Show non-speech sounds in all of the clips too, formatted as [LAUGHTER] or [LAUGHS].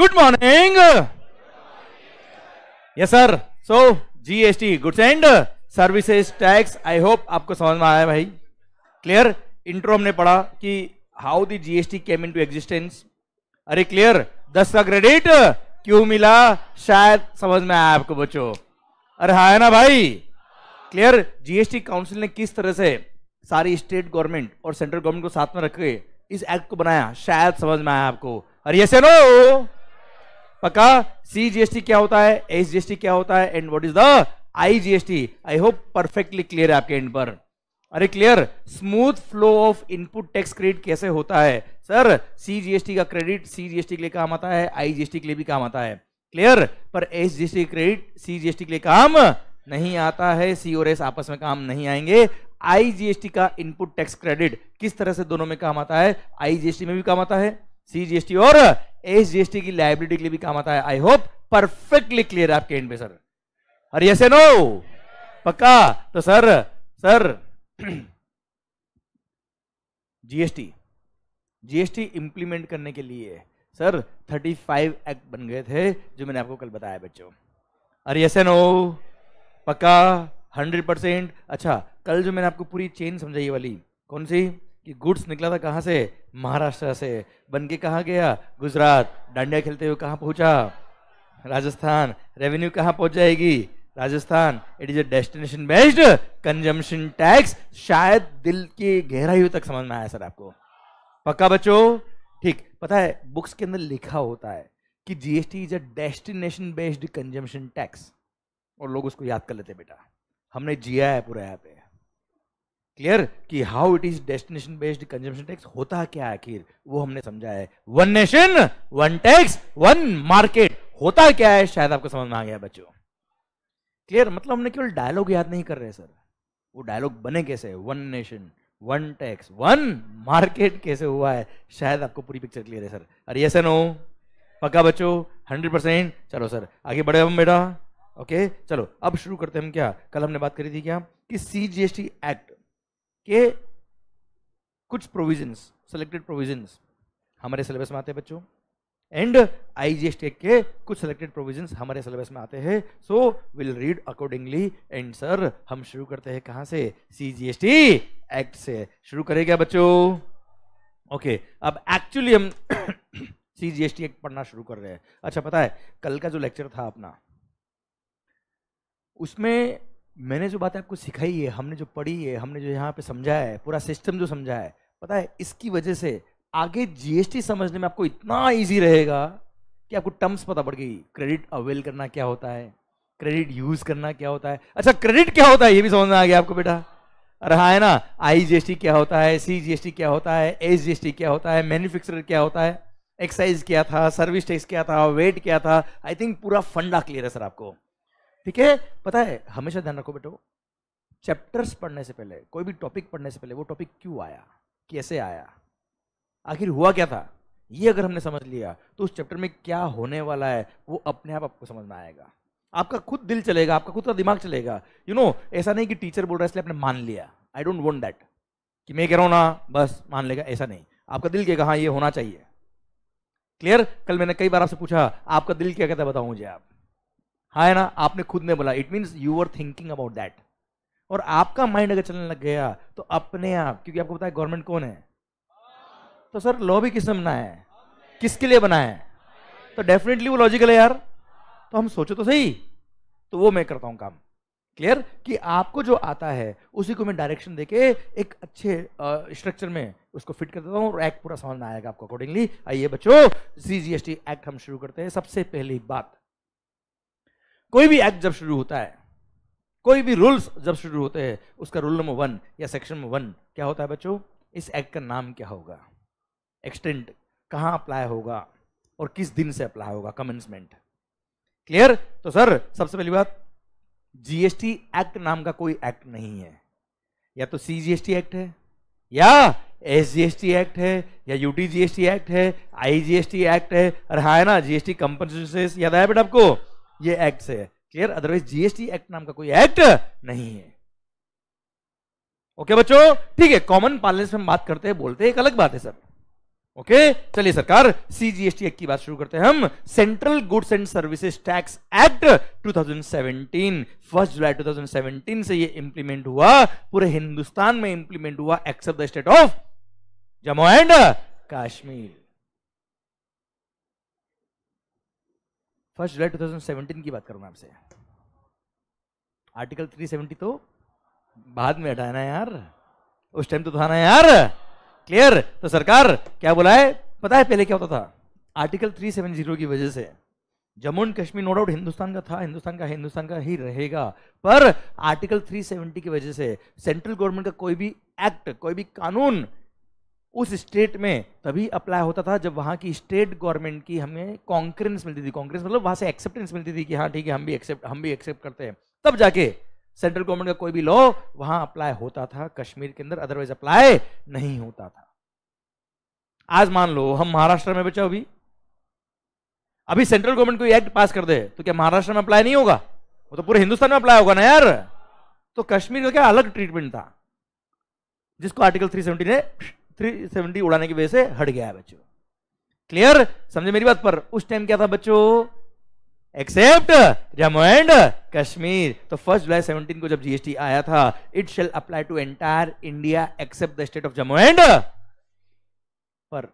Good morning yes sir so GST goods and services tax I hope आपको समझ में आया भाई क्लियर इंट्रो हमने पढ़ा कि how the GST came into existence अरे क्लियर दस का क्रेडिट क्यों मिला शायद समझ में आया आपको बच्चों अरे हा है ना भाई क्लियर जीएसटी काउंसिल ने किस तरह से सारी स्टेट गवर्नमेंट और सेंट्रल गवर्नमेंट को साथ में रखे इस एक्ट को बनाया शायद समझ में आया आपको अरे ऐसे नो पक्का सी जीएसटी क्या होता है एस जीएसटी क्या होता है and what is the I GST I hope perfectly clear है आपके एंड पर अरे clear smooth flow of input tax credit कैसे होता है सर सीजीएसटी का क्रेडिट सीजीएसटी के लिए काम आता है आईजीएसटी के लिए भी काम आता है क्लियर पर S GST credit C GST के लिए काम नहीं आता है सी और एस आपस में काम नहीं आएंगे आई टी का इनपुट टैक्स क्रेडिट किस तरह से दोनों में काम आता है आई टी में भी काम आता है सी टी और एस जीएसटी की लाइबिलिटी के लिए भी काम आता है आई होप परफेक्टली क्लियर आपके एंड में सर और यस नो पक्का तो sir sir GST GST implement करने के लिए सर 35 एक्ट बन गए थे जो मैंने आपको कल बताया बच्चों अरे यस नो पक्का 100 परसेंट अच्छा कल जो मैंने आपको पूरी चेन समझाई वाली कौन सी कि गुड्स निकला था कहाँ से महाराष्ट्र से बन के कहाँ गया गुजरात डांडिया खेलते हुए कहाँ पहुँचा राजस्थान रेवेन्यू कहाँ पहुँच जाएगी Rajasthan it is a destination based consumption tax शायद दिल की गहराइयों तक समझ में आया सर आपको पक्का बच्चों ठीक पता है बुक्स के अंदर लिखा होता है कि GST is a destination based consumption tax और लोग उसको याद कर लेते बेटा हमने जिया है पूरा यहाँ पे क्लियर कि how it is destination based consumption tax होता क्या आखिर वो हमने समझा है one nation one tax one market होता क्या है शायद आपको समझ में आ गया बच्चों क्लियर मतलब हमने केवल डायलॉग याद नहीं कर रहे सर वो डायलॉग बने कैसे one nation one tax one market कैसे हुआ है शायद आपको पूरी पिक्चर क्लियर है सर अरे यस नो पक्का बच्चों हंड्रेड परसेंट चलो सर आगे बढ़े हम बेटा ओके चलो अब शुरू करते हैं हम क्या कल हमने बात करी थी क्या कि सी एक्ट के कुछ प्रोविजंस सेलेक्टेड प्रोविजंस हमारे सिलेबस में आते हैं बच्चों एंड आई जी एस टेक के कुछ सेलेक्टेड प्रोविजंस हमारे सिलेबस में आते हैं so will read accordingly and sir हम शुरू करते हैं कहां से C G S T act से शुरू करेगा बच्चों ओके okay, अब एक्चुअली हम C G S T act पढ़ना शुरू कर रहे हैं अच्छा पता है कल का जो लेक्चर था अपना उसमें मैंने जो बातें आपको सिखाई है हमने जो पढ़ी है हमने जो यहाँ पे समझाया है पूरा सिस्टम जो समझाया है पता है इसकी वजह से आगे जीएसटी समझने में आपको इतना इजी रहेगा कि आपको टर्म्स पता पड़ गई क्रेडिट अवेल करना क्या होता है क्रेडिट यूज करना क्या होता है अच्छा क्रेडिट क्या होता है ये भी समझना आ गया आपको बेटा रहा है ना आई जीएसटी क्या होता है सी जीएसटी क्या होता है एस जीएसटी क्या होता है मैन्युफैक्चरर क्या होता है एक्साइज क्या था सर्विस टैक्स क्या था वेट क्या था आई थिंक पूरा फंडा क्लियर है सर आपको ठीक है पता है हमेशा ध्यान रखो बेटो चैप्टर्स पढ़ने से पहले कोई भी टॉपिक पढ़ने से पहले वो टॉपिक क्यों आया कैसे आया आखिर हुआ क्या था ये अगर हमने समझ लिया तो उस चैप्टर में क्या होने वाला है वो अपने आप आपको समझ में आएगा आपका खुद दिल चलेगा आपका खुद का दिमाग चलेगा यू you नो know, ऐसा नहीं कि टीचर बोल रहा है इसलिए आपने मान लिया आई डोंट वॉन्ट दैट कि मैं कह रहा हूँ ना बस मान लेगा ऐसा नहीं आपका दिल कहेगा हाँ ये होना चाहिए क्लियर कल मैंने कई बार आपसे पूछा आपका दिल क्या कहता है बताओ मुझे आप हाँ है ना आपने खुद ने बोला it means you are thinking about that और आपका माइंड अगर चलने लग गया तो अपने आप क्योंकि आपको पता है गवर्नमेंट कौन है तो सर लॉ भी किसने बनाया है किसके लिए बनाया है तो डेफिनेटली वो लॉजिकल है यार तो हम सोचो तो सही तो वो मैं करता हूं काम क्लियर कि आपको जो आता है उसी को मैं डायरेक्शन देके एक अच्छे स्ट्रक्चर में उसको फिट कर देता हूँ और एक्ट पूरा समझ में आएगा आपको अकॉर्डिंगली आइए बच्चों सी जी एक्ट हम शुरू करते हैं सबसे पहली बात कोई भी एक्ट जब शुरू होता है कोई भी रूल्स जब शुरू होते हैं उसका रूल नंबर वन या सेक्शन नंबर वन क्या होता है बच्चों इस एक्ट का नाम क्या होगा एक्सटेंट कहाँ अप्लाई होगा और किस दिन से अप्लाई होगा कमेंसमेंट क्लियर तो सर सबसे पहली बात जीएसटी एक्ट नाम का कोई एक्ट नहीं है या तो सी एक्ट है या एस एक्ट है या यूटी जीएसटी एक्ट है आई एक्ट है और हाँ ना जीएसटी कंपनसेशन से याद आया बेटा आपको ये एक्ट से है क्लियर अदरवाइज जीएसटी एक्ट नाम का कोई एक्ट नहीं है ओके बच्चों ठीक है कॉमन पार्लेंस में हम बात करते हैं बोलते हैं एक अलग बात है सर ओके चलिए सरकार सीजीएसटी एक्ट की बात शुरू करते हैं हम central goods and services tax act 2017 first July 2017 से ये इंप्लीमेंट हुआ पूरे हिंदुस्तान में इंप्लीमेंट हुआ except the state of Jammu and Kashmir first July 2017 की बात करूँ मैं आपसे आर्टिकल 370 तो बाद में हटाना यार उस टाइम तो था ना यार क्लियर तो सरकार क्या बोला है पता है पहले क्या होता था आर्टिकल 370 की वजह से Jammu and Kashmir no doubt Hindustan का था हिंदुस्तान का हिंदुस्तान का ही रहेगा पर आर्टिकल 370 की वजह से सेंट्रल गवर्नमेंट का कोई भी एक्ट कोई भी कानून उस स्टेट में तभी अप्लाई होता था जब वहाँ की स्टेट गवर्नमेंट की हमें कॉन्क्रेंस मिलती थी कॉन्क्रेंस मतलब वहाँ से एक्सेप्टेंस मिलती थी कि हाँ ठीक है हम भी एक्सेप्ट हम भी एक्सेप्ट करते हैं तब जाके सेंट्रल गवर्नमेंट का कोई भी लॉ वहाँ अप्लाई होता था कश्मीर के अंदर अदरवाइज अप्लाई नहीं होता था आज मान लो हम महाराष्ट्र में बचाओ अभी अभी सेंट्रल गवर्नमेंट कोई एक्ट पास कर दे तो क्या महाराष्ट्र में अप्लाई नहीं होगा वो तो पूरे हिंदुस्तान में अप्लाई होगा ना यार तो कश्मीर का क्या अलग ट्रीटमेंट था जिसको आर्टिकल थ्री ने 370 उड़ाने की वजह से हट गया है बच्चों क्लियर समझे मेरी बात पर उस टाइम क्या था बच्चों एक्सेप्ट जम्मू एंड कश्मीर तो फर्स्ट जुलाई सेवनटीन को जब जीएसटी आया था it shall apply to entire India except the state of Jammu and पर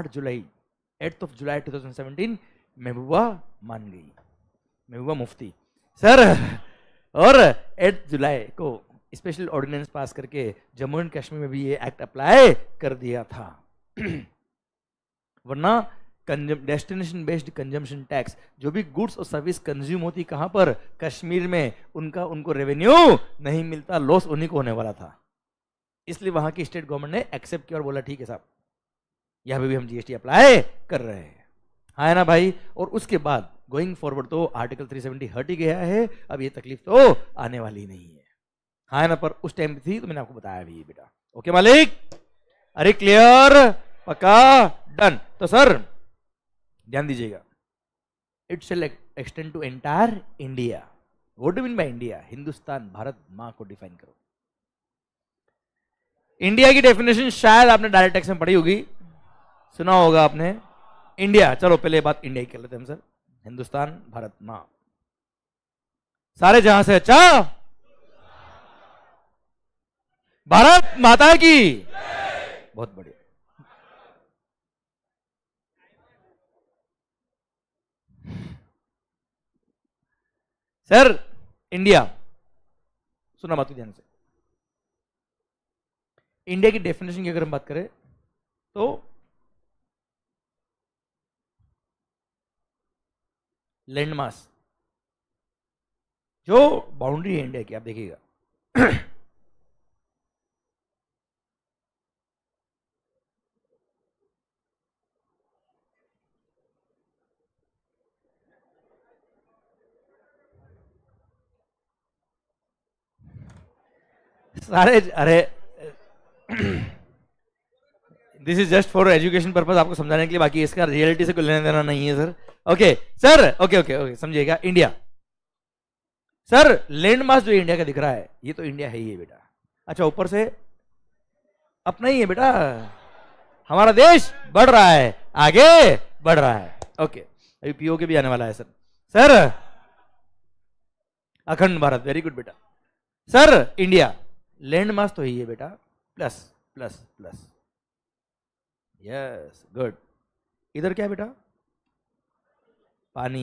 8 जुलाई 8th ऑफ जुलाई 2017 महबूबा मान गई महबूबा मुफ्ती सर और 8 जुलाई को स्पेशल ऑर्डिनेंस पास करके जम्मू एंड कश्मीर में भी ये एक्ट अप्लाई कर दिया था [CLEARS THROAT] वरना डेस्टिनेशन बेस्ड कंजम्पशन टैक्स जो भी गुड्स और सर्विस कंज्यूम होती कहां पर कश्मीर में उनका उनको रेवेन्यू नहीं मिलता लॉस उन्हीं को होने वाला था इसलिए वहां की स्टेट गवर्नमेंट ने एक्सेप्ट किया और बोला ठीक है साहब यहां पर भी हम जीएसटी अप्लाई कर रहे हैं हाँ है ना भाई और उसके बाद गोइंग फॉरवर्ड तो आर्टिकल 370 हट ही गया है अब ये तकलीफ तो आने वाली नहीं है हाँ ना पर उस टाइम थी तो मैंने आपको बताया भी बेटा ओके मालिक अरे क्लियर पक्का डन तो सर ध्यान दीजिएगा it's extend to entire India what mean by India Hindustan Bharat माँ को डिफाइन करो इंडिया की डेफिनेशन शायद आपने डायरेक्ट एक्स में पढ़ी होगी सुना होगा आपने इंडिया चलो पहले बात इंडिया की कर लेते हैं हम सर हिंदुस्तान भारत माँ सारे जहां से अच्छा भारत माता की बहुत बढ़िया सर इंडिया सुना बात ध्यान से इंडिया की डेफिनेशन की अगर हम बात करें तो लैंडमार्क जो बाउंड्री है इंडिया की आप देखिएगा सारे अरे this is just for education purpose आपको समझाने के लिए बाकी इसका रियलिटी से कोई लेना देना नहीं है sir okay sir okay okay okay समझिएगा इंडिया सर लैंड जो इंडिया का दिख रहा है ये तो इंडिया है ही है बेटा अच्छा ऊपर से अपना ही है बेटा हमारा देश बढ़ रहा है आगे बढ़ रहा है ओके अभी पीओ के भी आने वाला है sir sir Akhand Bharat very good बेटा सर इंडिया लैंड मास तो ही है बेटा plus plus plus yes good इधर क्या बेटा पानी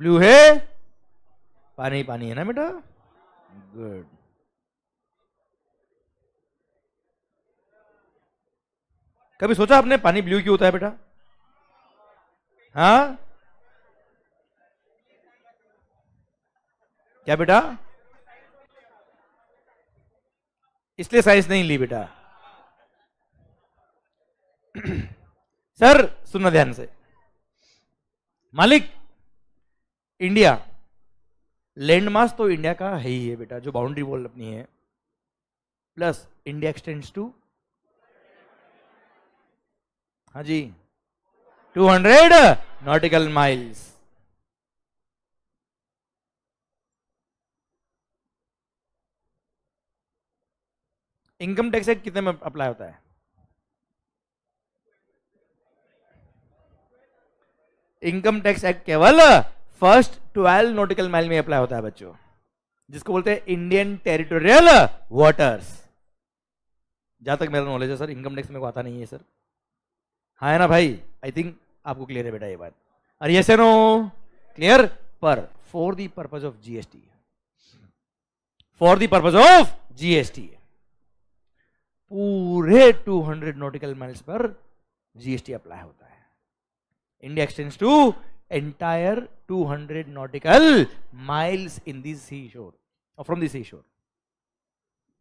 ब्लू है पानी पानी है ना बेटा गुड कभी सोचा आपने पानी ब्लू क्यों होता है बेटा हा क्या बेटा इसलिए साइंस नहीं ली बेटा [CLEARS THROAT] सर सुनना ध्यान से मालिक इंडिया लैंड मार्क्स तो इंडिया का है ही है बेटा जो बाउंड्री वॉल अपनी है प्लस इंडिया एक्सटेंड्स टू हाँ जी 200 nautical miles. Income tax act कितने में अप्लाई होता है इनकम टैक्स एक्ट केवल फर्स्ट ट्वेल्व नोटिकल माइल में अप्लाई होता है बच्चों जिसको बोलते हैं इंडियन टेरिटोरियल वाटर्स जहां तक मेरा नॉलेज है सर इनकम टैक्स मेरे को आता नहीं है सर हाँ है ना भाई आई थिंक आपको क्लियर है बेटा ये बात अरे ये नो क्लियर पर for the purpose of GST for the purpose of GST पूरे 200 नॉटिकल माइल्स पर जीएसटी अप्लाई होता है India extends to entire 200 nautical miles in the sea shore और फ्रॉम दी सी शोर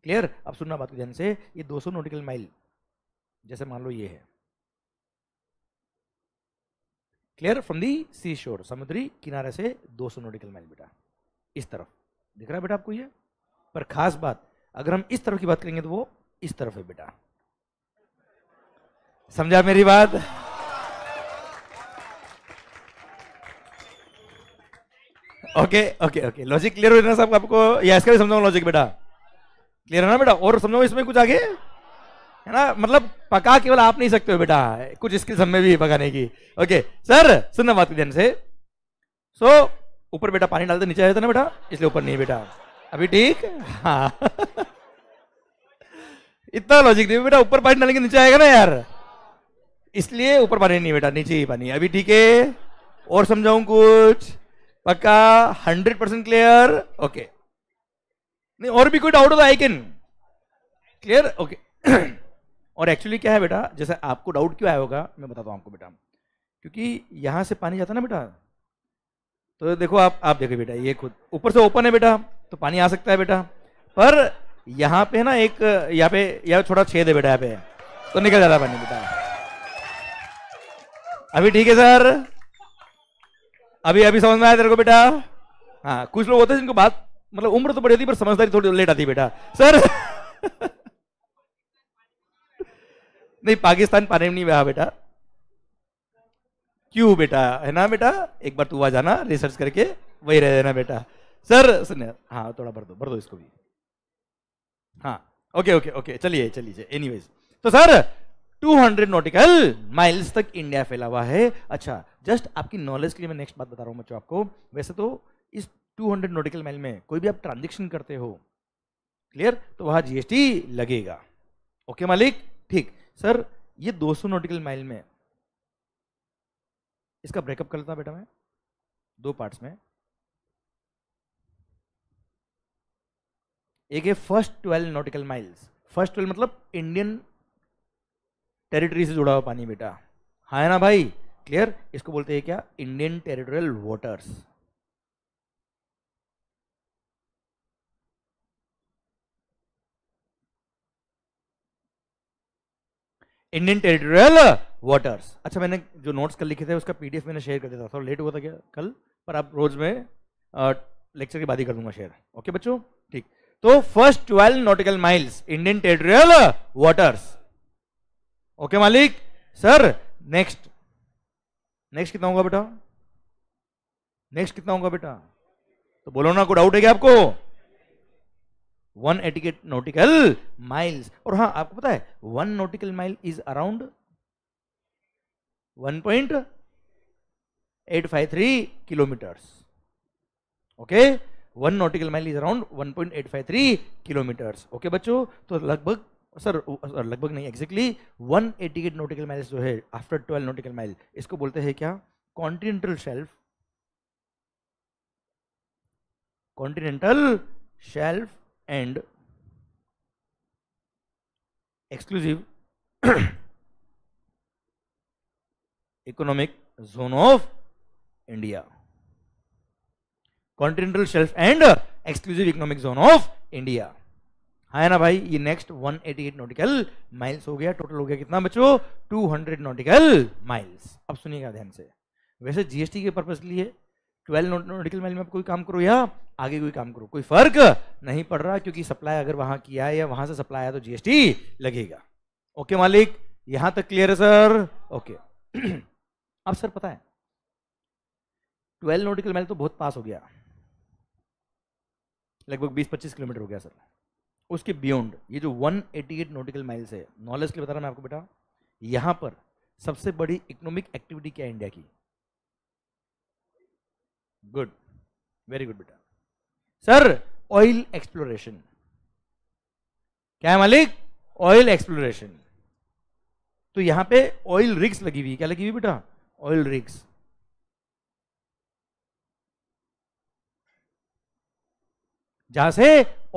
क्लियर अब सुनना बात को ध्यान से ये 200 नॉटिकल माइल जैसे मान लो ये है क्लियर फ्रॉम दी सी शोर समुद्री किनारे से 200 नोटिकल माइल बेटा इस तरफ दिख रहा है बेटा आपको ये पर खास बात अगर हम इस तरफ की बात करेंगे तो वो इस तरफ है बेटा समझा मेरी बात okay okay okay logic clear हो जाए साहब आपको या इसका भी समझाऊंगा लॉजिक बेटा क्लियर है ना बेटा और समझाऊ इसमें कुछ आगे है ना मतलब पका केवल आप नहीं सकते हो बेटा कुछ इसके में भी पकाने की ओके सर सुनना बात ध्यान से सो ऊपर बेटा पानी डालते नीचे ना बेटा इसलिए ऊपर नहीं बेटा अभी ठीक हाँ इतना लॉजिक नहीं बेटा ऊपर पानी डालेंगे नीचे आएगा ना यार इसलिए ऊपर पानी नहीं बेटा नीचे ही पानी अभी ठीक है और समझाऊं कुछ पक्का हंड्रेड परसेंट क्लियर ओके नहीं और भी कोई डाउट होता आई कैन क्लियर ओके और एक्चुअली क्या है बेटा जैसे आपको डाउट क्यों आया होगा मैं बताता हूँ आपको बेटा क्योंकि यहाँ से पानी जाता ना बेटा तो देखो आप आप देखो बेटा ये खुद ऊपर से ओपन है बेटा तो पानी आ सकता है बेटा पर यहाँ पे है ना एक यहाँ पे यहाँ थोड़ा छेद है बेटा यहाँ पे तो निकल जाता पानी बेटा अभी ठीक है सर अभी अभी समझ में आया तेरे को बेटा हाँ कुछ लोग होते हैं जिनको बात मतलब उम्र तो बड़ी होती पर समझदारी थोड़ी लेट आती बेटा सर [LAUGHS] नहीं पाकिस्तान पाने में नहीं बहा बेटा क्यों बेटा है ना बेटा एक बार तू आ जाना रिसर्च करके वही रह जाना बेटा सर सुन हाँ थोड़ा भर दो भर दो इसको भी हाँ ओके ओके ओके चलिए चलिए वेज तो सर 200 नोटिकल माइल्स तक इंडिया फैला हुआ है अच्छा जस्ट आपकी नॉलेज के लिए मैं नेक्स्ट बात बता रहा हूँ बच्चों आपको वैसे तो इस 200 नोटिकल माइल में कोई भी आप ट्रांजेक्शन करते हो क्लियर तो वहां जीएसटी लगेगा ओके मालिक ठीक सर ये 200 नोटिकल माइल में है इसका ब्रेकअप करता बेटा मैं दो पार्ट्स में एक है first twelve nautical miles first twelve मतलब इंडियन टेरिटरी से जुड़ा हुआ पानी बेटा हाँ ना भाई क्लियर इसको बोलते हैं क्या Indian territorial waters Indian territorial waters अच्छा मैंने जो नोट्स कल लिखे थे उसका पीडीएफ मैंने शेयर कर दिया था थोड़ा लेट हुआ था क्या कल पर आप रोज में लेक्चर की बात ही कर दूंगा शेयर ओके बच्चों ठीक तो first twelve nautical miles Indian territorial waters okay मालिक सर नेक्स्ट नेक्स्ट कितना होगा बेटा नेक्स्ट कितना होगा बेटा तो बोलो ना कोई डाउट है क्या आपको वन एटिकेट नोटिकल माइल्स और हाँ आपको पता है one nautical mile is around one point eight five three kilometers okay one nautical mile is around one point eight five three kilometers okay बच्चों तो लगभग सर लगभग नहीं एग्जैक्टली वन एटिकेट नोटिकल माइल्स जो है आफ्टर ट्वेल्व नोटिकल माइल इसको बोलते हैं क्या continental shelf continental shelf [COUGHS] and exclusive economic zone of India. Continental shelf and exclusive economic zone of India हाँ ना भाई ये नेक्स्ट 188 नॉटिकल माइल्स हो गया टोटल हो गया कितना बच्चों 200 नॉटिकल माइल्स अब सुनिएगा ध्यान से वैसे जीएसटी के पर्पज के लिए ट्वेल्व नोटिकल माइल में आप कोई काम करो या आगे कोई काम करो कोई फर्क नहीं पड़ रहा क्योंकि सप्लाई अगर वहां किया है या वहां से सप्लाई आया तो जीएसटी लगेगा ओके मालिक यहां तक क्लियर है सर ओके [CLEARS THROAT] अब सर पता है ट्वेल्व नोटिकल माइल तो बहुत पास हो गया लगभग बीस पच्चीस किलोमीटर हो गया सर उसके बियॉन्ड ये जो 188 नोटिकल माइल्स है नॉलेज के बता रहा मैं आपको बेटा यहाँ पर सबसे बड़ी इकोनॉमिक एक्टिविटी क्या है इंडिया की गुड वेरी गुड बेटा सर ऑयल एक्सप्लोरेशन क्या है मालिक ऑयल एक्सप्लोरेशन तो यहां पे ऑयल रिक्स लगी हुई क्या लगी हुई बेटा ऑयल रिक्स जहां से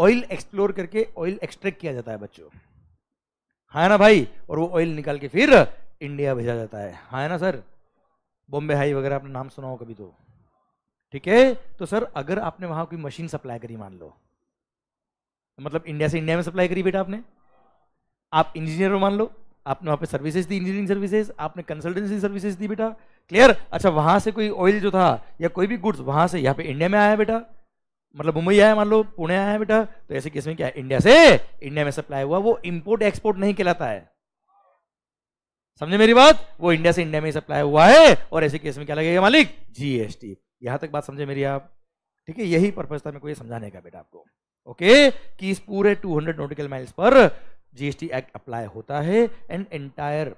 ऑयल एक्सप्लोर करके ऑयल एक्सट्रैक्ट किया जाता है बच्चों हाँ ना भाई और वो ऑयल निकाल के फिर इंडिया भेजा जाता है हाँ ना सर बॉम्बे हाई वगैरह आपने नाम सुना हो कभी तो ठीक है तो सर अगर आपने वहां कोई मशीन सप्लाई करी मान लो मतलब इंडिया से इंडिया में सप्लाई करी बेटा आपने आप इंजीनियर मान लो आपने वहां पे सर्विसेज दी इंजीनियरिंग सर्विसेज आपने कंसल्टेंसी सर्विसेज दी बेटा क्लियर अच्छा वहां से कोई ऑयल जो था या कोई भी गुड्स वहां से यहाँ पे इंडिया में आया बेटा मतलब मुंबई आया मान लो पुणे आया बेटा तो ऐसे केस में क्या है इंडिया से इंडिया में सप्लाई हुआ वो इम्पोर्ट एक्सपोर्ट नहीं कहलाता है समझे मेरी बात वो इंडिया से इंडिया में सप्लाई हुआ है और ऐसे केस में क्या लगेगा मालिक जीएसटी यहां तक बात समझे मेरी आप ठीक है यही पर्पज था मेरे को ये समझाने का बेटा आपको ओके कि इस पूरे 200 नोटिकल माइल्स पर जीएसटी एक्ट अप्लाई होता है and entire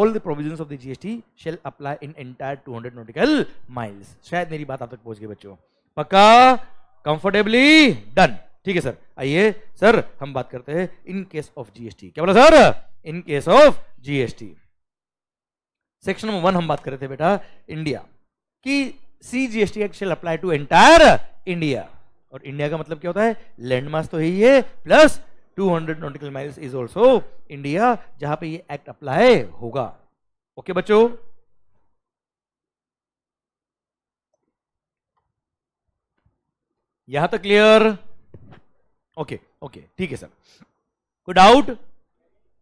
all the provision of the GST shall apply in entire 200 nautical miles शायद मेरी बात आप तक पहुंच गई बच्चों पक्का कंफर्टेबली डन ठीक है सर आइए सर हम बात करते हैं इन केस ऑफ जीएसटी क्या बोला sir in case of GST section number one हम बात कर रहे थे बेटा इंडिया कि C CGST act shall apply to entire India और इंडिया का मतलब क्या होता है लैंड तो यही है plus 200 nautical miles is also India जहां पे ये एक्ट अप्लाई होगा ओके बच्चों यहां तक क्लियर ओके ओके ठीक है सर कोई डाउट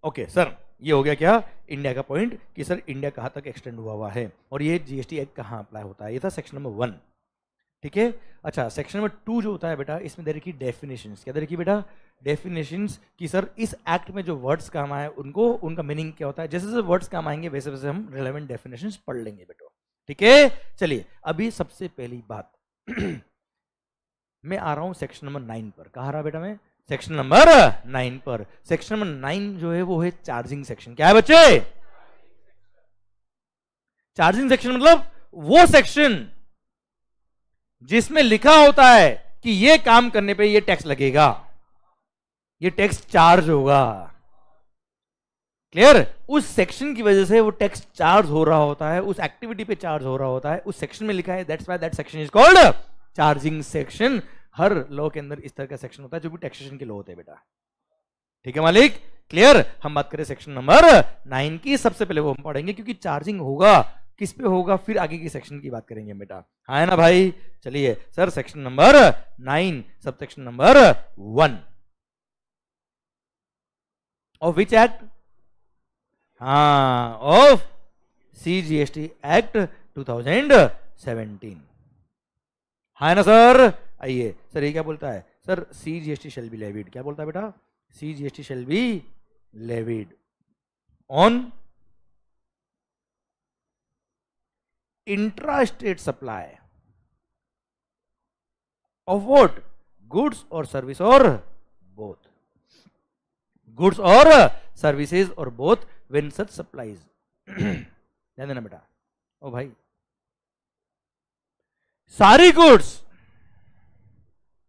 ओके सर ये हो गया क्या इंडिया का पॉइंट कि सर इंडिया कहाँ तक एक्सटेंड हुआ हुआ है और ये जीएसटी एक्ट कहाँ अप्लाई होता है ये था सेक्शन नंबर वन ठीक है अच्छा सेक्शन नंबर टू जो होता है बेटा इसमें दे रखी डेफिनेशन क्या दे रखी बेटा डेफिनेशन कि सर इस एक्ट में जो वर्ड्स काम आए उनको उनका मीनिंग क्या होता है जैसे जैसे वर्ड्स काम आएंगे वैसे वैसे हम रिलेवेंट डेफिनेशन पढ़ लेंगे बेटो ठीक है चलिए अभी सबसे पहली बात [CLEARS THROAT] मैं आ रहा हूँ सेक्शन नंबर नाइन पर कहा रहा बेटा मैं सेक्शन नंबर नाइन पर सेक्शन नंबर नाइन जो है वो है चार्जिंग सेक्शन क्या है बच्चे चार्जिंग सेक्शन मतलब वो सेक्शन जिसमें लिखा होता है कि ये काम करने पे ये टैक्स लगेगा ये टैक्स चार्ज होगा क्लियर उस सेक्शन की वजह से वो टैक्स चार्ज हो रहा होता है उस एक्टिविटी पे चार्ज हो रहा होता है उस सेक्शन में लिखा है that's why that section is called charging section हर लॉ के अंदर इस तरह का सेक्शन होता है जो भी टैक्सेशन के लॉ होते हैं बेटा ठीक है मालिक क्लियर हम बात करें सेक्शन नंबर नाइन की सबसे पहले वो हम पढ़ेंगे क्योंकि चार्जिंग होगा किस पे होगा फिर आगे की सेक्शन की बात करेंगे बेटा हा है ना भाई चलिए sir section number nine sub section number one of which act हा of C G S T act two thousand seventeen हाँ, हाँ ना सर आइए सर ये क्या बोलता है sir C G S T shall be levied क्या बोलता है बेटा C G S T shall be levied on intra state supply of what goods और सर्विस और बोथ गुड्स और सर्विसेज और बोथ वेन सच सप्लाईज ध्यान देना बेटा ओ भाई सारी गुड्स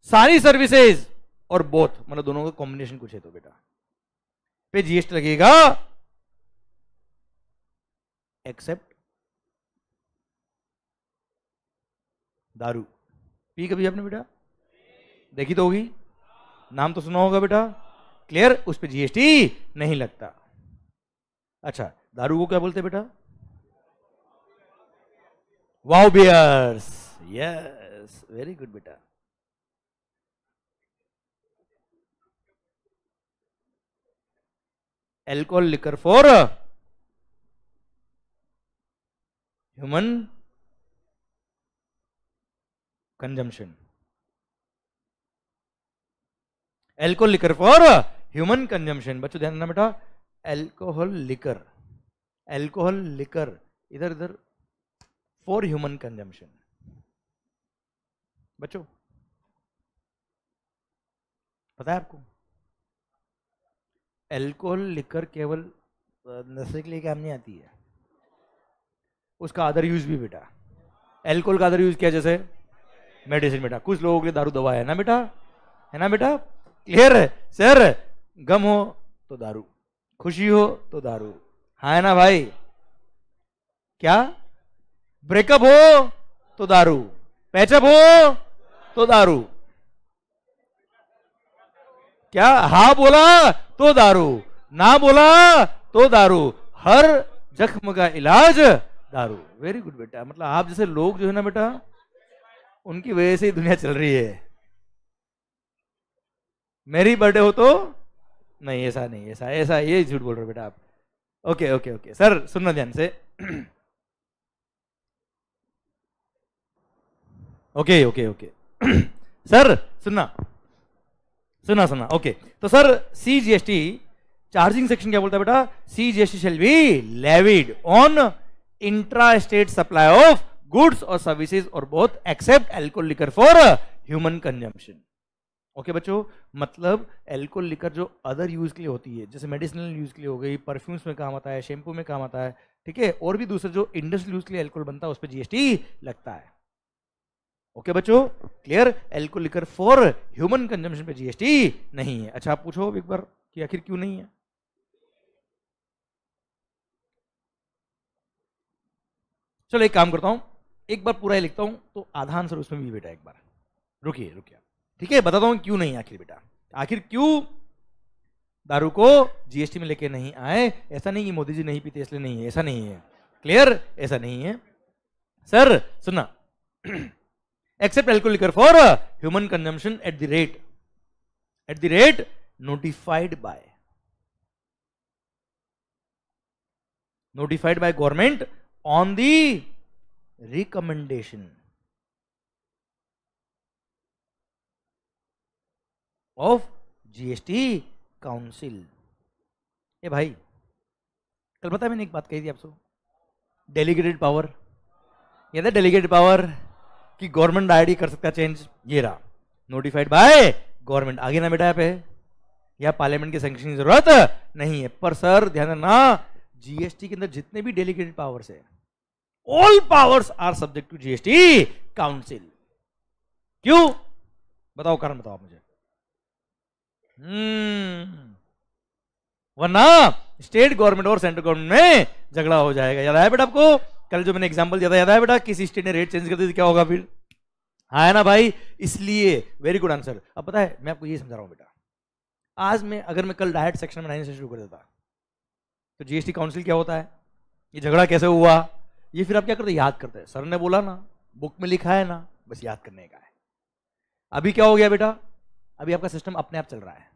सारी सर्विसेज और बोथ मतलब दोनों का कॉम्बिनेशन कुछ है तो बेटा पे जीएसटी लगेगा एक्सेप्ट दारू पी कभी आपने बेटा देखी तो होगी नाम तो सुना होगा बेटा क्लियर उस पर जीएसटी नहीं लगता अच्छा दारू को क्या बोलते बेटा wow beers yes very good बेटा alcohol liquor for human consumption alcohol liquor for human consumption बच्चों ध्यान देना बेटा एल्कोहल लिकर एल्कोहल लिकर इधर इधर फॉर ह्यूमन कंजम्पशन बच्चों पता है आपको एल्कोहल लिकर केवल नशे के लिए काम नहीं आती है उसका अदर यूज़ भी बेटा एल्कोहल का अदर यूज़ किया जैसे मेडिसिन बेटा कुछ लोगों के लिए दारू दवा है ना बेटा है ना बेटा क्लियर है सर गम हो तो दारू खुशी हो तो दारू हाँ है ना भाई क्या ब्रेकअप हो तो दारू पैचअप हो तो दारू क्या हा बोला तो दारू ना बोला तो दारू हर जख्म का इलाज दारू वेरी गुड बेटा मतलब आप जैसे लोग जो है ना बेटा उनकी वजह से ही दुनिया चल रही है मेरी बर्थडे हो तो नहीं ऐसा नहीं ऐसा ऐसा ये झूठ बोल रहे बेटा आप ओके ओके ओके सर सुनना ध्यान से ओके ओके ओके सर सुनना सुना सुना ओके तो sir C G S T charging section क्या बोलता है बेटा C G S T shall be levied on intra state supply of goods और सर्विसेज और both except alcohol liquor for human consumption okay बच्चों मतलब एल्कोहल लिकर जो other use के लिए होती है जैसे मेडिसिनल यूज के लिए हो गई परफ्यूम्स में काम आता है शैम्पू में काम आता है ठीक है और भी दूसरे जो इंडस्ट्रियल यूज के लिए एल्कोहल बनता है उस पर जीएसटी लगता है ओके बच्चों clear alcohol liquor for human consumption पे जीएसटी नहीं है अच्छा आप पूछो एक बार कि आखिर क्यों नहीं है चलो एक काम करता हूं एक बार पूरा ही लिखता हूं तो आधा आंसर उसमें भी बेटा एक बार रुकिए रुकिए ठीक है बताता हूं क्यों नहीं आखिर बेटा आखिर क्यों दारू को जीएसटी में लेके नहीं आए ऐसा नहीं कि मोदी जी नहीं पीते इसलिए नहीं है ऐसा नहीं है क्लियर ऐसा नहीं है सर सुना [CLEARS THROAT] except alcohol liquor for human consumption at the rate at the rate notified by notified by government on the recommendation of GST council ए भाई कल पता मैंने एक बात कही थी आपको डेलीगेटेड पावर याद है डेलीगेटेड पावर कि गवर्नमेंट आईडी कर सकता चेंज ये रहा नोटिफाइड बाय गवर्नमेंट आगे ना बेटा यहाँ पे या पार्लियामेंट के सेंक्शन की जरूरत नहीं है पर सर ध्यान रखना जीएसटी के अंदर जितने भी डेलीगेटेड पावर्स है all powers are subject to GST council क्यों बताओ कारण बताओ मुझे हम्म। वरना स्टेट गवर्नमेंट और सेंट्रल गवर्नमेंट में झगड़ा हो जाएगा याद आया बेटा आपको कल जो मैंने एग्जाम्पल दिया था याद है बेटा किसी स्टेट ने रेट चेंज कर दी क्या होगा फिर हाँ है ना भाई इसलिए वेरी गुड आंसर अब पता है मैं आपको ये समझा रहा हूँ बेटा आज मैं अगर मैं कल डायरेक्ट सेक्शन में नाइन से शुरू कर देता तो जीएसटी काउंसिल क्या होता है ये झगड़ा कैसे हुआ ये फिर आप क्या करते याद करते हैं सर ने बोला ना बुक में लिखा है ना बस याद करने का है अभी क्या हो गया बेटा अभी आपका सिस्टम अपने आप चल रहा है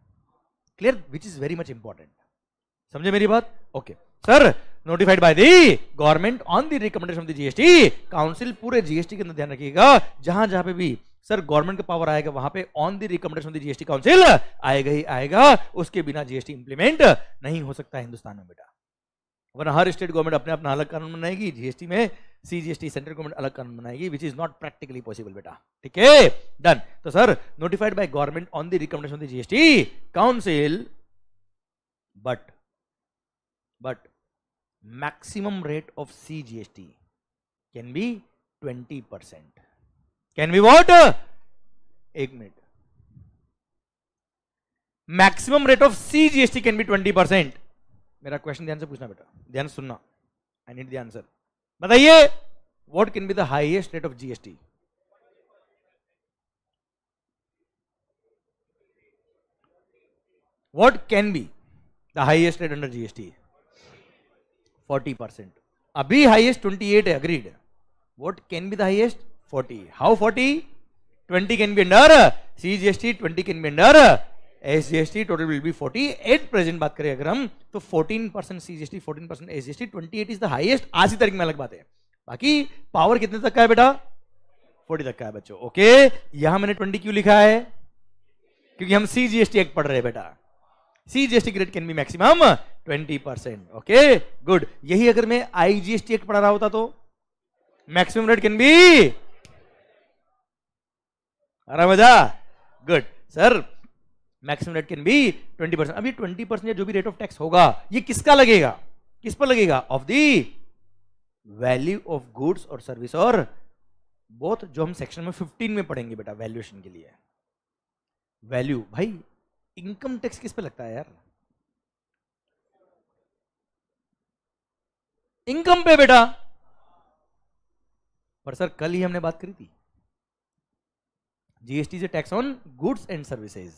clear which is very much important समझे मेरी बात okay okay. Sir notified by the government on the recommendation of the GST council पूरे जीएसटी के अंदर ध्यान रखिएगा जहां जहां पे भी सर गवर्नमेंट का पावर आएगा वहां पे on the recommendation of the GST council आएगा ही आएगा उसके बिना जीएसटी इंप्लीमेंट नहीं हो सकता हिंदुस्तान में बेटा वरना हर स्टेट गवर्नमेंट अपने अपना अलग कानून बनाएगी जीएसटी में सीजीएसटी सेंट्रल गवर्नमेंट अलग कानून बनाएगी which is not practically possible बेटा ठीक है डन तो sir notified by government on the recommendation of the GST council but but maximum rate maximum rate of can be twenty percent can be what एक मिनट maximum rate of C GST can be twenty percent मेरा question ध्यान से पूछना बेटा ध्यान सुनना I need the answer बताइए what can be the highest rate of GST what can be the highest rate under GST? Forty percent अभी highest twenty eight agreed what can be the highest forty how forty twenty can be under C G S T twenty can be under S G S T total will be forty at present बात करें अगर हम तो fourteen percent C G S T fourteen percent S G S T twenty eight is the highest आज की तारीख में अलग बात है बाकी पावर कितने तक का है बेटा फोर्टी तक का है बच्चों ओके यहां मैंने ट्वेंटी क्यों लिखा है क्योंकि हम C G S T act पढ़ रहे हैं बेटा C G S T rate can be maximum twenty percent okay good यही अगर मैं आई जीएसटी एक्ट पढ़ा रहा होता तो मैक्सिमम रेट कैन बी आराम मजा good sir maximum rate can be twenty percent अभी ट्वेंटी परसेंट जो भी रेट ऑफ टैक्स होगा ये किसका लगेगा किस पर लगेगा of the value of goods और सर्विस और बोथ जो हम सेक्शन में फिफ्टीन में पढ़ेंगे बेटा वैल्यूएशन के लिए वैल्यू भाई इनकम टैक्स किस पे लगता है यार इनकम पे बेटा पर सर कल ही हमने बात करी थी जीएसटी से tax on goods and services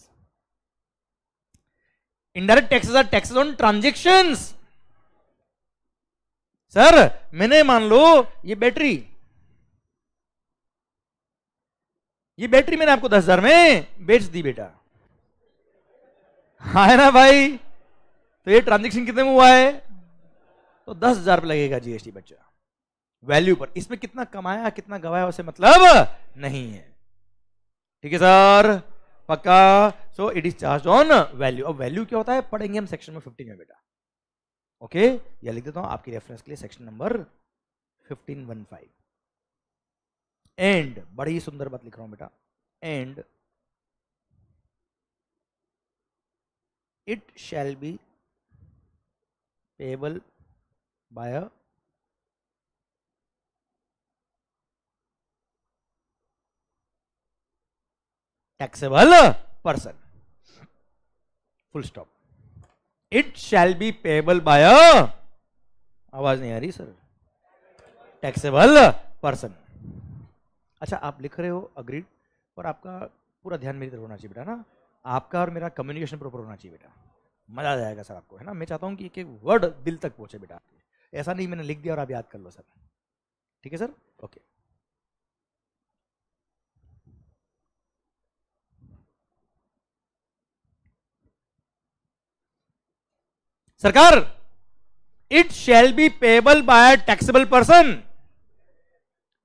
indirect taxes are taxes on transaction sir मैंने मान लो ये बैटरी ये बैटरी मैंने आपको दस हजार में बेच दी बेटा हाँ है ना भाई तो ये ट्रांजेक्शन कितने में हुआ है तो दस हजार लगेगा जीएसटी बच्चा वैल्यू पर इसमें कितना कमाया कितना गवाया उसे मतलब नहीं है ठीक है सर पक्का so it is charge on value अब वैल्यू क्या होता है पढ़ेंगे हम सेक्शन में फिफ्टीन में बेटा ओके यह लिख देता हूं आपकी रेफरेंस के लिए section number fifteen one five and बड़ी सुंदर बात लिख रहा हूं बेटा and it shall be payable by a taxable person full stop it shall be payable by a आवाज नहीं आ रही सर टैक्सेबल पर्सन अच्छा आप लिख रहे हो अग्रीड और आपका पूरा ध्यान मेरी तरफ होना चाहिए बेटा ना आपका और मेरा कम्युनिकेशन प्रॉपर होना चाहिए बेटा मज़ा आ जाएगा सर आपको है ना मैं चाहता हूँ कि एक एक वर्ड दिल तक पहुंचे बेटा ऐसा नहीं मैंने लिख दिया और आप याद कर लो सर ठीक है सर ओके सरकार it shall be payable by taxable person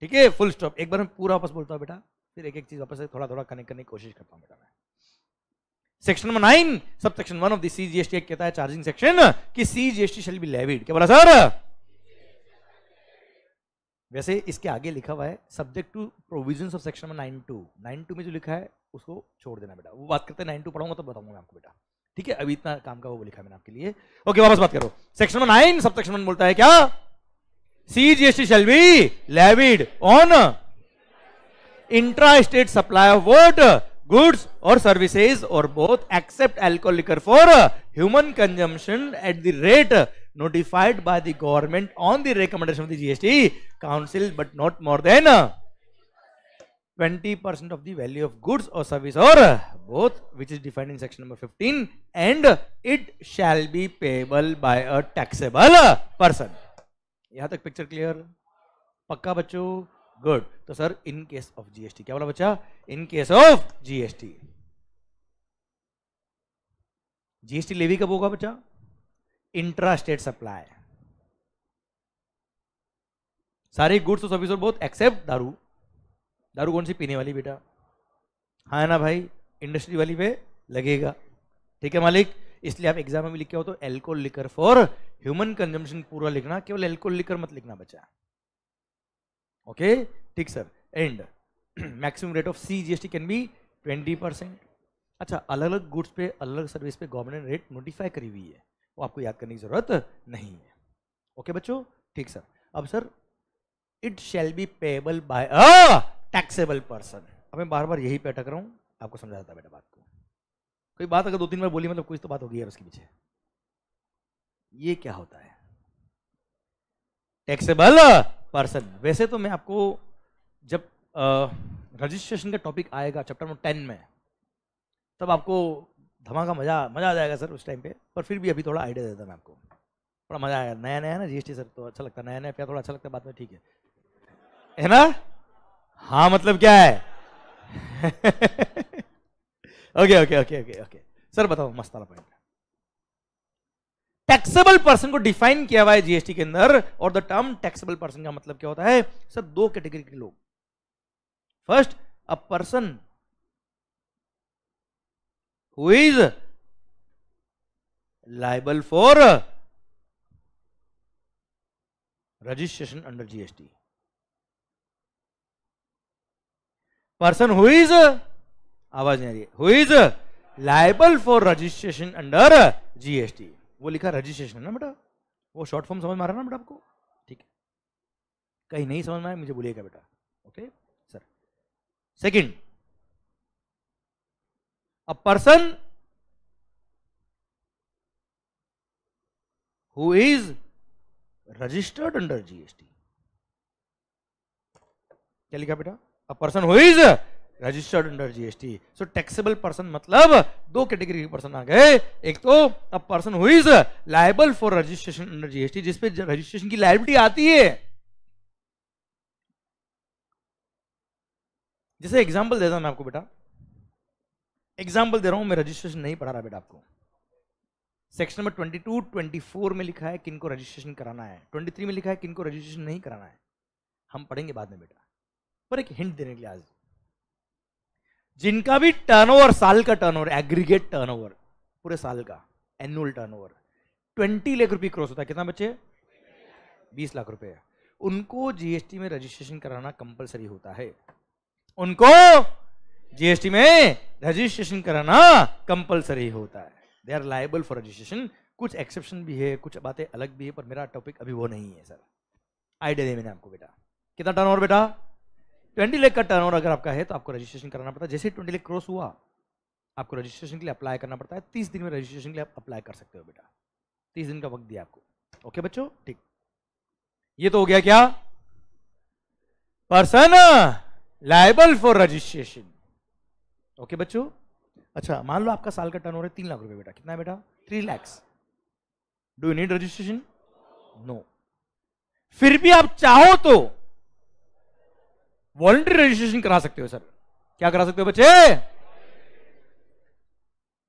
ठीक है फुल स्टॉप एक बार मैं पूरा वापस बोलता हूँ बेटा फिर एक एक चीज वापस थोड़ा थोड़ा कनेक्ट करने की कोशिश करता हूँ बेटा मैं section number nine sub section one of the GST act कहता है चार्जिंग सेक्शन की C GST shall be levied क्या बोला सर वैसे इसके आगे लिखा हुआ है subject to provision of section number nine two nine two में जो लिखा है उसको छोड़ देना बेटा वो बात करते हैं नाइन टू पढ़ाऊंगा तो बताऊंगा आपको बेटा ठीक है अभी इतना काम का वो लिखा मैंने आपके लिए ओके वापस बात करो section number nine sub section one बोलता है क्या C GST shall be levied on intra state supply of what goods or services or both except alcohol liquor for human consumption at the rate notified by the government on the recommendation of the GST council but not more than 20% of the value of goods or service or both which is defined in section number 15 and it shall be payable by a taxable person यहां तक picture clear पक्का बच्चों good तो sir in case of GST क्या बोला बच्चा in case of GST GST levy कब होगा बच्चा इंट्रा स्टेट सप्लाई सारे गुड्स और सर्विस और बहुत एक्सेप्ट दारू दारू कौन सी पीने वाली बेटा हाँ है ना भाई इंडस्ट्री वाली पे लगेगा ठीक है मालिक इसलिए आप एग्जाम में भी लिखे हो तो alcohol liquor for human consumption पूरा लिखना केवल एल्कोहल लिकर मत लिखना बच्चा ओके ठीक rate of C G S T can be twenty percent अच्छा अलग अलग गुड्स पे अलग अलग सर्विस पे गवर्नमेंट रेट नोटिफाई करी हुई है वो आपको याद करने की ज़रूरत नहीं है ओके बच्चों ठीक सर अब sir it shall be payable by a taxable person अब मैं बार बार यही पे अटक रहा हूँ आपको समझा देता बेटा बात को कोई बात अगर दो तीन बार बोली मतलब कुछ तो बात होगी यार उसके पीछे ये क्या होता है टैक्सेबल पर्सन वैसे तो मैं आपको जब रजिस्ट्रेशन का टॉपिक आएगा चैप्टर नंबर टेन में तब आपको धमाका मज़ा मज़ा आ जाएगा सर उस टाइम पे पर फिर भी अभी थोड़ा आइडिया देता मैं आपको थोड़ा मज़ा आएगा नया नया ना जीएसटी सर तो अच्छा लगता है नया नया प्यार थोड़ा अच्छा लगता है बाद में ठीक है है ना हाँ मतलब क्या है okay okay okay okay okay sir बताओ मस्त वाला पॉइंट टैक्सेबल पर्सन को डिफाइन किया हुआ है जीएसटी के अंदर और द टर्म टैक्सेबल पर्सन का मतलब क्या होता है सर दो कैटेगरी के लोग first a person who is liable for registration under GST person who is आवाज नहीं आ रही who is liable for registration under GST वो लिखा रजिस्ट्रेशन है ना बेटा वो शॉर्ट फॉर्म समझ में आ रहा है ना बेटा आपको ठीक है कहीं नहीं समझ में आया मुझे बोलिएगा बेटा okay sir second a person who is registered under GST क्या लिखा बेटा a person who is registered under GST so taxable person मतलब दो कैटेगरी के पर्सन आ गए एक तो a person who is liable for registration under GST जिसपे रजिस्ट्रेशन की लाइबिलिटी आती है जैसे एग्जाम्पल देता हूं मैं आपको बेटा एग्जाम्पल दे रहा हूं मैं रजिस्ट्रेशन नहीं पढ़ा रहा बेटा आपको सेक्शन नंबर 22, 24 में लिखा है किनको रजिस्ट्रेशन कराना है 23 में लिखा है किनको रजिस्ट्रेशन नहीं कराना है हम पढ़ेंगे बाद में बेटा पर एक हिंट देने के लिए आज जिनका भी टर्नओवर साल का टर्नओवर एग्रीगेट टर्नओवर पूरे साल का एनुअल टर्नओवर ट्वेंटी लाख रुपए क्रॉस होता है कितना बच्चे बीस लाख रुपए उनको जीएसटी में रजिस्ट्रेशन कराना कंपलसरी होता है उनको जीएसटी में रजिस्ट्रेशन कराना कंपलसरी होता है they are liable for registration कुछ एक्सेप्शन भी है कुछ बातें अलग भी है पर मेरा टॉपिक अभी वो नहीं है सर आइडिया दे मैंने आपको बेटा कितना टर्न बेटा ट्वेंटी लेख का टर्न ओवर अगर आपका है तो आपको रजिस्ट्रेशन करना पड़ता है जैसे ट्वेंटी लेख क्रॉस हुआ आपको रजिस्ट्रेशन के लिए अप्लाई करना पड़ता है तीस दिन में रजिस्ट्रेशन के लिए आप अप्लाई कर सकते हो बेटा तीस दिन का वक्त दिया आपको ओके बच्चों ठीक ये तो हो गया क्या person liable for registration okay बच्चों अच्छा मान लो आपका साल का टर्न हो है तीन लाख रुपए बेटा कितना है बेटा three lakhs do you need registration no फिर भी आप चाहो तो वॉलंटरी रजिस्ट्रेशन करा सकते हो सर क्या करा सकते हो बच्चे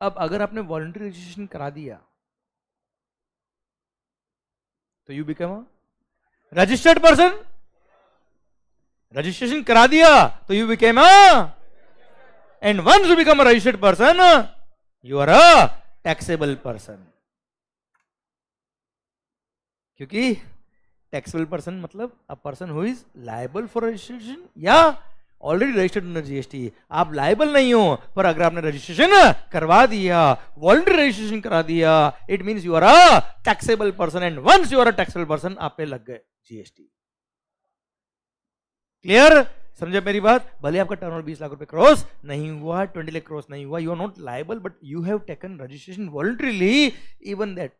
अब अगर आपने वॉलंटरी रजिस्ट्रेशन करा दिया तो you become a registered person registration करा दिया तो you became a and once you become a registered person you are a taxable person क्योंकि टैक्सेबल पर्सन मतलब a person who is liable for registration या already registered under GST आप liable नहीं हो पर अगर आपने रजिस्ट्रेशन करवा दिया वॉलंटरी रजिस्ट्रेशन करा दिया it means you are a taxable person and once you are a taxable person आप पे लग गए जीएसटी क्लियर समझे मेरी बात भले आपका टर्न ओवर बीस लाख रुपए क्रॉस नहीं हुआ ट्वेंटी लाख क्रॉस नहीं हुआ you are not liable but you have taken registration voluntarily even that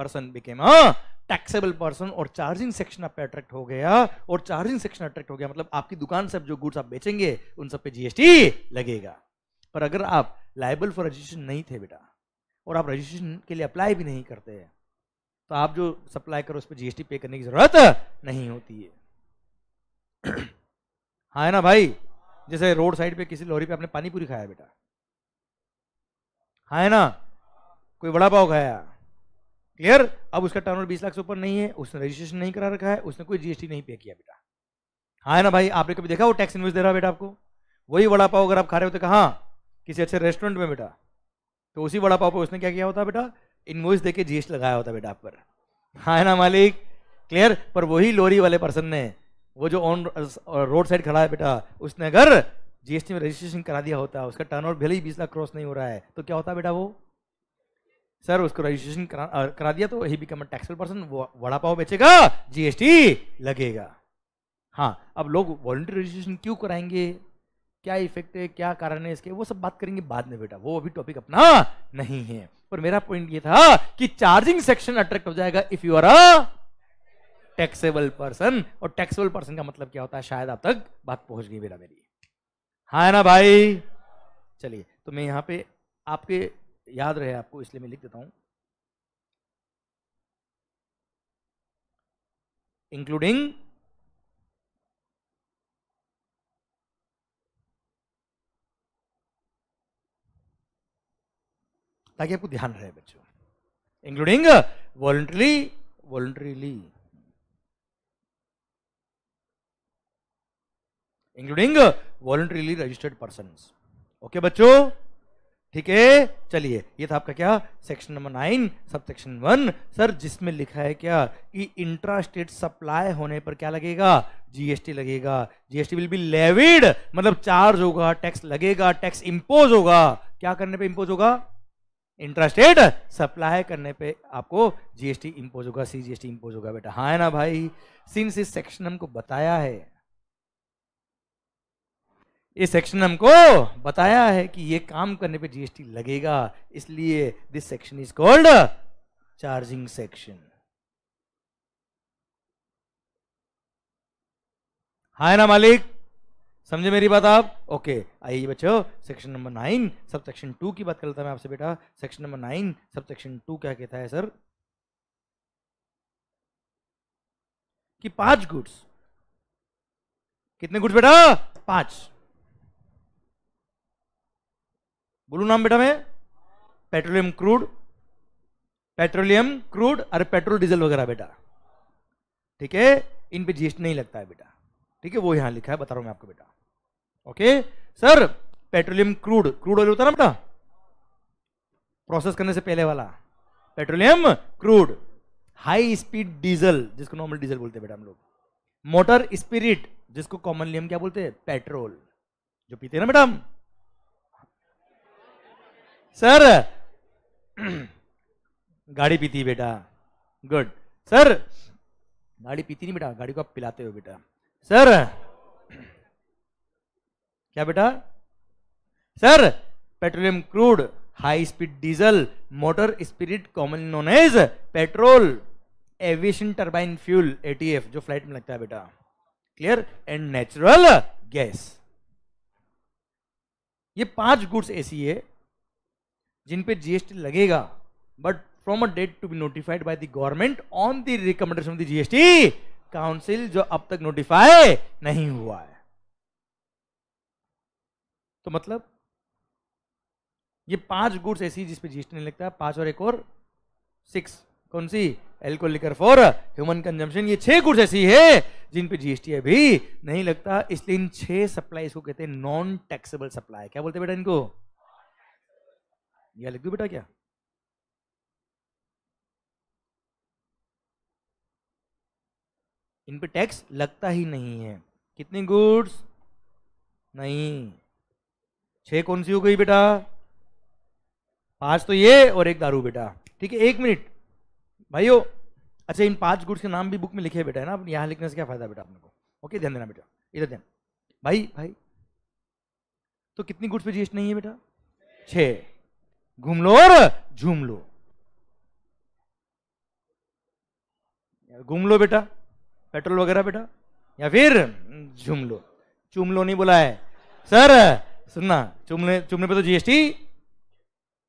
person became a taxable person और चार्जिंग सेक्शन आप पे अट्रैक्ट हो गया और चार्जिंग सेक्शन अट्रैक्ट हो गया मतलब आपकी दुकान से जो गुड्स आप बेचेंगे उन सब पे जीएसटी लगेगा पर अगर आप लाइबल फॉर रजिस्ट्रेशन नहीं थे बेटा और आप रजिस्ट्रेशन के लिए अप्लाई भी नहीं करते हैं तो आप जो सप्लाई करो उस पर जीएसटी पे करने की जरूरत नहीं होती है [CLEARS THROAT] हाँ है ना भाई जैसे रोड साइड पे किसी लॉरी पे आपने पानी पूरी खाया बेटा हाँ है ना कोई बड़ा पाव खाया क्लियर अब उसका टर्नओवर 20 लाख से ऊपर नहीं है उसने रजिस्ट्रेशन नहीं करा रखा है उसने कोई जीएसटी नहीं पे किया बेटा हाँ है ना भाई आपने कभी देखा वो टैक्स इन्वेस्ट दे रहा है बेटा आपको वही वड़ा पाव अगर आप खा रहे होते तो कहा किसी अच्छे रेस्टोरेंट में बेटा तो उसी वड़ा पाव पर उसने क्या किया होता बेटा इन्वॉइस देके जीएसटी लगाया होता बेटा आप पर हाँ है ना मालिक क्लियर पर वही लोरी वाले पर्सन ने वो जो ऑन रोड साइड खड़ा है बेटा उसने अगर जीएसटी में रजिस्ट्रेशन करा दिया होता उसका टर्नओवर भले ही बीस लाख क्रॉस नहीं हो रहा है तो क्या होता बेटा वो सर उसको रजिस्ट्रेशन करा, करा दिया तो he become taxable person vada pav बेचेगा जीएसटी लगेगा हाँ अब लोग वॉलंटरी रजिस्ट्रेशन क्यों कराएंगे क्या इफेक्ट है क्या कारण है इसके वो सब बात करेंगे बाद में बेटा वो अभी टॉपिक अपना नहीं है पर मेरा पॉइंट ये था कि चार्जिंग सेक्शन अट्रैक्ट हो जाएगा if you are a taxable person और टैक्सेबल पर्सन का मतलब क्या होता है शायद आप तक बात पहुंच गई बेटा मेरी हाँ है ना भाई चलिए तो मैं यहाँ पे आपके याद रहे आपको इसलिए मैं लिख देता हूं इंक्लूडिंग ताकि आपको ध्यान रहे बच्चों including voluntary voluntarily including voluntarily registered person okay बच्चों ठीक है चलिए ये था आपका क्या section number nine sub section one sir जिसमें लिखा है क्या कि इंट्रा स्टेट सप्लाई होने पर क्या लगेगा जीएसटी लगेगा जीएसटी विल बी लेविड मतलब चार्ज होगा टैक्स लगेगा टैक्स इंपोज होगा क्या करने पे इंपोज होगा इंट्रा स्टेट सप्लाई करने पे आपको जीएसटी इंपोज होगा जीएसटी इंपोज होगा बेटा हाँ ना भाई सिंस इस सेक्शन हमको बताया है ये सेक्शन हमको बताया है कि ये काम करने पे जीएसटी लगेगा इसलिए this section is called charging section हाय ना मालिक समझे मेरी बात आप ओके आइए बच्चों section number nine sub section two की बात कर लेता मैं आपसे बेटा section number nine sub section two क्या कहता है सर कि पांच गुड्स कितने गुड्स बेटा पांच बोलू नाम बेटा मैं पेट्रोलियम क्रूड पेट्रोलियम क्रूड और पेट्रोल डीजल वगैरह बेटा ठीक है इन पे जीएसटी नहीं लगता है बेटा ठीक है वो यहां लिखा है बता रहा हूं मैं आपको बेटा okay sir petroleum crude crude oil होता ना बेटा प्रोसेस करने से पहले वाला petroleum crude high speed diesel जिसको नॉर्मल डीजल बोलते हैं बेटा हम लोग मोटर स्पिरिट जिसको कॉमनली हम क्या बोलते हैं पेट्रोल जो पीते हैं ना बेटा हम सर [CLEARS THROAT] गाड़ी पीती बेटा गुड सर गाड़ी पीती नहीं बेटा गाड़ी को आप पिलाते हो बेटा सर क्या बेटा sir petroleum crude high speed diesel motor spirit common known as petrol aviation turbine fuel ATF जो फ्लाइट में लगता है बेटा क्लियर एंड नेचुरल गैस ये पांच गुड्स ऐसी है जिन पे जीएसटी लगेगा but from a date to be notified by the government on the recommendation of the GST council जो अब तक नोटिफाई नहीं हुआ है तो मतलब ये पांच गुड्स ऐसी जिसपे जीएसटी नहीं लगता पांच और एक और सिक्स कौन सी alcohol liquor for human consumption ये छह गुड्स ऐसी है जिन पे जीएसटी अभी नहीं लगता इसलिए इन छह सप्लाई इसको कहते हैं नॉन टैक्सेबल सप्लाई क्या बोलते बेटा इनको यह लिख दू बेटा क्या इन पे टैक्स लगता ही नहीं है कितनी गुड्स नहीं छह कौन सी हो गई बेटा पांच तो ये और एक दारू बेटा ठीक है एक मिनट भाइयों अच्छा इन पांच गुड्स के नाम भी बुक में लिखे बेटा है ना यहां लिखने से क्या फायदा बेटा अपने को ओके ध्यान देना बेटा इधर ध्यान भाई भाई तो कितनी गुड्स पे जीएसटी नहीं है बेटा छह घूम लो और झूम लो घूम लो बेटा पेट्रोल वगैरह बेटा या फिर झूम लो चूम लो नहीं बोला है सर सुनना चुमने चुमने पे तो जीएसटी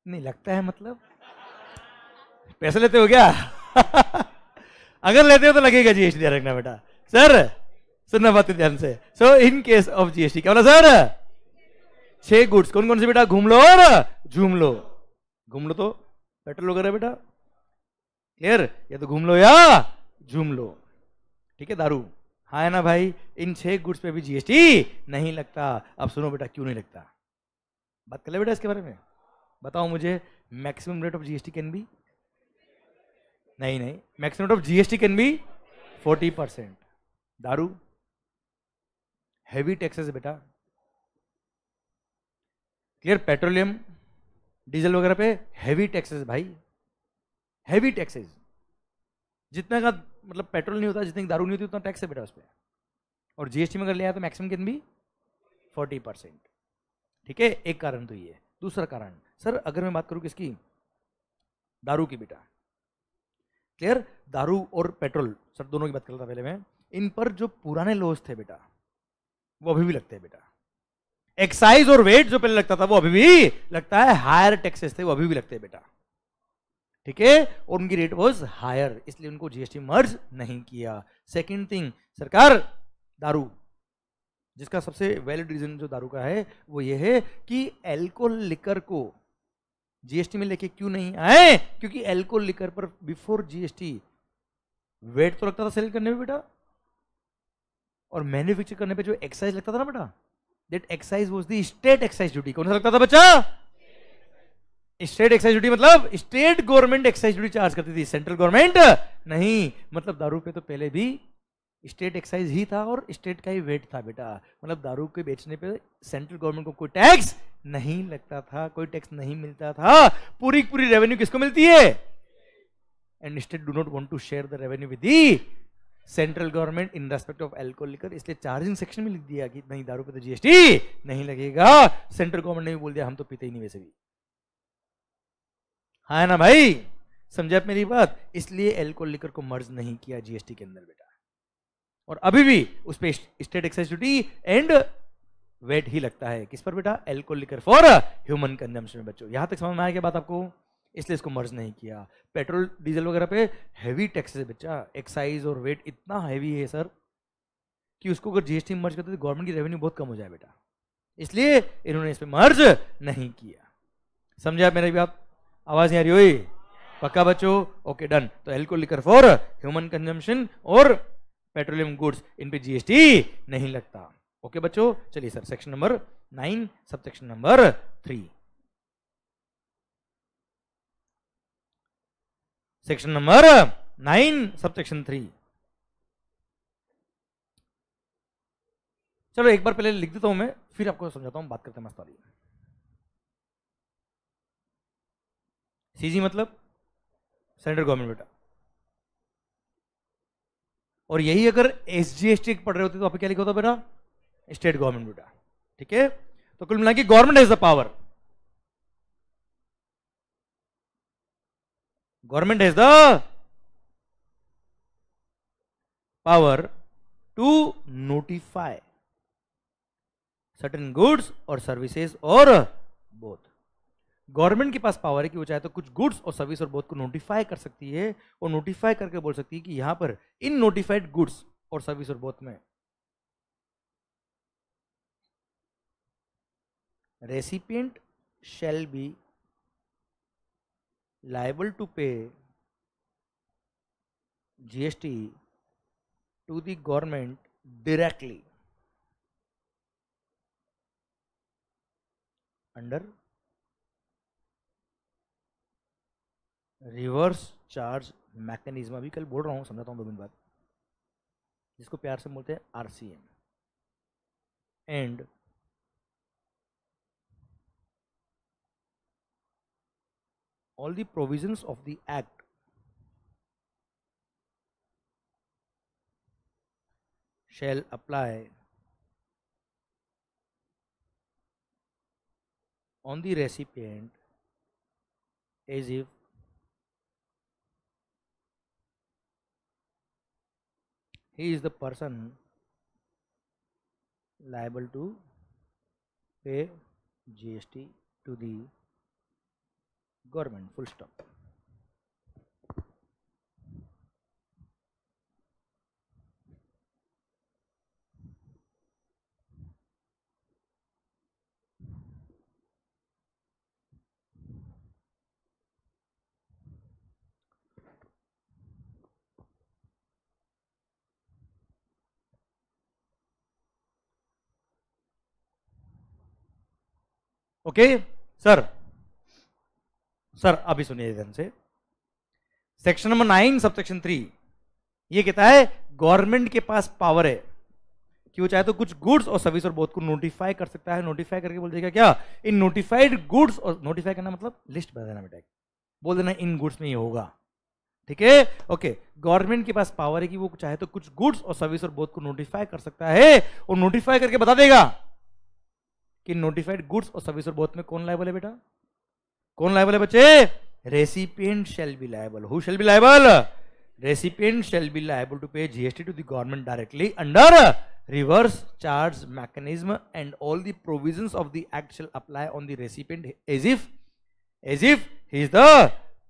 नहीं लगता है मतलब पैसे लेते हो क्या [LAUGHS] अगर लेते हो तो लगेगा जीएसटी ध्यान रखना बेटा सर सुनना बात ध्यान से so in case of GST क्या बोला सर छह गुड्स कौन कौन से बेटा घूम लो और झूम लो घूम लो तो पेट्रोल वगैरह बेटा क्लियर या तो घूम लो या झूम लो ठीक है दारू हाँ है ना भाई इन छह गुड्स पे भी जीएसटी नहीं लगता अब सुनो बेटा क्यों नहीं लगता बात कर ले बेटा इसके बारे में बताओ मुझे maximum rate of GST can be नहीं नहीं maximum rate of GST can be forty percent दारू हैवी टैक्सेस बेटा क्लियर पेट्रोलियम डीजल वगैरह पे हैवी टैक्सेस भाई हैवी टैक्सेस जितना का मतलब पेट्रोल नहीं होता जितनी दारू नहीं होती उतना टैक्स है बेटा उस पर और जीएसटी में अगर ले आया तो मैक्सिमम कितनी भी फोर्टी परसेंट ठीक है एक कारण तो ये है दूसरा कारण सर अगर मैं बात करूँ किसकी दारू की बेटा क्लियर दारू और पेट्रोल सर दोनों की बात करता पहले मैं इन पर जो पुराने लॉज थे बेटा वो अभी भी लगते हैं बेटा एक्साइज और वेट जो पहले लगता था वो अभी भी लगता है हायर टैक्सेस थे वो अभी भी लगते हैं बेटा ठीक है और उनकी रेट वॉज हायर इसलिए उनको जीएसटी मर्ज नहीं किया सेकेंड थिंग सरकार दारू जिसका सबसे वैलिड रीजन जो दारू का है वो ये है कि एल्कोहल लिकर को जीएसटी में लेके क्यों नहीं आए क्योंकि एल्कोहल लिकर पर बिफोर जीएसटी वेट तो लगता था सेल करने में बेटा और मैन्युफैक्चर करने पे जो एक्साइज लगता था ना बेटा that excise was the state excise duty कौन सा लगता था बच्चा स्टेट एक्साइज ड्यूटी मतलब state government excise duty charge करती थी सेंट्रल गवर्नमेंट नहीं मतलब दारू पे तो पहले भी स्टेट एक्साइज ही था और स्टेट का ही वेट था बेटा मतलब दारू के बेचने पे सेंट्रल गवर्नमेंट को कोई टैक्स नहीं लगता था कोई टैक्स नहीं मिलता था पूरी पूरी रेवेन्यू किसको मिलती है and state do not want to share the revenue with the central government in respect of alcohol liquor इसलिए चार्जिंग सेक्शन में लिख दिया कि नहीं दारू पे तो जीएसटी नहीं लगेगा सेंट्रल गवर्नमेंट ने भी बोल दिया हम तो पीते ही नहीं वैसे भी हाँ है ना भाई समझा आप मेरी बात इसलिए एल्कोहल लिकर को मर्ज नहीं किया जीएसटी के अंदर बेटा और अभी भी उस पर state excise duty and VAT ही लगता है किस पर बेटा alcohol liquor for human consumption बच्चों यहां तक समझ में आया क्या बात आपको इसलिए इसको मर्ज नहीं किया पेट्रोल डीजल वगैरह पे हैवी टैक्सेस है बच्चा एक्साइज और वेट इतना हैवी है सर कि उसको अगर जीएसटी मर्ज करते तो गवर्नमेंट की रेवेन्यू बहुत कम हो जाए बेटा इसलिए इन्होंने इस पर मर्ज नहीं किया समझा मेरे भी आप आवाज नहीं आ रही हुई पक्का बच्चो ओके डन तो alco liquor for human consumption और पेट्रोलियम गुड्स इन पे जीएसटी नहीं लगता ओके बच्चों चलिए sir section number nine sub section number three section number nine sub section three चलो एक बार पहले लिख देता हूं मैं फिर आपको समझाता हूं बात करते हैं वाली सीजी मतलब सेंट्रल गवर्नमेंट बेटा और यही अगर एस जी एस टी पढ़ रहे होते तो आप क्या लिखा होता बेटा स्टेट गवर्नमेंट बेटा ठीक है तो कुल मिला government is the power government has the power to notify certain goods or services or both government के पास पावर है कि वो चाहे तो कुछ गुड्स और सर्विस और बोथ को नोटिफाई कर सकती है और नोटिफाई करके बोल सकती है कि यहां पर इन नोटिफाइड गुड्स और सर्विस और बोथ में recipient shall be liable to pay GST to the गवर्नमेंट directly under reverse charge mechanism अभी कल बोल रहा हूँ समझाता हूँ दो दिन बाद जिसको प्यार से बोलते हैं R C M and all the provisions of the act shall apply on the recipient as if he is the person liable to pay GST to the government full stop okay sir sir अभी सुनिए ध्यान से section number nine sub section three ये कहता है government के पास power है कि वो चाहे तो कुछ गुड्स और सर्विस और बोध को नोटिफाई कर सकता है नोटिफाई करके बोल देगा क्या इन नोटिफाइड गुड्स और नोटिफाई करना मतलब लिस्ट बना देना बेटा बोल देना इन गुड्स में ये होगा ठीक है ओके गवर्नमेंट के पास पावर है कि वो चाहे तो कुछ गुड्स और सर्विस और बोध को नोटिफाई कर सकता है और नोटिफाई करके बता देगा कि नोटिफाइड गुड्स और सर्विस और बोध में कौन लाइबल है बेटा कौन लाइबल है बच्चे recipient shall be liable who shall be liable recipient shall be liable to pay GST to the government directly under reverse charge mechanism and all the provisions of the act shall apply on the recipient as if as if he is the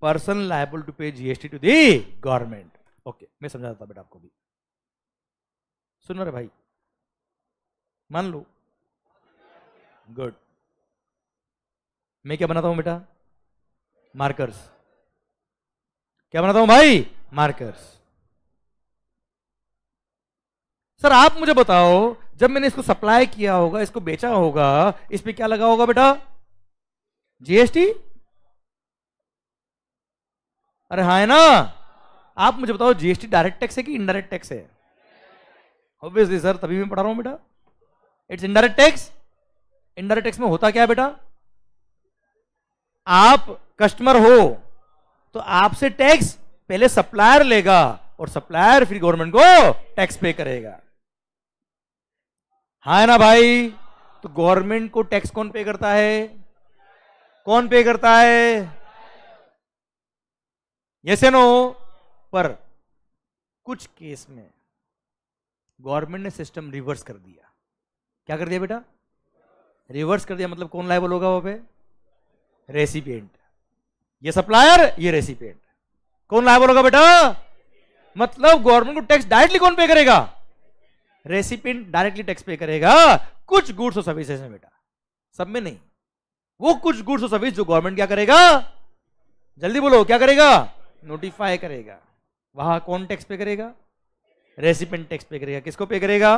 person liable to pay GST to the government okay मैं समझा देता बेटा आपको भी सुन रहे भाई मान लो गुड मैं क्या बनाता हूं बेटा मार्कर्स क्या बनाता हूं भाई मार्कर्स सर आप मुझे बताओ जब मैंने इसको सप्लाई किया होगा इसको बेचा होगा इस पर क्या लगा होगा बेटा जीएसटी अरे हा है ना आप मुझे बताओ जीएसटी डायरेक्ट टैक्स है कि इनडायरेक्ट टैक्स है ऑब्वियसली सर तभी मैं पढ़ा रहा हूं बेटा it's indirect tax indirect tax में होता क्या है बेटा आप कस्टमर हो तो आपसे टैक्स पहले सप्लायर लेगा और सप्लायर फिर गवर्नमेंट को टैक्स पे करेगा हा है ना भाई तो गवर्नमेंट को टैक्स कौन पे करता है कौन पे करता है यसे नो पर कुछ केस में गवर्नमेंट ने सिस्टम रिवर्स कर दिया क्या कर दिया बेटा रिवर्स कर दिया मतलब कौन लाइबल होगा वहां पे रेसिपिएंट ये सप्लायर ये रेसिपिएंट कौन लाइबल होगा बेटा मतलब गवर्नमेंट को टैक्स डायरेक्टली कौन पे करेगा रेसिपिएंट डायरेक्टली टैक्स पे करेगा कुछ गुड्स और सर्विसेज में बेटा सब में नहीं वो कुछ गुड्स और सर्विस जो गवर्नमेंट क्या करेगा जल्दी बोलो क्या करेगा नोटिफाई करेगा वहां कौन टैक्स पे करेगा रेसिपेंट टैक्स पे करेगा किसको पे करेगा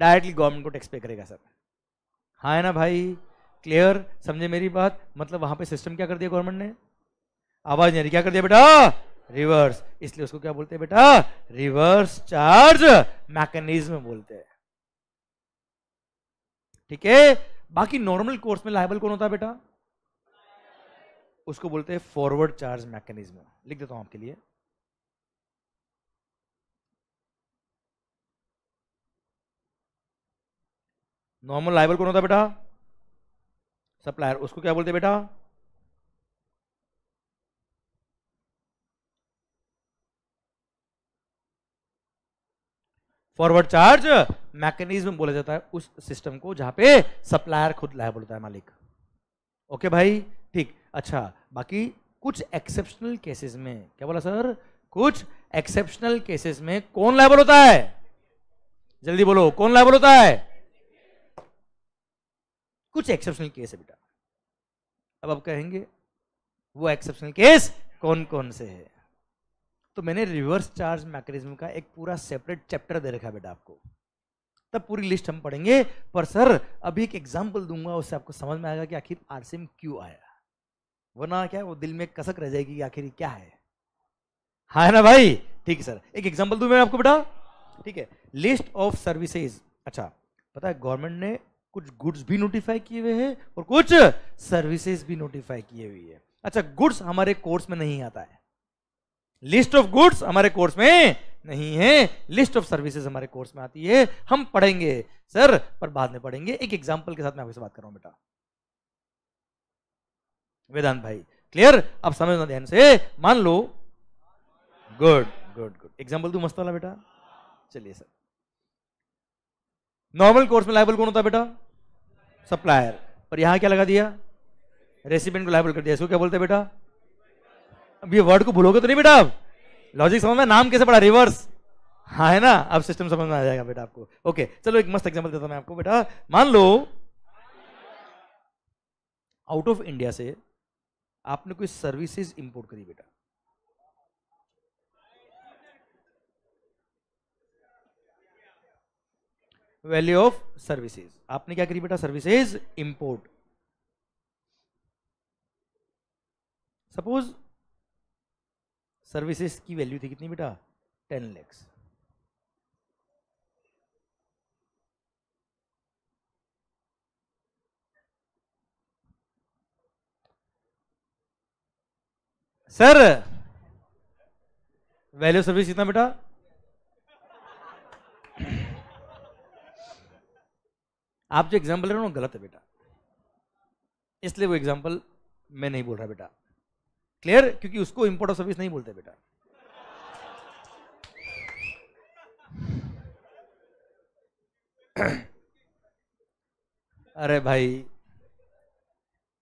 डायरेक्टली गवर्नमेंट को टैक्स पे करेगा सर हाँ है ना भाई क्लियर समझे मेरी बात मतलब वहां पे सिस्टम क्या कर दिया गवर्नमेंट ने आवाज नहीं क्या कर दिया बेटा रिवर्स इसलिए उसको क्या बोलते हैं बेटा रिवर्स चार्ज मैकेनिज्म बोलते हैं ठीक है बाकी नॉर्मल कोर्स में लाइबल कौन होता है बेटा उसको बोलते हैं फॉरवर्ड चार्ज मैकेनिज्म लिख देता हूं आपके लिए नॉर्मल लाइबल कौन होता है बेटा सप्लायर उसको क्या बोलते बेटा फॉरवर्ड चार्ज मैकेनिज्म बोला जाता है उस सिस्टम को जहां पे सप्लायर खुद लाया बोलता है मालिक ओके भाई ठीक अच्छा बाकी कुछ एक्सेप्शनल केसेस में क्या बोला सर कुछ एक्सेप्शनल केसेस में कौन लाइबल होता है जल्दी बोलो कौन लाइबल होता है कुछ एक्सेप्शनल केस है बेटा अब आप कहेंगे वो एक्सेप्शनल केस कौन कौन से है तो मैंने रिवर्स चार्ज मैकेनिज्म का एक पूरा सेपरेट चैप्टर दे रखा है बेटा आपको तब पूरी लिस्ट हम पढ़ेंगे पर सर अभी एक एग्जाम्पल दूंगा उससे आपको समझ में आएगा कि आखिर आरसीएम क्यों आया वरना क्या वो दिल में कसक रह जाएगी आखिर क्या है हाँ है ना भाई ठीक है सर एक एग्जाम्पल दू मैं आपको बेटा ठीक है लिस्ट ऑफ सर्विसेज अच्छा पता है गवर्नमेंट ने कुछ गुड्स भी नोटिफाई किए हुए हैं और कुछ सर्विसेज भी नोटिफाई किए हुए है अच्छा गुड्स हमारे कोर्स में नहीं आता है लिस्ट ऑफ गुड्स हमारे कोर्स में नहीं है लिस्ट ऑफ सर्विसेज हमारे कोर्स में आती है हम पढ़ेंगे सर पर बाद में पढ़ेंगे एक एग्जाम्पल के साथ मैं आपसे बात कर रहा हूं बेटा वेदांत भाई क्लियर अब समझना ध्यान से मान लो गुड गुड गुड एग्जाम्पल तू मस्त वाला बेटा चलिए सर नॉर्मल कोर्स में लाइबल कौन होता है बेटा सप्लायर पर यहां क्या लगा दिया रेसिपेंट को लाइबल कर दिया इसको क्या बोलते हैं बेटा अब ये वर्ड को भूलोगे तो नहीं बेटा आप लॉजिक समझ में नाम कैसे पड़ा रिवर्स हाँ है ना अब सिस्टम समझ में आ जाएगा बेटा आपको ओके चलो एक मस्त एग्जाम्पल देता मैं आपको बेटा मान लो आउट ऑफ इंडिया से आपने कोई सर्विसेज इंपोर्ट करी बेटा वैल्यू ऑफ सर्विसेज आपने क्या करी बेटा सर्विसेज इंपोर्ट सपोज सर्विसेज की वैल्यू थी कितनी बेटा ten lakhs sir value service कितना बेटा आप जो एग्जाम्पल ले रहे हो ना गलत है बेटा इसलिए वो एग्जाम्पल मैं नहीं बोल रहा बेटा क्लियर क्योंकि उसको इम्पोर्ट ऑफ सर्विस नहीं बोलते बेटा [COUGHS] अरे भाई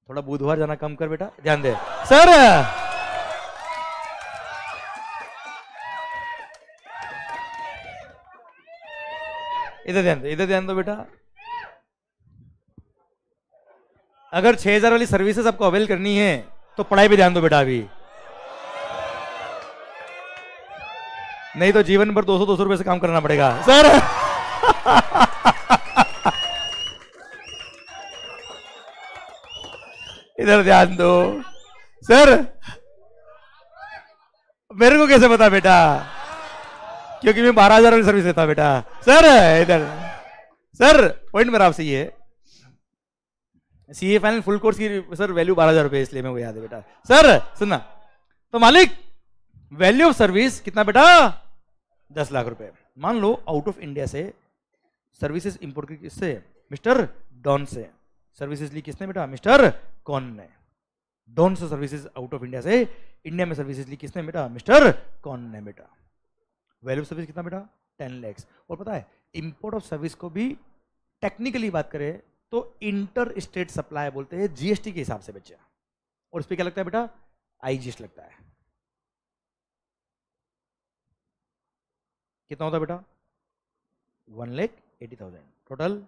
थोड़ा बुधवार जाना कम कर बेटा ध्यान दे सर इधर ध्यान दो इधर ध्यान दो बेटा अगर 6000 वाली सर्विसेज आपको अवेल करनी है तो पढ़ाई पे ध्यान दो बेटा अभी नहीं तो जीवन भर 200 200 रुपए से काम करना पड़ेगा सर इधर ध्यान दो सर मेरे को कैसे पता बेटा क्योंकि मैं बारह हजार वाली सर्विस देता बेटा सर इधर सर पॉइंट मेरा आपसे ये C A final full course की सर वैल्यू बारह हजार रुपए इसलिए मैं वो याद है बेटा सर सुनना तो मालिक वैल्यू ऑफ सर्विस कितना बेटा दस लाख रुपए मान लो आउट ऑफ इंडिया से सर्विसेज इंपोर्ट की किससे मिस्टर डॉन से सर्विसेज ली किसने बेटा मिस्टर कॉन ने डॉन से सर्विसेज आउट ऑफ इंडिया से इंडिया में सर्विसेज ली किसने बेटा मिस्टर कॉन ने बेटा वैल्यू ऑफ सर्विस कितना बेटा टेन लैक्स और पता है इंपोर्ट ऑफ सर्विस को भी टेक्निकली बात करें तो इंटर स्टेट सप्लाई बोलते हैं जीएसटी के हिसाब से बच्चा और इस पर क्या लगता है बेटा आईजीएसटी लगता है कितना होता है बेटा one lakh eighty thousand total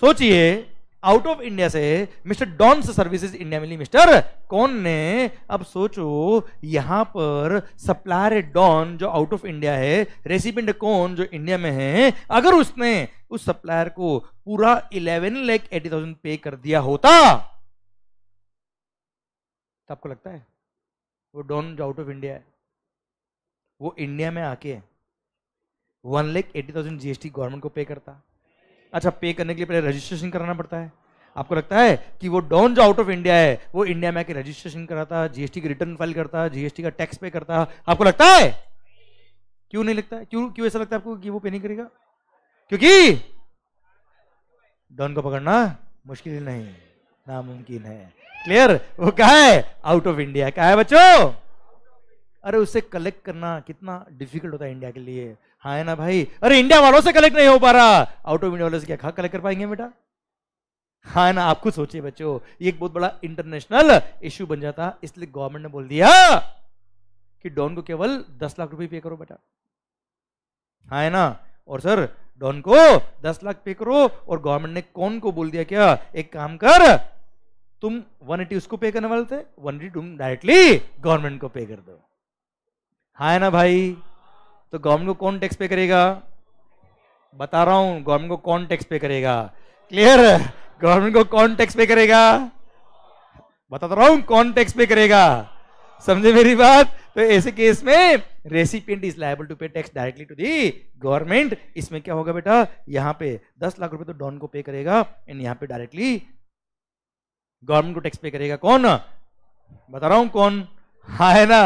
सोचिए आउट ऑफ इंडिया से मिस्टर डॉन्स सर्विसेज इंडिया मिली मिस्टर कौन ने अब सोचो यहां पर सप्लायर डॉन जो आउट ऑफ इंडिया है रेसिपेंट कौन जो इंडिया में है अगर उसने उस सप्लायर को पूरा इलेवन लैख एटी थाउजेंड पे कर दिया होता तो आपको लगता है वो डॉन जो आउट ऑफ इंडिया है वो इंडिया में आके one lakh eighty thousand GST government को पे करता अच्छा पे करने के लिए पहले रजिस्ट्रेशन कराना पड़ता है आपको लगता है कि वो डॉन जो आउट ऑफ इंडिया है वो इंडिया में आके रजिस्ट्रेशन कराता है जीएसटी की रिटर्न फाइल करता है जीएसटी का टैक्स पे करता है आपको लगता है क्यों नहीं लगता है? क्यों क्यों ऐसा लगता है आपको कि वो पे नहीं करेगा क्योंकि डॉन को पकड़ना मुश्किल नहीं नामुमकिन है क्लियर वो क्या है आउट ऑफ इंडिया क्या है बच्चों अरे उससे कलेक्ट करना कितना डिफिकल्ट होता है इंडिया के लिए हाँ है ना भाई अरे इंडिया वालों से कलेक्ट नहीं हो पा रहा आउट ऑफ इंडिया वालों से क्या खा कलेक्ट कर पाएंगे बेटा हाँ ना आपको सोचिए बच्चों ये एक बहुत बड़ा इंटरनेशनल इश्यू बन जाता इसलिए गवर्नमेंट ने बोल दिया कि डॉन को केवल दस लाख रुपए पे करो बेटा हाँ है ना और सर डॉन को दस लाख पे करो और गवर्नमेंट ने कौन को बोल दिया क्या एक काम कर तुम वन एटी उसको पे करने वाले थे वन एटी तुम डायरेक्टली गवर्नमेंट को पे कर दो हाँ ना भाई तो गवर्नमेंट को कौन टैक्स पे करेगा बता रहा हूं गवर्नमेंट को कौन टैक्स पे करेगा क्लियर गवर्नमेंट को कौन टैक्स पे करेगा बता तो रहा हूं कौन टैक्स पे करेगा समझे मेरी बात तो ऐसे केस में recipient is liable to pay tax directly to the government इसमें क्या होगा बेटा यहाँ पे दस लाख रुपए तो डॉन को पे करेगा एंड यहाँ पे डायरेक्टली गवर्नमेंट को टैक्स पे करेगा कौन बता रहा हूं कौन हा है ना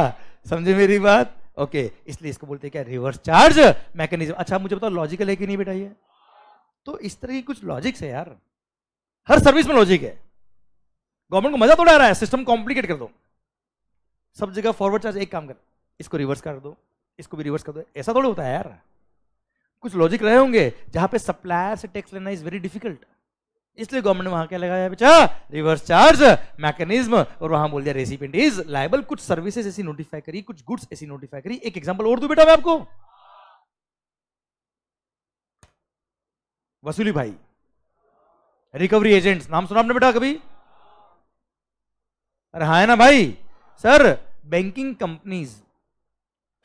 समझे मेरी बात ओके इसलिए इसको बोलते हैं क्या रिवर्स चार्ज मैकेनिज्म अच्छा मुझे बताओ लॉजिकल है कि नहीं बेटा ये तो इस तरह की कुछ लॉजिक्स है यार हर सर्विस में लॉजिक है गवर्नमेंट को मजा थोड़ा आ रहा है सिस्टम कॉम्प्लिकेट कर दो सब जगह फॉरवर्ड चार्ज एक काम कर इसको रिवर्स कर दो इसको भी रिवर्स कर दो ऐसा थोड़ा होता है यार कुछ लॉजिक रहे होंगे जहां पे सप्लायर से टैक्स लेना इज वेरी डिफिकल्ट इसलिए गवर्नमेंट ने वहां क्या लगाया बेटा रिवर्स चार्ज मैकेनिज्म और वहां बोल दिया रेसिपेंट इज लाइबल कुछ सर्विसेज ऐसी नोटिफाई करी कुछ गुड्स ऐसी नोटिफाई करी एक एग्जाम्पल और दू बेटा मैं आपको वसूली भाई रिकवरी एजेंट्स नाम सुना आपने बेटा कभी अरे हाँ ना भाई sir banking companies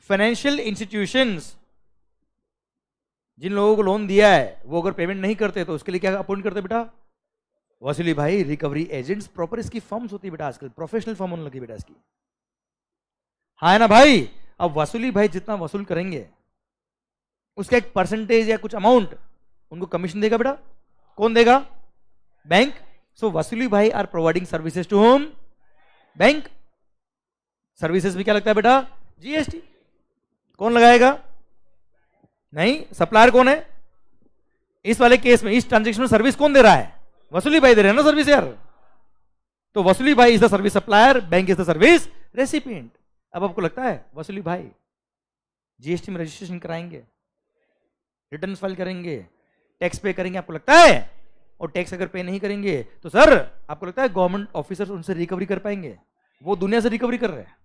financial institutions जिन लोगों को लोन दिया है वो अगर पेमेंट नहीं करते तो उसके लिए क्या अपॉइंट करते बेटा वसूली भाई रिकवरी एजेंट्स प्रॉपर इसकी फॉर्म होती है बेटा आजकल प्रोफेशनल फॉर्म होने लगी बेटा इसकी हा है ना भाई अब वसूली भाई जितना वसूल करेंगे उसका एक परसेंटेज या कुछ अमाउंट उनको कमीशन देगा बेटा कौन देगा बैंक सो वसूली भाई are providing services to home bank services में क्या लगता है बेटा जीएसटी कौन लगाएगा नहीं सप्लायर कौन है इस वाले केस में इस ट्रांजेक्शन में सर्विस कौन दे रहा है वसूली भाई दे रहे हैं ना सर्विस यार तो वसूली भाई is the service supplier bank is the service recipient अब आपको लगता है वसूली भाई जीएसटी में रजिस्ट्रेशन कराएंगे रिटर्न फाइल करेंगे टैक्स पे करेंगे आपको लगता है और टैक्स अगर पे नहीं करेंगे तो सर आपको लगता है गवर्नमेंट ऑफिसर उनसे रिकवरी कर पाएंगे वो दुनिया से रिकवरी कर रहे हैं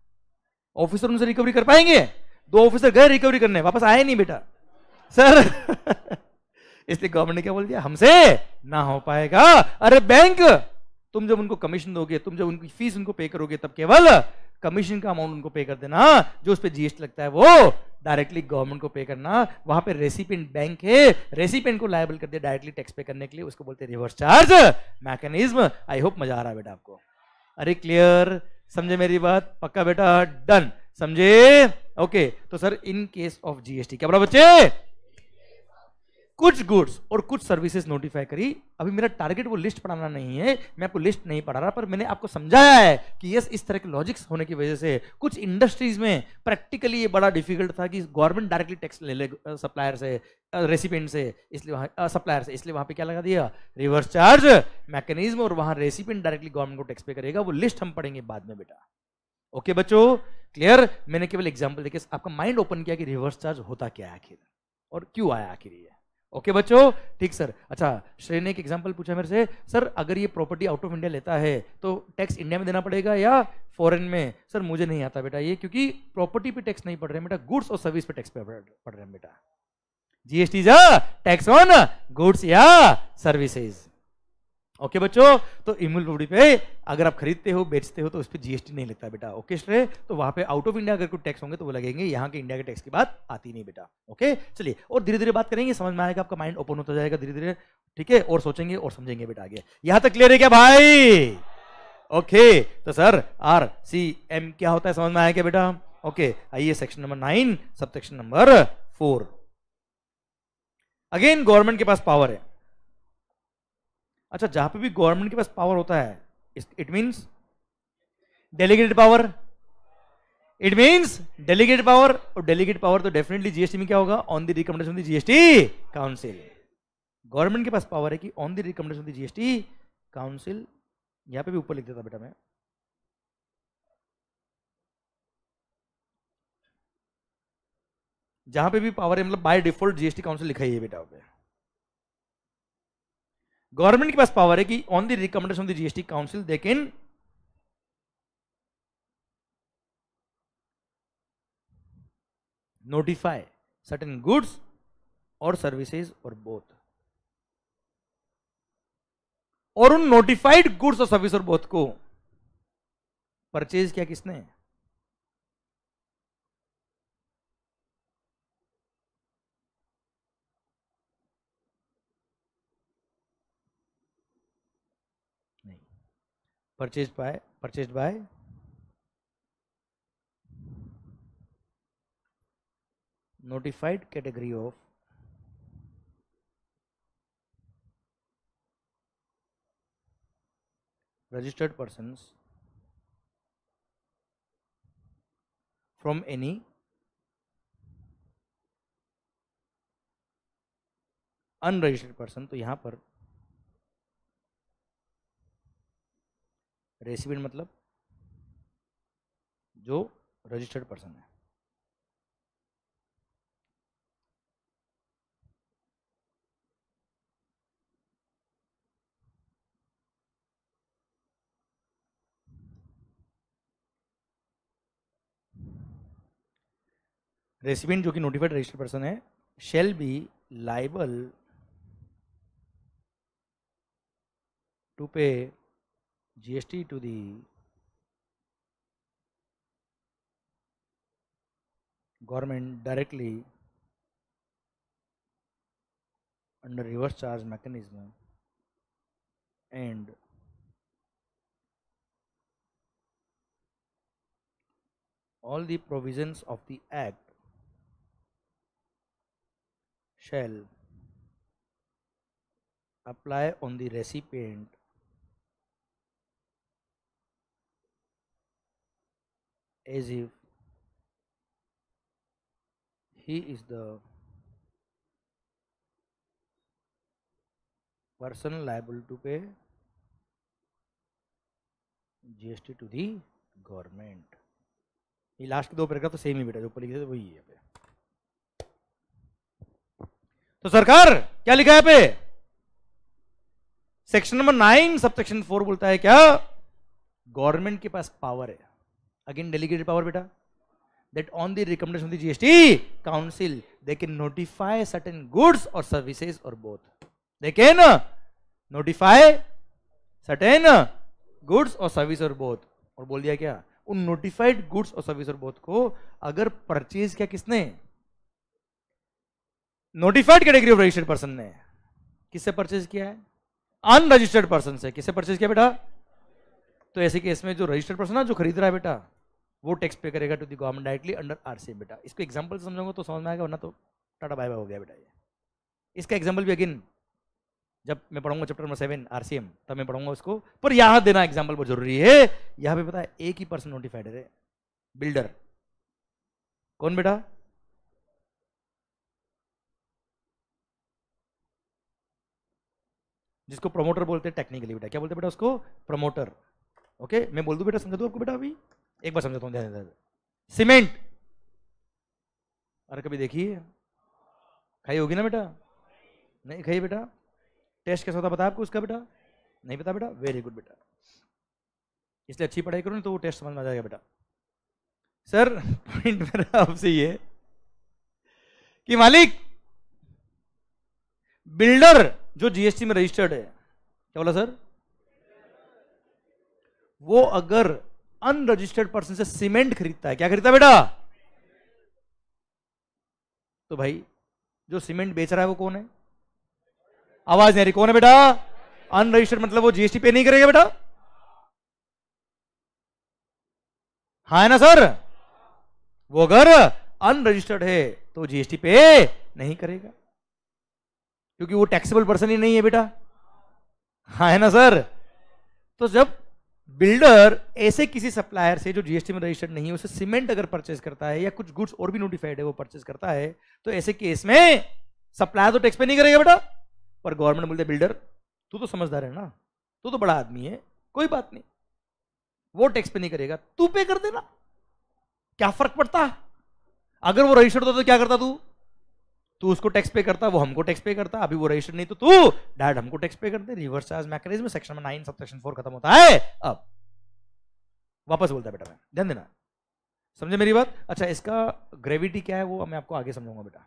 ऑफिसर उनसे रिकवरी कर पाएंगे दो ऑफिसर गए रिकवरी करने वापस आए नहीं बेटा सर इसलिए गवर्नमेंट ने क्या बोल दिया हमसे ना हो पाएगा अरे बैंक तुम जब उनको कमीशन दोगे तुम जब उनकी फीस उनको पे करोगे तब केवल कमीशन का अमाउंट उनको पे कर देना जो उस पर जीएसटी लगता है वो डायरेक्टली गवर्नमेंट को पे करना वहां पे रेसिपेंट बैंक है रेसिपेंट को लायबल कर दिया डायरेक्टली टैक्स पे करने के लिए उसको बोलते reverse charge mechanism I hope मजा आ रहा है बेटा आपको अरे क्लियर समझे मेरी बात पक्का बेटा डन समझे ओके तो sir in case of GST क्या बड़ा बच्चे कुछ गुड्स और कुछ सर्विसेज नोटिफाई करी अभी मेरा टारगेट वो लिस्ट पढ़ाना नहीं है मैं आपको लिस्ट नहीं पढ़ा रहा पर मैंने आपको समझाया है कि यस इस तरह के लॉजिक्स होने की वजह से कुछ इंडस्ट्रीज में प्रैक्टिकली ये बड़ा डिफिकल्ट था कि गवर्नमेंट डायरेक्टली टैक्स ले ले सप्लायर से रेसिपेंट से इसलिए वहाँ सप्लायर से इसलिए वहाँ पर क्या लगा दिया रिवर्स चार्ज मैकेनिज्म और वहाँ रेसिपेंट डायरेक्टली गवर्नमेंट को टैक्स पे करेगा वो लिस्ट हम पढ़ेंगे बाद में बेटा ओके बच्चो क्लियर मैंने केवल एग्जाम्पल देखे आपका माइंड ओपन किया कि रिवर्स चार्ज होता क्या है आखिर और क्यों आया आखिर ये ओके बच्चों ठीक सर अच्छा श्रेय ने एक एग्जाम्पल पूछा मेरे से सर अगर ये प्रॉपर्टी आउट ऑफ इंडिया लेता है तो टैक्स इंडिया में देना पड़ेगा या फॉरेन में सर मुझे नहीं आता बेटा ये क्योंकि प्रॉपर्टी पे टैक्स नहीं पड़ रहे बेटा गुड्स और सर्विस पे टैक्स पे पड़ रहे हैं बेटा जीएसटी जा टैक्स ऑन गुड्स या सर्विसेज ओके बच्चों तो इम्यून रोडी पे अगर आप खरीदते हो बेचते हो तो उस पर जीएसटी नहीं लगता बेटा ओके श्रेय तो वहां पे आउट ऑफ इंडिया अगर कोई टैक्स होंगे तो वो लगेंगे यहाँ के इंडिया के टैक्स की बात आती नहीं बेटा ओके चलिए और धीरे धीरे बात करेंगे समझ में आएगा आपका माइंड ओपन होता जाएगा धीरे धीरे ठीक है और सोचेंगे और समझेंगे बेटा आगे यहाँ तक क्लियर है क्या भाई ओके तो सर आर सी एम क्या होता है समझ में आया क्या बेटा ओके आइए section number nine sub section number four again government के पास पावर है अच्छा जहां पे भी गवर्नमेंट के पास पावर होता है it means delegated power it means delegated power और डेलीगेट पावर तो डेफिनेटली जीएसटी में क्या होगा on the recommendation of the GST council government के पास पावर है कि on the recommendation of the GST council यहां पे भी ऊपर लिख देता बेटा मैं जहां पे भी पावर है मतलब बाय डिफॉल्ट जीएसटी काउंसिल लिखा ही है बेटा पे गवर्नमेंट के पास पावर है कि on the recommendation of the GST council they can notify certain goods और सर्विसेज और बोथ और उन नोटिफाइड गुड्स और सर्विस और बोथ को परचेज किया किसने purchased by purchased by notified category of registered persons from any unregistered person तो यहाँ पर रेसिपेंट मतलब जो रजिस्टर्ड पर्सन है रेसिपेंट जो कि नोटिफाइड रजिस्टर्ड पर्सन है shall be liable to pay GST to the government directly under reverse charge mechanism and all the provisions of the act shall apply on the recipient as if he is the person liable to pay GST to the government ये last के दो paragraph तो same ही बेटा जो ऊपर लिखे थे वही है पे तो सरकार क्या लिखा है पे section number nine sub section four बोलता है क्या गवर्नमेंट के पास पावर है अगेन डेलीगेटेड पावर बेटा that on the recommendation of the GST council they can notify certain goods और सर्विसेज और both they can notify certain goods और सर्विस और बोथ और बोल दिया क्या उन नोटिफाइड गुड्स और सर्विस और बोथ को अगर परचेज किया किसने notified category of registered person ने किससे परचेज किया है अनरजिस्टर्ड पर्सन से किससे परचेज किया बेटा तो ऐसे केस में जो रजिस्टर्ड पर्सन है जो खरीद रहा है बेटा वो टैक्स पे करेगा to the government directly under R बेटा इसको एग्जाम्पल समझाऊंगा तो समझ में आएगा वरना तो टाटा बाय बाय हो गया बेटा ये इसका एग्जाम्पल भी अगेन जब मैं पढ़ूंगा चैप्टर नंबर सेवन आर तब मैं पढ़ूंगा उसको पर यहाँ देना एग्जाम्पल बहुत जरूरी है यहाँ पे पता है एक ही पर्सन नोटिफाइड है बिल्डर कौन बेटा जिसको प्रमोटर बोलते हैं टेक्निकली बेटा क्या बोलते हैं बेटा उसको प्रमोटर ओके मैं बोल दू बेटा समझा दू आपको बेटा अभी एक बार समझाता हूँ ध्यान सीमेंट अरे कभी देखिए खाई होगी ना बेटा नहीं खाई बेटा टेस्ट कैसा होता बता आपको उसका बेटा नहीं पता बेटा वेरी गुड बेटा इसलिए अच्छी पढ़ाई करो ना तो वो टेस्ट समझ में आ जाएगा बेटा सर पॉइंट मेरा आपसे ये कि मालिक बिल्डर जो जीएसटी में रजिस्टर्ड है क्या बोला सर वो अगर अनरजिस्टर्ड पर्सन से सीमेंट खरीदता है क्या खरीदता है बेटा तो भाई जो सीमेंट बेच रहा है वो कौन है आवाज नहीं आ रही कौन है बेटा अनरजिस्टर्ड मतलब वो जीएसटी पे नहीं करेगा बेटा हाँ है ना सर वो अगर अनरजिस्टर्ड है तो जीएसटी पे नहीं करेगा क्योंकि वो टैक्सेबल पर्सन ही नहीं है बेटा हाँ है ना सर तो जब बिल्डर ऐसे किसी सप्लायर से जो जीएसटी में रजिस्टर्ड नहीं है उसे सीमेंट अगर परचेज करता है या कुछ गुड्स और भी नोटिफाइड है वो परचेज करता है तो ऐसे केस में सप्लायर तो टैक्स पे नहीं करेगा बेटा पर गवर्नमेंट बोलते बिल्डर तू तो समझदार है ना तू तो बड़ा आदमी है कोई बात नहीं वो टैक्स पे नहीं करेगा तू पे कर देना क्या फर्क पड़ता अगर वो रजिस्टर्ड होता तो क्या करता तू तू उसको टैक्स पे करता वो हमको टैक्स पे करता अभी वो रजिस्टर्ड नहीं तो तू डायरेक्ट हमको टैक्स पे करते reverse charge mechanism section nine sub section four खत्म होता है अब वापस बोलता है बेटा मैं ध्यान देना समझे मेरी बात अच्छा इसका ग्रेविटी क्या है वो मैं आपको आगे समझाऊंगा बेटा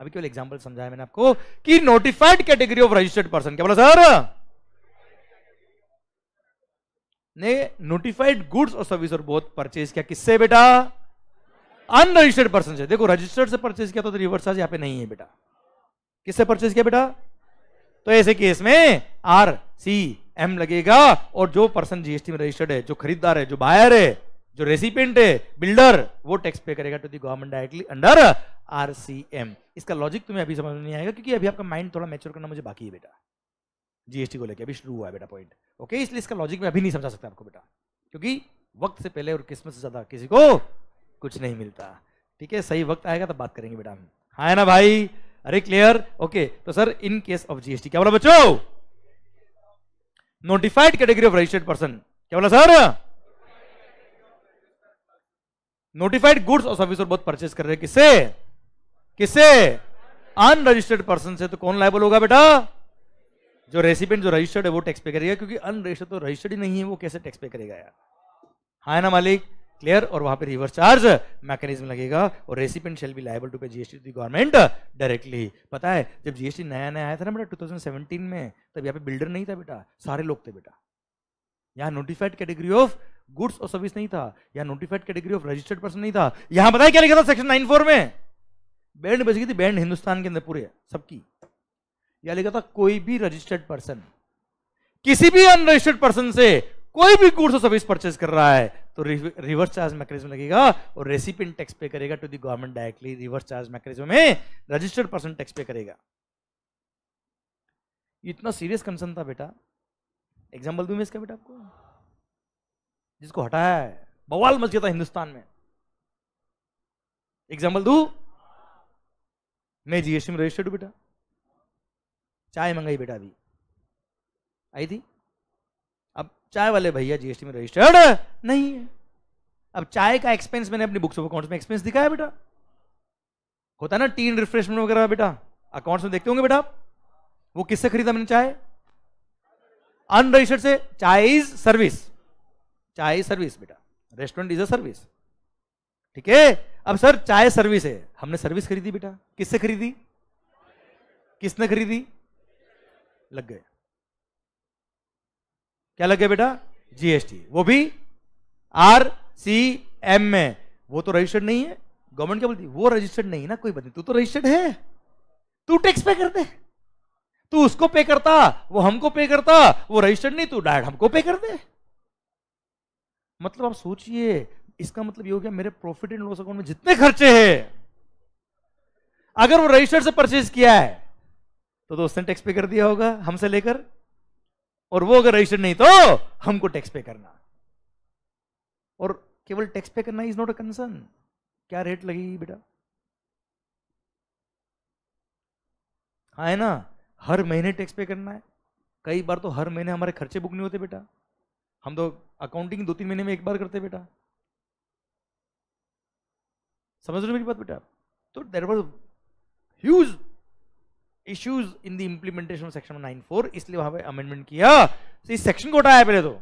अभी केवल एग्जाम्पल समझाया मैंने आपको कि notified category of registered person क्या बोला सर ने नोटिफाइड गुड्स और सर्विस और बोथ परचेज किया किससे बेटा अनरजिस्टर्ड पर्सन से देखो रजिस्टर्ड से परचेज किया तो, तो रिवर्स चार्ज यहां पे नहीं है बेटा किससे परचेज किया बेटा तो ऐसे केस में आर सी एम लगेगा और जो पर्सन जीएसटी में रजिस्टर्ड है जो खरीदार है जो बायर है जो रेसिपेंट है बिल्डर वो टैक्स पे करेगा to the government directly under RCM इसका लॉजिक तुम्हें अभी समझ में नहीं आएगा क्योंकि अभी आपका माइंड थोड़ा मैच्योर करना मुझे बाकी है बेटा जीएसटी को लेकर अभी शुरू हुआ है बेटा पॉइंट ओके इसलिए इसका लॉजिक मैं अभी नहीं समझा सकता आपको बेटा क्योंकि वक्त से पहले और किस्मत से ज्यादा किसी को कुछ नहीं मिलता ठीक है सही वक्त आएगा तो बात करेंगे बेटा हम हाँ है ना भाई अरे क्लियर ओके तो sir in case of GST क्या बोला बच्चों notified category of registered person क्या बोला सर नोटिफाइड गुड्स और सर्विस और बहुत परचेज कर रहे किससे किससे अनरजिस्टर्ड पर्सन से तो कौन लाइबल होगा बेटा जो रेसिपेंट जो रजिस्टर्ड है वो टैक्स पे करेगा क्योंकि अनरजिस्टर्ड तो रजिस्टर्ड ही नहीं है वो कैसे टैक्स पे करेगा यार हाँ ना मालिक क्लियर और वहां पे रिवर्स चार्ज मैकेनिज्म लगेगा और recipient shall be liable to pay GST to government directly पता है जब जीएसटी नया नया आया था ना बेटा 2017 में तब यहाँ पे बिल्डर नहीं था बेटा सारे लोग थे बेटा यहाँ नोटिफाइड कैटेगरी ऑफ गुड्स और सर्विस नहीं था यहाँ notified category of registered person नहीं था यहाँ बताया क्या लिखा था सेक्शन नाइन फोर में बैंड बज गई थी बैंड हिंदुस्तान के अंदर पूरे सबकी यहाँ लिखा था कोई भी रजिस्टर्ड पर्सन किसी भी अनरजिस्टर्ड पर्सन से कोई भी गुड्स और सर्विस परचेज कर रहा है तो रिवर्स चार्ज मैकेनिज्म लगेगा और रेसिपिन टैक्स पे करेगा to the government directly reverse charge mechanism में रजिस्टर्ड पर्सन टैक्स पे करेगा इतना सीरियस कंसर्न था बेटा एग्जाम्पल दू मैं इसका बेटा आपको जिसको हटाया है बवाल मच गया था हिंदुस्तान में एग्जाम्पल दू मैं जीएसटी में रजिस्टर्ड हूं बेटा चाय मंगाई बेटा अभी आई थी चाय वाले भैया जीएसटी में रजिस्टर्ड नहीं है अब चाय का एक्सपेंस मैंने अपनी बुक्स ऑफ अकाउंट्स में एक्सपेंस दिखाया बेटा होता ना टीन रिफ्रेशमेंट वगैरह बेटा अकाउंट्स में देखते होंगे बेटा वो किससे खरीदा मैंने चाय अनरजिस्टर्ड से चाय इज सर्विस चाय इज सर्विस बेटा रेस्टोरेंट इज अ सर्विस ठीक है अब सर चाय सर्विस है हमने सर्विस खरीदी बेटा किससे खरीदी किसने खरीदी लग गए क्या लगे बेटा जीएसटी वो भी आर सी एम में वो तो रजिस्टर्ड नहीं है गवर्नमेंट क्या बोलती वो रजिस्टर्ड नहीं ना कोई नहीं तू तो रजिस्टर्ड है तू टैक्स पे कर दे तू उसको पे करता वो हमको पे करता वो रजिस्टर्ड नहीं तू डायरेक्ट हमको पे कर दे मतलब आप सोचिए इसका मतलब ये हो गया मेरे प्रॉफिट एंड लॉस अकाउंट में जितने खर्चे हैं अगर वो रजिस्टर्ड से परचेज किया है तो दोस्त ने टैक्स पे कर दिया होगा हमसे लेकर और वो अगर रजिस्टर्ड नहीं तो हमको टैक्स पे करना और केवल टैक्स पे करना इज नॉट अ कंसर्न क्या रेट लगेगी बेटा हा है ना हर महीने टैक्स पे करना है कई बार तो हर महीने हमारे खर्चे बुक नहीं होते बेटा हम तो अकाउंटिंग दो तीन महीने में एक बार करते बेटा समझ रहे मेरी बात बेटा तो there was huge issues in the implementation of section nine four इसलिए वहां पर अमेंडमेंट किया तो इस सेक्शन को हटाया पहले तो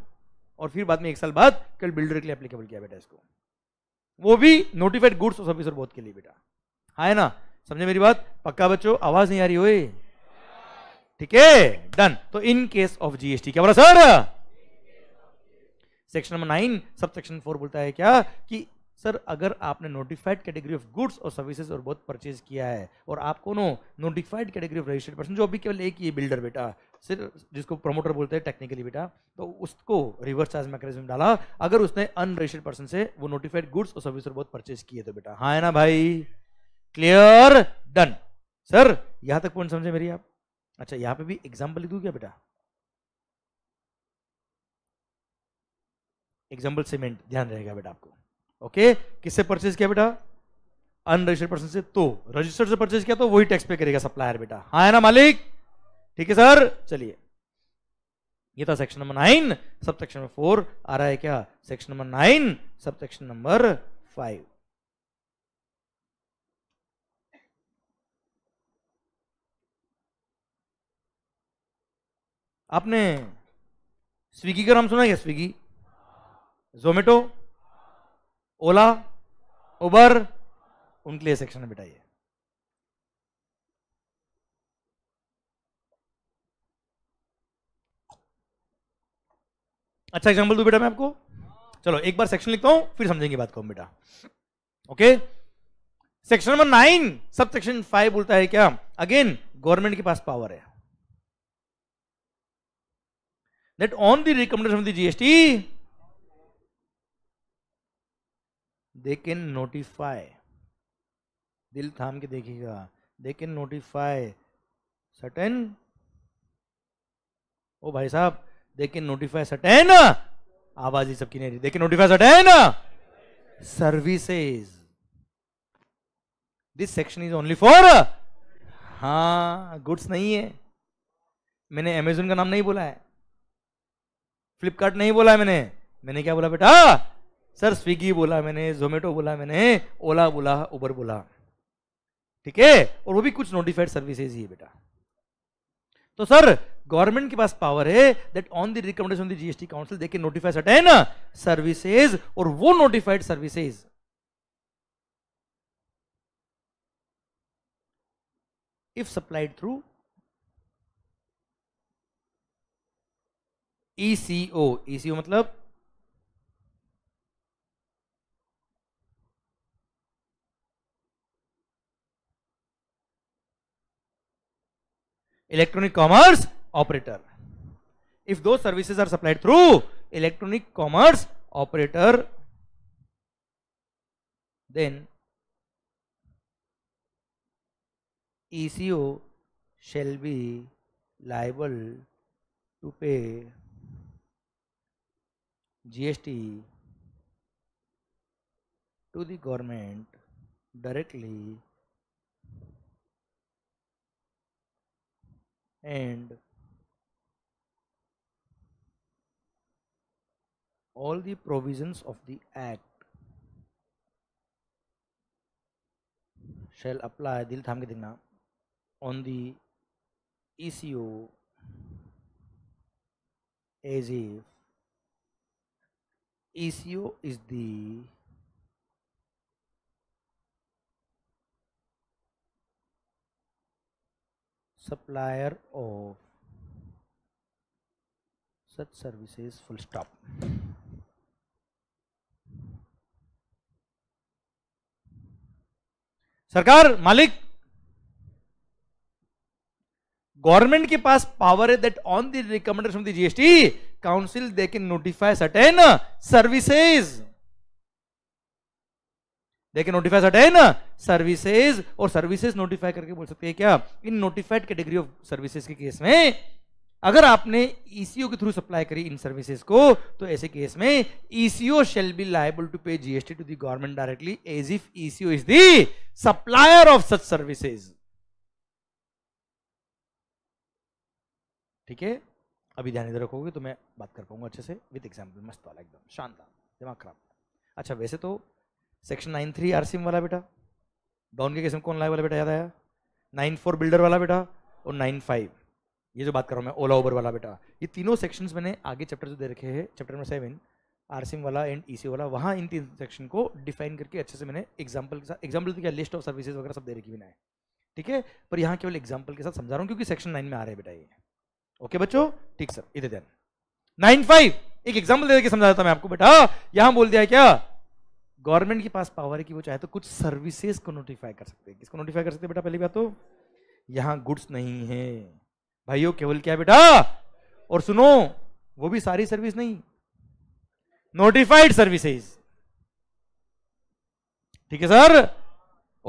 और फिर बाद में एक साल बाद कल बिल्डर के लिए एप्लीकेबल किया बेटा इसको वो भी नोटिफाइड गुड्स और सर्विस और बोथ के लिए बेटा हाँ है ना समझे मेरी बात पक्का बच्चों आवाज नहीं आ रही हो ठीक है डन तो इन केस ऑफ जीएसटी क्या बोला sir section number nine sub section four बोलता है क्या कि सर अगर आपने नोटिफाइड कैटेगरी ऑफ गुड्स और सर्विसेज और बहुत परचेज किया है और आप no notified category of registered person जो अभी केवल एक ही बिल्डर बेटा सिर्फ जिसको प्रमोटर बोलते हैं टेक्निकली बेटा तो उसको रिवर्स चार्ज मैकेनिज्म डाला अगर उसने अनरजिस्टर्ड पर्सन से वो नोटिफाइड गुड्स और सर्विस और बहुत परचेज किए तो बेटा हाँ है ना भाई क्लियर डन सर यहां तक पॉइंट समझे मेरी आप अच्छा यहां पे भी एग्जाम्पल लिख दू क्या बेटा एग्जाम्पल सीमेंट ध्यान रहेगा बेटा आपको ओके किससे परचेज किया बेटा अनरजिस्टर्ड पर्सन से तो रजिस्टर्ड से परचेज किया तो वही टैक्स पे करेगा सप्लायर बेटा हाँ है ना मालिक ठीक है सर चलिए ये था section number nine sub section number four आ रहा है क्या section number nine sub section number five आपने स्विगी का नाम सुना क्या स्विगी जोमेटो ओला उबर उनके लिए सेक्शन में बिठाइए अच्छा एग्जाम्पल दू बेटा मैं आपको चलो एक बार सेक्शन लिखता हूं फिर समझेंगे बात को बेटा okay section number nine sub section five बोलता है क्या अगेन गवर्नमेंट के पास पावर है that on the recommendation of the GST they can notify दिल थाम के देखिएगा दे कैन नोटिफाई सटेन ओ भाई साहब दे कैन नोटिफाई सटेन आवाज ही सबकी नहीं रही देखे notify certain services this section is only for हाँ गुड्स नहीं है मैंने अमेजोन का नाम नहीं बोला है फ्लिपकार्ट नहीं बोला है मैंने मैंने क्या बोला बेटा सर स्विगी बोला मैंने जोमेटो बोला मैंने ओला बोला उबर बोला ठीक है और वो भी कुछ नोटिफाइड सर्विसेज ही है बेटा तो सर गवर्नमेंट के पास पावर है that on the recommendation of the GST council they can notify certain services और वो notified services if supplied through ECO ECO मतलब electronic commerce operator. If those services are supplied through electronic commerce operator, then ECO shall be liable to pay GST to the government directly and all the provisions of the act shall apply dil tham ke on the ECO as if ECO is the supplier of such services full stop सरकार मालिक government के पास power है that on the recommendation of the GST council they can notify certain services they के notify certain services और services notify करके बोल सकते हैं क्या इन नोटिफाइड कैटेगरी ऑफ सर्विसेज के केस में अगर आपने ईसीओ e के थ्रू सप्लाई करी इन सर्विसेज को तो ऐसे केस में ECO shall be liable to pay GST to the government directly as if ECO is the supplier of such services ठीक है अभी ध्यान इधर रखोगे तो मैं बात कर पाऊंगा अच्छे से विद एग्जाम्पल मस्त वाला एकदम शानदार दिमाग खराब अच्छा वैसे तो सेक्शन नाइन थ्री आरसीएम वाला बेटा डाउन के केस कौन लाए वाला बेटा याद आया नाइन फोर बिल्डर वाला बेटा और नाइन फाइव ये जो बात कर रहा हूँ मैं ओला ओबर वाला बेटा ये तीनों सेक्शंस मैंने आगे चैप्टर जो दे रखे हैं चैप्टर नंबर सेवन आरसीएम वाला एंड ईसी e वाला वहाँ इन तीन सेक्शन को डिफाइन करके अच्छे से मैंने एग्जाम्पल के साथ एग्जाम्पल क्या लिस्ट ऑफ सर्विसेज वगैरह सब दे रखी बिना है ठीक है पर यहाँ केवल एग्जाम्पल के साथ समझा रहा हूँ क्योंकि सेक्शन नाइन में आ रहे हैं बेटा ये ओके बच्चों ठीक सर इधर ध्यान नाइन फाइव एक एग्जाम्पल दे के समझा मैं आपको बेटा यहाँ बोल दिया है क्या गवर्नमेंट के पास पावर है कि वो चाहे तो कुछ सर्विसेज को नोटिफाई कर सकते हैं किसको नोटिफाई कर सकते हैं बेटा पहली बात तो यहाँ गुड्स नहीं है भाइयों केवल क्या बेटा और सुनो वो भी सारी सर्विस नहीं नोटिफाइड सर्विसेज ठीक है सर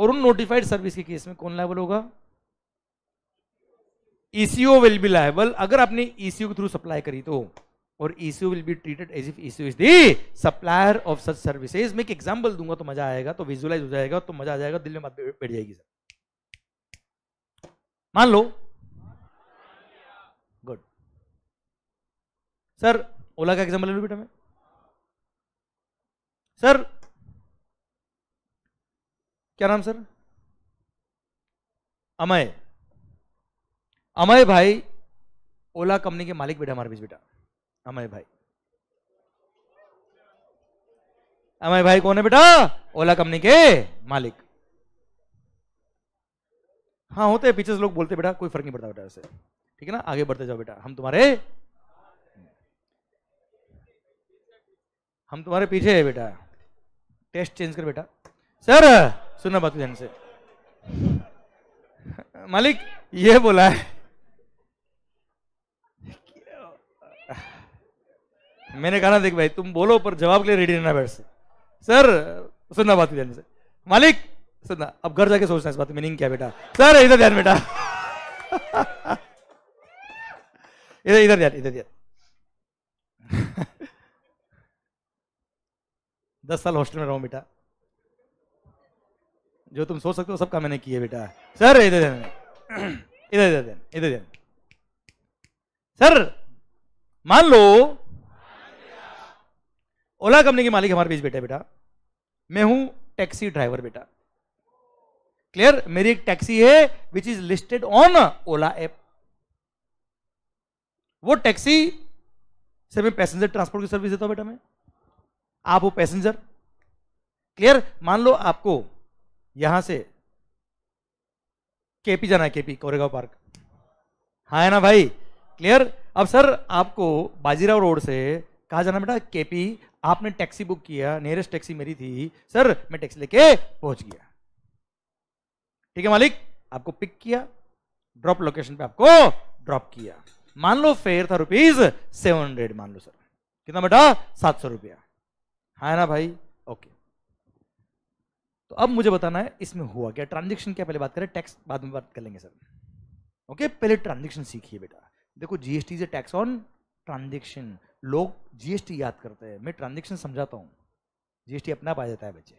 और उन नोटिफाइड सर्विस के केस में कौन लाइबल होगा ईसीओ विल बी लाइबल अगर आपने ईसीओ e के थ्रू सप्लाई करी तो और ECO will be treated as if ECO is the supplier of such services मैं एक एग्जांपल दूंगा तो मजा आएगा तो विजुअलाइज हो जाएगा तो मजा आ जाएगा दिल में बात बैठ जाएगी सर मान लो गुड सर ओला का एग्जाम्पल ले लो बेटा मैं सर क्या नाम सर अमय अमय भाई ओला कंपनी के मालिक बेटा हमारे बीच बेटा अमय भाई अमय भाई कौन है बेटा ओला कंपनी के मालिक हाँ होते हैं पीछे से लोग बोलते बेटा कोई फर्क नहीं पड़ता बेटा उससे ठीक है ना आगे बढ़ते जाओ बेटा हम तुम्हारे हम तुम्हारे पीछे है बेटा टेस्ट चेंज कर बेटा सर सुनना बात ध्यान से मालिक ये बोला है मैंने कहा ना देख भाई तुम बोलो पर जवाब के लिए रेडी रहना बैठ से सर सुनना बात ध्यान से मालिक सुनना अब घर जाके सोचना इस बात मीनिंग क्या बेटा सर इधर ध्यान बेटा [LAUGHS] इधर इधर ध्यान इधर ध्यान [LAUGHS] दस साल हॉस्टल में रहूं बेटा जो तुम सोच सकते हो सब काम मैंने किया बेटा सर इधर ध्यान [CLEARS THROAT] इधर इधर ध्यान इधर ध्यान सर मान लो ओला कंपनी के मालिक हमारे बीच बैठे बेटा मैं हूं टैक्सी ड्राइवर बेटा क्लियर मेरी एक टैक्सी है which is listed on Ola app वो टैक्सी से मैं पैसेंजर ट्रांसपोर्ट की सर्विस देता हूं बेटा मैं आप वो पैसेंजर क्लियर मान लो आपको यहां से केपी जाना है केपी कोरेगा पार्क हाँ है ना भाई क्लियर अब सर आपको बाजीराव रोड से कहा जाना बेटा केपी आपने टैक्सी बुक किया नियरेस्ट टैक्सी मेरी थी सर मैं टैक्सी लेके पहुंच गया ठीक है मालिक आपको पिक किया ड्रॉप लोकेशन पे आपको ड्रॉप किया मान लो फेयर था रुपीज सेवन हंड्रेड मान लो सर कितना बेटा सात सौ रुपया है हाँ ना भाई ओके तो अब मुझे बताना है इसमें हुआ क्या ट्रांजेक्शन क्या पहले बात करें टैक्स बाद में बात कर लेंगे सर ओके पहले ट्रांजेक्शन सीखिए बेटा देखो जीएसटी से टैक्स ऑन ट्रांजेक्शन लोग जीएसटी याद करते हैं मैं ट्रांजेक्शन समझाता हूँ जीएसटी अपना आ जाता है बच्चे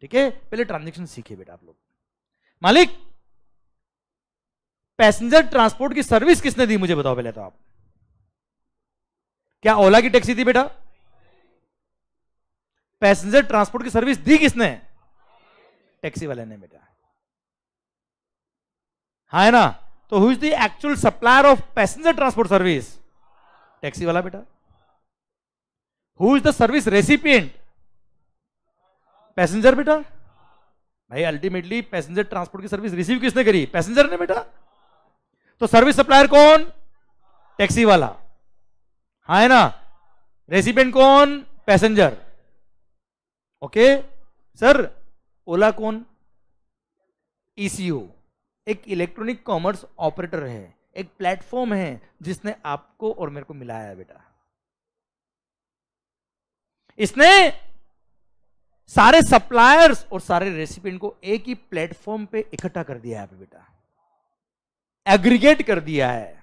ठीक है पहले ट्रांजेक्शन सीखे बेटा आप लोग मालिक पैसेंजर ट्रांसपोर्ट की सर्विस किसने दी मुझे बताओ पहले तो आप क्या ओला की टैक्सी थी बेटा पैसेंजर ट्रांसपोर्ट की सर्विस दी किसने टैक्सी वाले ने बेटा हा है ना तो who is the actual supplier of passenger transport service taxi वाला बेटा who is the service recipient passenger बेटा भाई अल्टीमेटली पैसेंजर ट्रांसपोर्ट की सर्विस रिसीव किसने करी पैसेंजर ने बेटा तो सर्विस सप्लायर कौन टैक्सी वाला हा है ना रेसिपेंट कौन पैसेंजर ओके सर ओला कौन ईसीओ e एक इलेक्ट्रॉनिक कॉमर्स ऑपरेटर है एक प्लेटफॉर्म है जिसने आपको और मेरे को मिलाया है बेटा इसने सारे सप्लायर्स और सारे रेसिपेंट को एक ही प्लेटफॉर्म पे इकट्ठा कर दिया है बेटा एग्रीगेट कर दिया है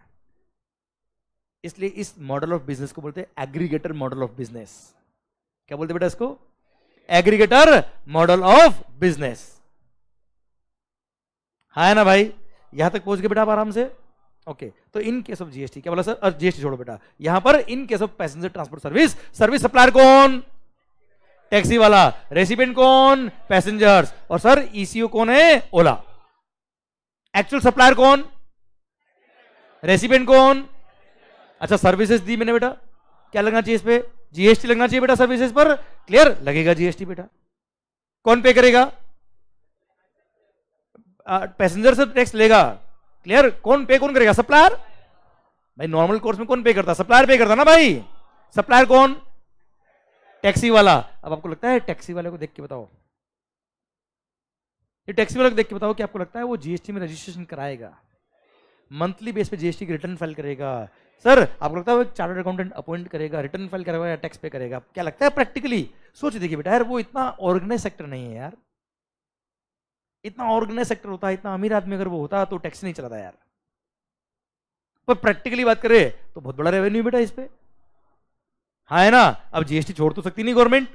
इसलिए इस मॉडल ऑफ बिजनेस को बोलते हैं एग्रीगेटर मॉडल ऑफ बिजनेस क्या बोलते बेटा इसको एग्रीगेटर मॉडल ऑफ बिजनेस है ना भाई यहां तक पहुंच गए बेटा आप आराम से ओके okay, तो इन केस ऑफ जीएसटी क्या बोला सर जीएसटी छोड़ो बेटा यहां पर in case of passenger transport service service supplier कौन टैक्सी वाला रेसिपेंट कौन पैसेंजर्स और सर ईसीओ e कौन है ओला एक्चुअल सप्लायर कौन रेसिपेंट कौन अच्छा सर्विसेज दी मैंने बेटा क्या लगना चाहिए इस पर जीएसटी लगना चाहिए बेटा सर्विसेज पर क्लियर लगेगा जीएसटी बेटा कौन पे करेगा पैसेंजर से टैक्स लेगा क्लियर कौन पे कौन करेगा सप्लायर भाई नॉर्मल कोर्स में कौन पे करता सप्लायर पे करता ना भाई सप्लायर कौन टैक्सी वाला अब आपको लगता है टैक्सी वाले को देख के बताओ ये टैक्सी वाले को देख के बताओ कि आपको लगता है वो जीएसटी में रजिस्ट्रेशन कराएगा मंथली बेस पे जीएसटी की रिटर्न फाइल करेगा सर आपको लगता है वो चार्टर्ड अकाउंटेंट अपॉइंट करेगा रिटर्न फाइल करेगा या टैक्स पे करेगा क्या लगता है प्रैक्टिकली सोच देखिए बेटा यार वो इतना ऑर्गेनाइज सेक्टर नहीं है यार इतना ऑर्गेनाइज सेक्टर होता है इतना अमीर आदमी अगर वो होता तो टैक्स नहीं चलाता यार पर प्रैक्टिकली बात करें तो बहुत बड़ा रेवेन्यू बेटा इस पर हाँ है ना अब जीएसटी छोड़ तो सकती नहीं गवर्नमेंट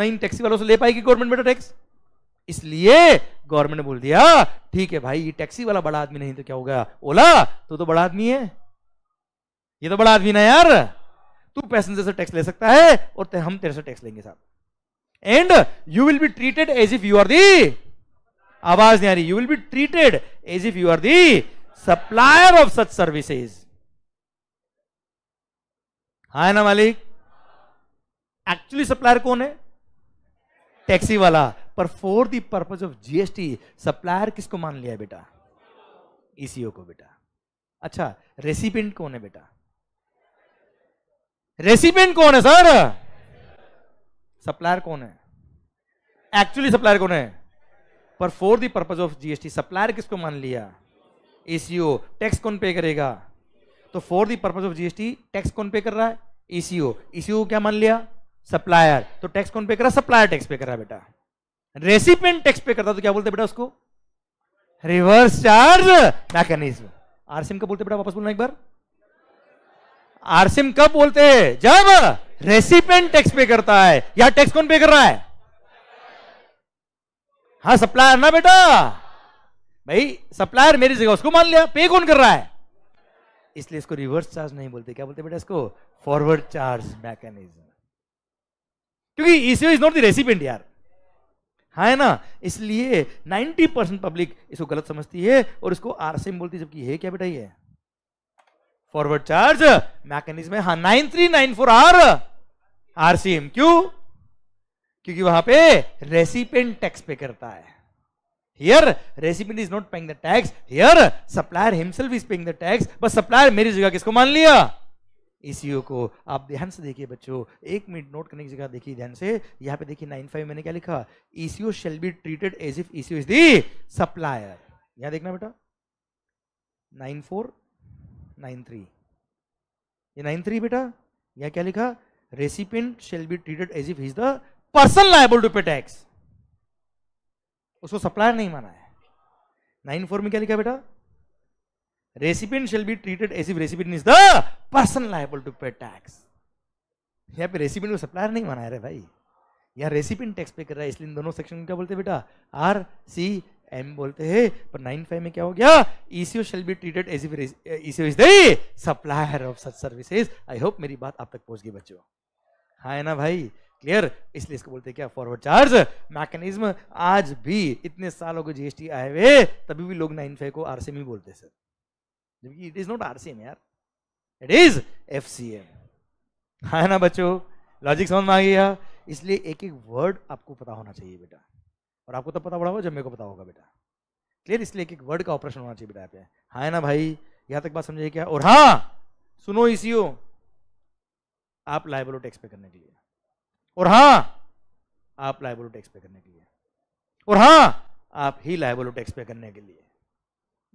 ना इन टैक्सी वालों से ले पाएगी गवर्नमेंट बेटा टैक्स इसलिए गवर्नमेंट ने बोल दिया ठीक है भाई ये टैक्सी वाला बड़ा आदमी नहीं तो क्या होगा ओला तू तो बड़ा आदमी है ये तो बड़ा आदमी ना यार तू पैसेंजर से टैक्स ले सकता है और ते हम तेरे से टैक्स लेंगे साहब and you will be treated as if you are the आवाज नहीं आ रही you will be treated as if you are the supplier of such services हा है ना मालिक एक्चुअली सप्लायर कौन है टैक्सी वाला पर for the purpose of GST supplier किसको मान लिया बेटा ईसीओ e को बेटा अच्छा रेसिपेंट कौन है बेटा रेसिपेंट कौन है सर सप्लायर कौन है एक्चुअली सप्लायर कौन है पर for the purpose of GST supplier किसको मान लिया एसीओ टैक्स कौन पे करेगा तो for the purpose of GST tax कौन पे कर रहा है ईसीओ ईसीओ क्या मान लिया सप्लायर तो टैक्स कौन पे कर रहा है सप्लायर टैक्स पे कर रहा है बेटा रेसिपेंट टैक्स पे करता तो क्या बोलते बेटा उसको रिवर्स चार्ज मैकेनिज्म आरसीएम कब बोलते बेटा वापस बोलना एक बार आरसीएम कब बोलते हैं जब रेसिपेंट टैक्स पे करता है या टैक्स कौन पे कर रहा है हाँ सप्लायर ना बेटा भाई सप्लायर मेरी जगह उसको मान लिया पे कौन कर रहा है इसलिए इसको रिवर्स चार्ज नहीं बोलते क्या बोलते बेटा इसको फॉरवर्ड चार्ज मैकेनिज्म क्योंकि ECO is not the recipient यार हाँ है ना इसलिए 90 परसेंट पब्लिक इसको गलत समझती है और इसको आरसीएम बोलती है जबकि है क्या बेटा ये फॉरवर्ड चार्ज मैकेनिज्म है हाँ nine three nine four R RCM क्यों क्योंकि वहां पे रेसिपेंट टैक्स पे करता है here recipient is not paying the tax here supplier himself is paying the tax बस सप्लायर मेरी जगह किसको मान लिया ईसीओ को आप ध्यान से देखिए बच्चों एक मिनट नोट करने की जगह देखिए ध्यान से यहां पे देखिए नाइन फाइव मैंने क्या लिखा ECO shall be treated as if ECO is the supplier यहां देखना बेटा नाइन फोर नाइन थ्री ये नाइन थ्री बेटा यहां क्या लिखा recipient shall be treated as if is the person liable to pay tax उसको सप्लायर नहीं माना है नाइन फोर में क्या लिखा बेटा recipient shall be treated as if recipient is the person liable to pay tax यहाँ पे रेसिपिएंट को सप्लायर नहीं माना है रे भाई यहाँ रेसिपिएंट टैक्स पे कर रहा है इसलिए इन दोनों सेक्शन में क्या बोलते हैं बेटा आर सी एम बोलते हैं पर नाइन फाइव में क्या हो गया ECO shall be treated as if ECO is the supplier of such services I hope मेरी बात आप तक पहुंच गई बच्चों हाँ है ना भाई क्लियर इसलिए इसको बोलते हैं क्या फॉरवर्ड चार्ज मैकेनिज्म आज भी इतने सालों को जीएसटी आए हुए तभी भी लोग नाइन फाइव को आरसीएम ही बोलते सर जबकि इट इज नॉट आरसीएम यार it is F C M है ना बच्चों लॉजिक समझ में आ गया इसलिए एक एक वर्ड आपको पता होना चाहिए बेटा और आपको तब पता पड़ा होगा जब मेरे को पता होगा बेटा क्लियर इसलिए एक एक वर्ड का ऑपरेशन होना चाहिए बेटा यहाँ पे हाँ ना भाई यहाँ तक बात समझिए क्या और हाँ सुनो इसीओ आप लाइबलो टैक्स पे करने के लिए और हां आप लाइबल टैक्स पे करने के लिए और हां आप ही लाइबल टैक्स पे करने के लिए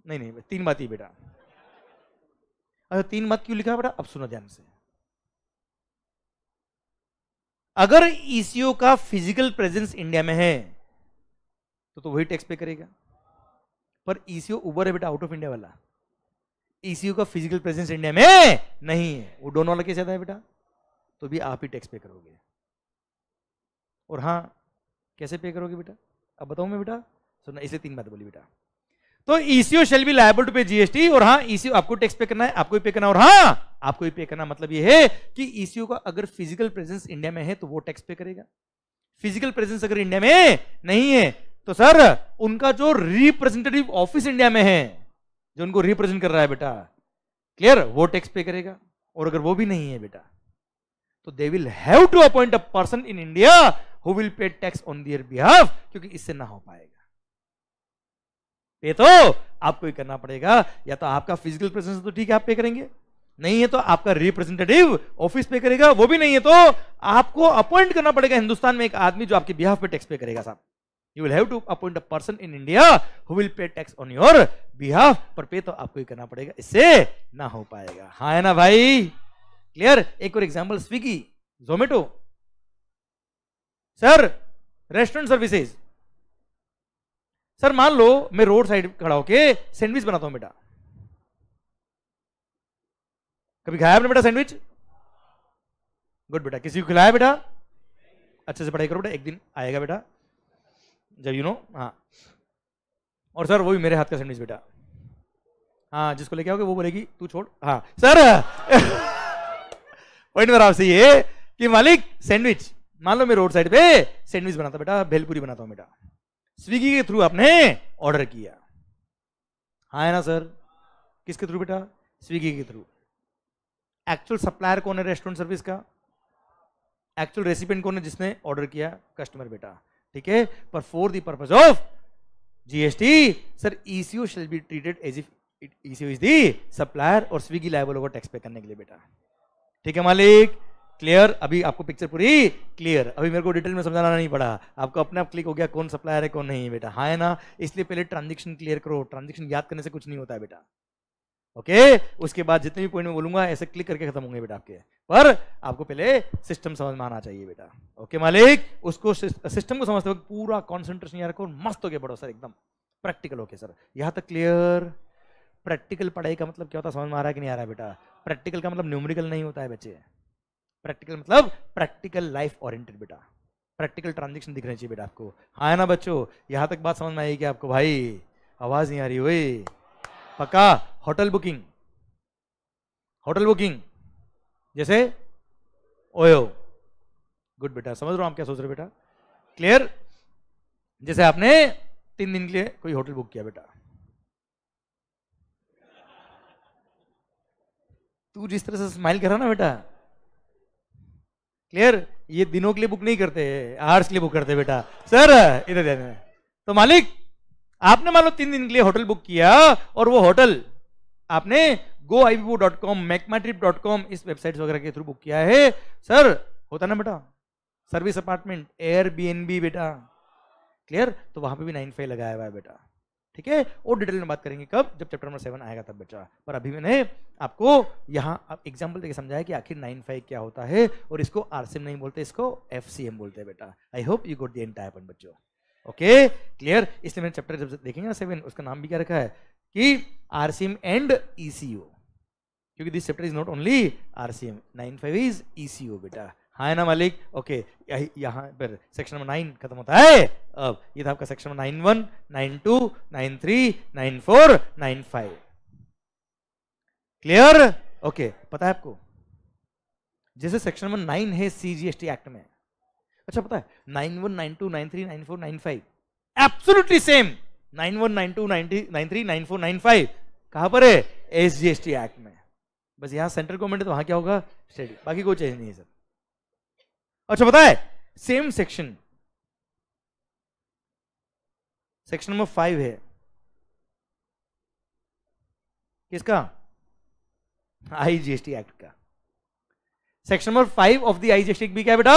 नहीं नहीं तीन बात ही बेटा अच्छा तीन बात क्यों लिखा बेटा अब सुनो ध्यान से अगर ईसीओ e का फिजिकल प्रेजेंस इंडिया में है तो तो वही टैक्स पे करेगा पर ईसीओ e उबर है बेटा आउट ऑफ इंडिया वाला ईसीओ e का फिजिकल प्रेजेंस इंडिया में नहीं है वो डोनो वाला कैसे आता है बेटा तो भी आप ही टैक्स पे करोगे और हाँ कैसे पे करोगे बेटा अब बताऊ मैं बेटा सुनना इसे तीन बात बोली बेटा तो ECO shall be liable to pay GST और हाँ ईसीओ e आपको टैक्स पे करना है आपको ही पे करना और हाँ आपको ही पे करना मतलब ये है कि ईसीओ e का अगर फिजिकल प्रेजेंस इंडिया में है तो वो टैक्स पे करेगा फिजिकल प्रेजेंस अगर इंडिया में नहीं है तो सर उनका जो रिप्रेजेंटेटिव ऑफिस इंडिया में है जो उनको रिप्रेजेंट कर रहा है बेटा क्लियर वो टैक्स पे करेगा और अगर वो भी नहीं है बेटा तो they will have to appoint a person in India who will pay tax on their behalf क्योंकि इससे ना हो पाएगा पे तो आपको ही करना पड़ेगा या तो आपका फिजिकल प्रेजेंस तो ठीक है आप पे करेंगे नहीं है तो आपका रिप्रेजेंटेटिव ऑफिस पे करेगा वो भी नहीं है तो आपको अपॉइंट करना पड़ेगा हिंदुस्तान में एक आदमी जो आपके बिहाफ पे टैक्स पे करेगा साहब you will have to appoint a person in India who will pay tax on your behalf पर पे तो आपको ही करना पड़ेगा इससे ना हो पाएगा हाँ है ना भाई क्लियर एक और example Swiggy Zomato sir restaurant services sir मान लो मैं रोड साइड खड़ा होके सैंडविच बनाता हूं बेटा कभी खाया आपने बेटा सैंडविच गुड बेटा किसी को खिलाया बेटा अच्छे से पढ़ाई करो बेटा एक दिन आएगा बेटा जब यू नो हाँ और सर वो भी मेरे हाथ का सैंडविच बेटा हाँ जिसको लेके आओगे वो बोलेगी तू छोड़ हाँ सर पॉइंट [LAUGHS] मेरा आपसे ये कि मालिक सैंडविच मान लो मैं रोड साइड पे सैंडविच बनाता बेटा भेलपुरी बनाता हूँ बेटा स्विगी के थ्रू आपने ऑर्डर किया हाँ है ना सर किसके थ्रू बेटा स्विगी के थ्रू एक्चुअल सप्लायर कौन है रेस्टोरेंट सर्विस का एक्चुअल रेसिपेंट कौन है जिसने ऑर्डर किया कस्टमर बेटा ठीक है पर for the purpose of GST sir ECO shall be treated as if ECO is the supplier और स्विगी लाइबल होगा टैक्स पे करने के लिए बेटा ठीक है मालिक क्लियर अभी आपको पिक्चर पूरी क्लियर अभी मेरे को डिटेल में समझाना नहीं पड़ा आपको अपने आप क्लिक हो गया कौन सप्लायर है कौन नहीं है बेटा हाँ है ना इसलिए पहले ट्रांजेक्शन क्लियर करो ट्रांजेक्शन याद करने से कुछ नहीं होता है बेटा ओके okay? उसके बाद जितने भी पॉइंट में बोलूंगा ऐसे क्लिक करके खत्म होंगे बेटा आपके पर आपको पहले सिस्टम समझ में आना चाहिए बेटा ओके okay, मालिक उसको सिस्टम को समझते वक्त पूरा कॉन्सेंट्रेशन यार रखो मस्त हो गया पढ़ो सर एकदम प्रैक्टिकल ओके सर यहाँ तक क्लियर प्रैक्टिकल पढ़ाई का मतलब क्या होता है समझ में आ रहा है कि नहीं आ रहा है बेटा प्रैक्टिकल का मतलब न्यूमरिकल नहीं होता है बच्चे प्रैक्टिकल मतलब प्रैक्टिकल लाइफ ओरिएंटेड बेटा प्रैक्टिकल ट्रांजेक्शन दिख दिखना चाहिए बेटा आपको हाँ ना बच्चों यहाँ तक बात समझ में आई कि आपको भाई आवाज नहीं आ रही हुई पक्का होटल बुकिंग होटल बुकिंग जैसे ओयो गुड बेटा समझ रहा हूँ आप क्या सोच रहे बेटा क्लियर जैसे आपने तीन दिन के लिए कोई होटल बुक किया बेटा तू जिस तरह से स्माइल कर रहा ना बेटा क्लियर ये दिनों के लिए बुक नहीं करते आवर्स के लिए बुक करते बेटा सर इधर देना तो मालिक आपने मान लो तीन दिन के लिए होटल बुक किया और वो होटल आपने Goibibo dot com MakeMyTrip dot com इस वेबसाइट वगैरह के थ्रू बुक किया है सर होता ना बेटा सर्विस अपार्टमेंट एयर बी बेटा क्लियर तो वहां पे भी नाइन फाइव लगाया हुआ है बेटा ठीक है और डिटेल में बात करेंगे कब जब चैप्टर नंबर सेवन आएगा तब बेटा पर अभी मैंने आपको यहाँ एग्जाम्पल देखिए समझाया कि आखिर नाइन फाइव क्या होता है और इसको आर नहीं बोलते इसको एफ बोलते हैं बेटा I hope you got the entire point बच्चों ओके क्लियर इसलिए मैंने चैप्टर जब देखेंगे ना सेवन उसका नाम भी क्या रखा है कि आर एंड ई क्योंकि this chapter is not only R C M nine five is E बेटा हाँ ना मालिक ओके यहाँ पर सेक्शन नंबर नाइन खत्म होता है अब ये था आपका section number nine one nine two nine three nine four nine five clear okay पता है आपको जैसे सेक्शन नंबर नाइन है सीजीएसटी एक्ट में अच्छा पता है nine one nine two nine three nine four nine five absolutely same nine one nine two nine nine three nine four nine five कहां पर है एस एक्ट में बस यहाँ सेंट्रल गवर्नमेंट है तो वहां क्या होगा स्टेट बाकी कोई चेंज नहीं है सर अच्छा बताए same section section number five है किसका आईजीएसटी एक्ट का section number five of the IGST भी क्या बेटा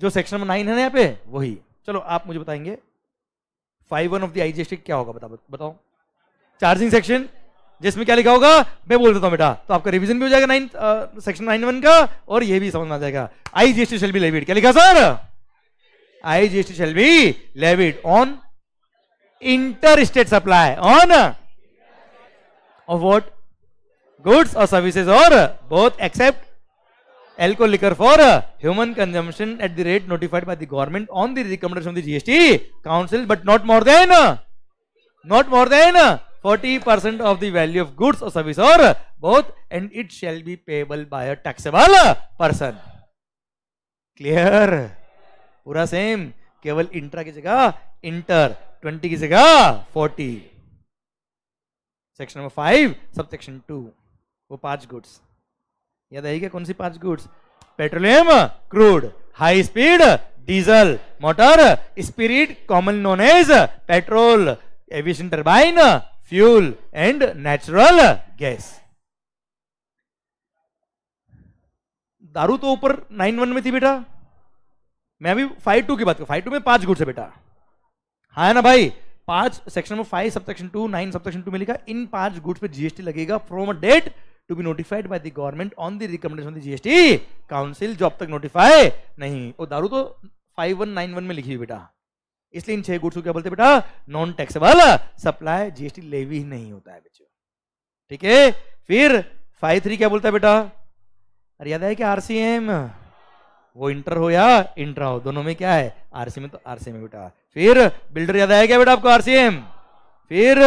जो सेक्शन नंबर नाइन है ना यहां पे वही चलो आप मुझे बताएंगे five one of the IGST क्या होगा बता बताओ चार्जिंग सेक्शन जिसमें क्या लिखा होगा मैं बोल देता हूं बेटा तो आपका रिविजन भी हो जाएगा सेक्शन नाइन वन का और यह भी समझ में आ जाएगा I G GST shall be levied क्या लिखा sir I G GST shall be levied on inter state supply on of what goods और सर्विसेज और both except alcohol liquor for human consumption at the rate notified by the government on the recommendation of the GST council but not more than not more than forty percent of दैल्यू value of goods और service और बहुत and it shall be payable by a taxable person clear पूरा same केवल intra की जगह inter twenty की जगह forty section number five sub section two वो पांच गुड्स याद क्या कौन सी पांच goods petroleum crude high speed diesel motor spirit common known as petrol aviation turbine fuel and natural gas दारू तो ऊपर नाइन वन में थी बेटा मैं अभी फाइव टू की बात कर फाइव टू में पांच गुड़ से बेटा हा है ना भाई पांच सेक्शन में five sub section two nine sub section two में लिखा इन पांच गुड्स पे जीएसटी लगेगा from a date to be notified by the government on the recommendation of the GST council जो अब तक नोटिफाई नहीं और दारू तो फाइव वन नाइन वन में लिखी हुई बेटा इसलिए इन छह गुड्स को क्या बोलते बेटा non taxable supply GST levy ही नहीं होता है बच्चों ठीक है फिर फाइव थ्री क्या बोलता है बेटा अरे याद है कि आरसीएम वो इंटर हो या इंट्रा हो दोनों में क्या है आरसी में तो आरसी में बेटा फिर बिल्डर याद आया क्या बेटा आपको आरसीएम फिर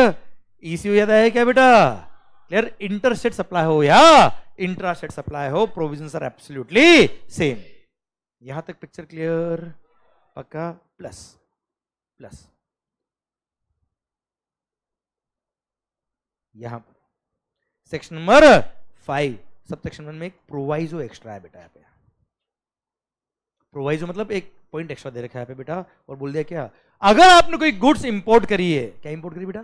ईसीओ e याद आया क्या बेटा क्लियर इंटरस्टेट सप्लाई हो या इंट्रास्टेट सप्लाई हो प्रोविजन आर एब्सोल्युटली सेम यहां तक पिक्चर क्लियर पक्का प्लस प्लस यहां पर section number five sub section one में एक प्रोवाइजो एक्स्ट्रा है बेटा यहां पे प्रोवाइजो मतलब एक पॉइंट एक्स्ट्रा दे रखा है पे बेटा और बोल दिया क्या अगर आपने कोई गुड्स इंपोर्ट करी है क्या इंपोर्ट करी बेटा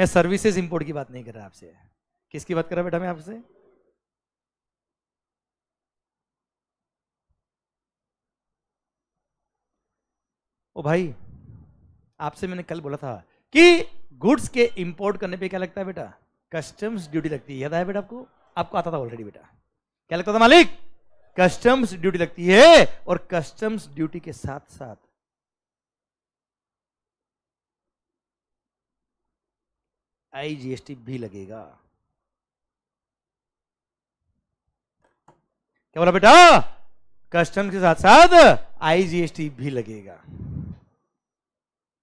मैं सर्विसेज इंपोर्ट की बात नहीं कर रहा आपसे किसकी बात कर रहा बेटा मैं आपसे ओ भाई आपसे मैंने कल बोला था कि गुड्स के इंपोर्ट करने पे क्या लगता है बेटा कस्टम्स ड्यूटी लगती है याद आया बेटा आपको आपको आता था ऑलरेडी बेटा क्या लगता था मालिक कस्टम्स ड्यूटी लगती है और कस्टम्स ड्यूटी के साथ साथ आईजीएसटी भी लगेगा क्या बोला बेटा कस्टम्स के साथ साथ आईजीएसटी भी लगेगा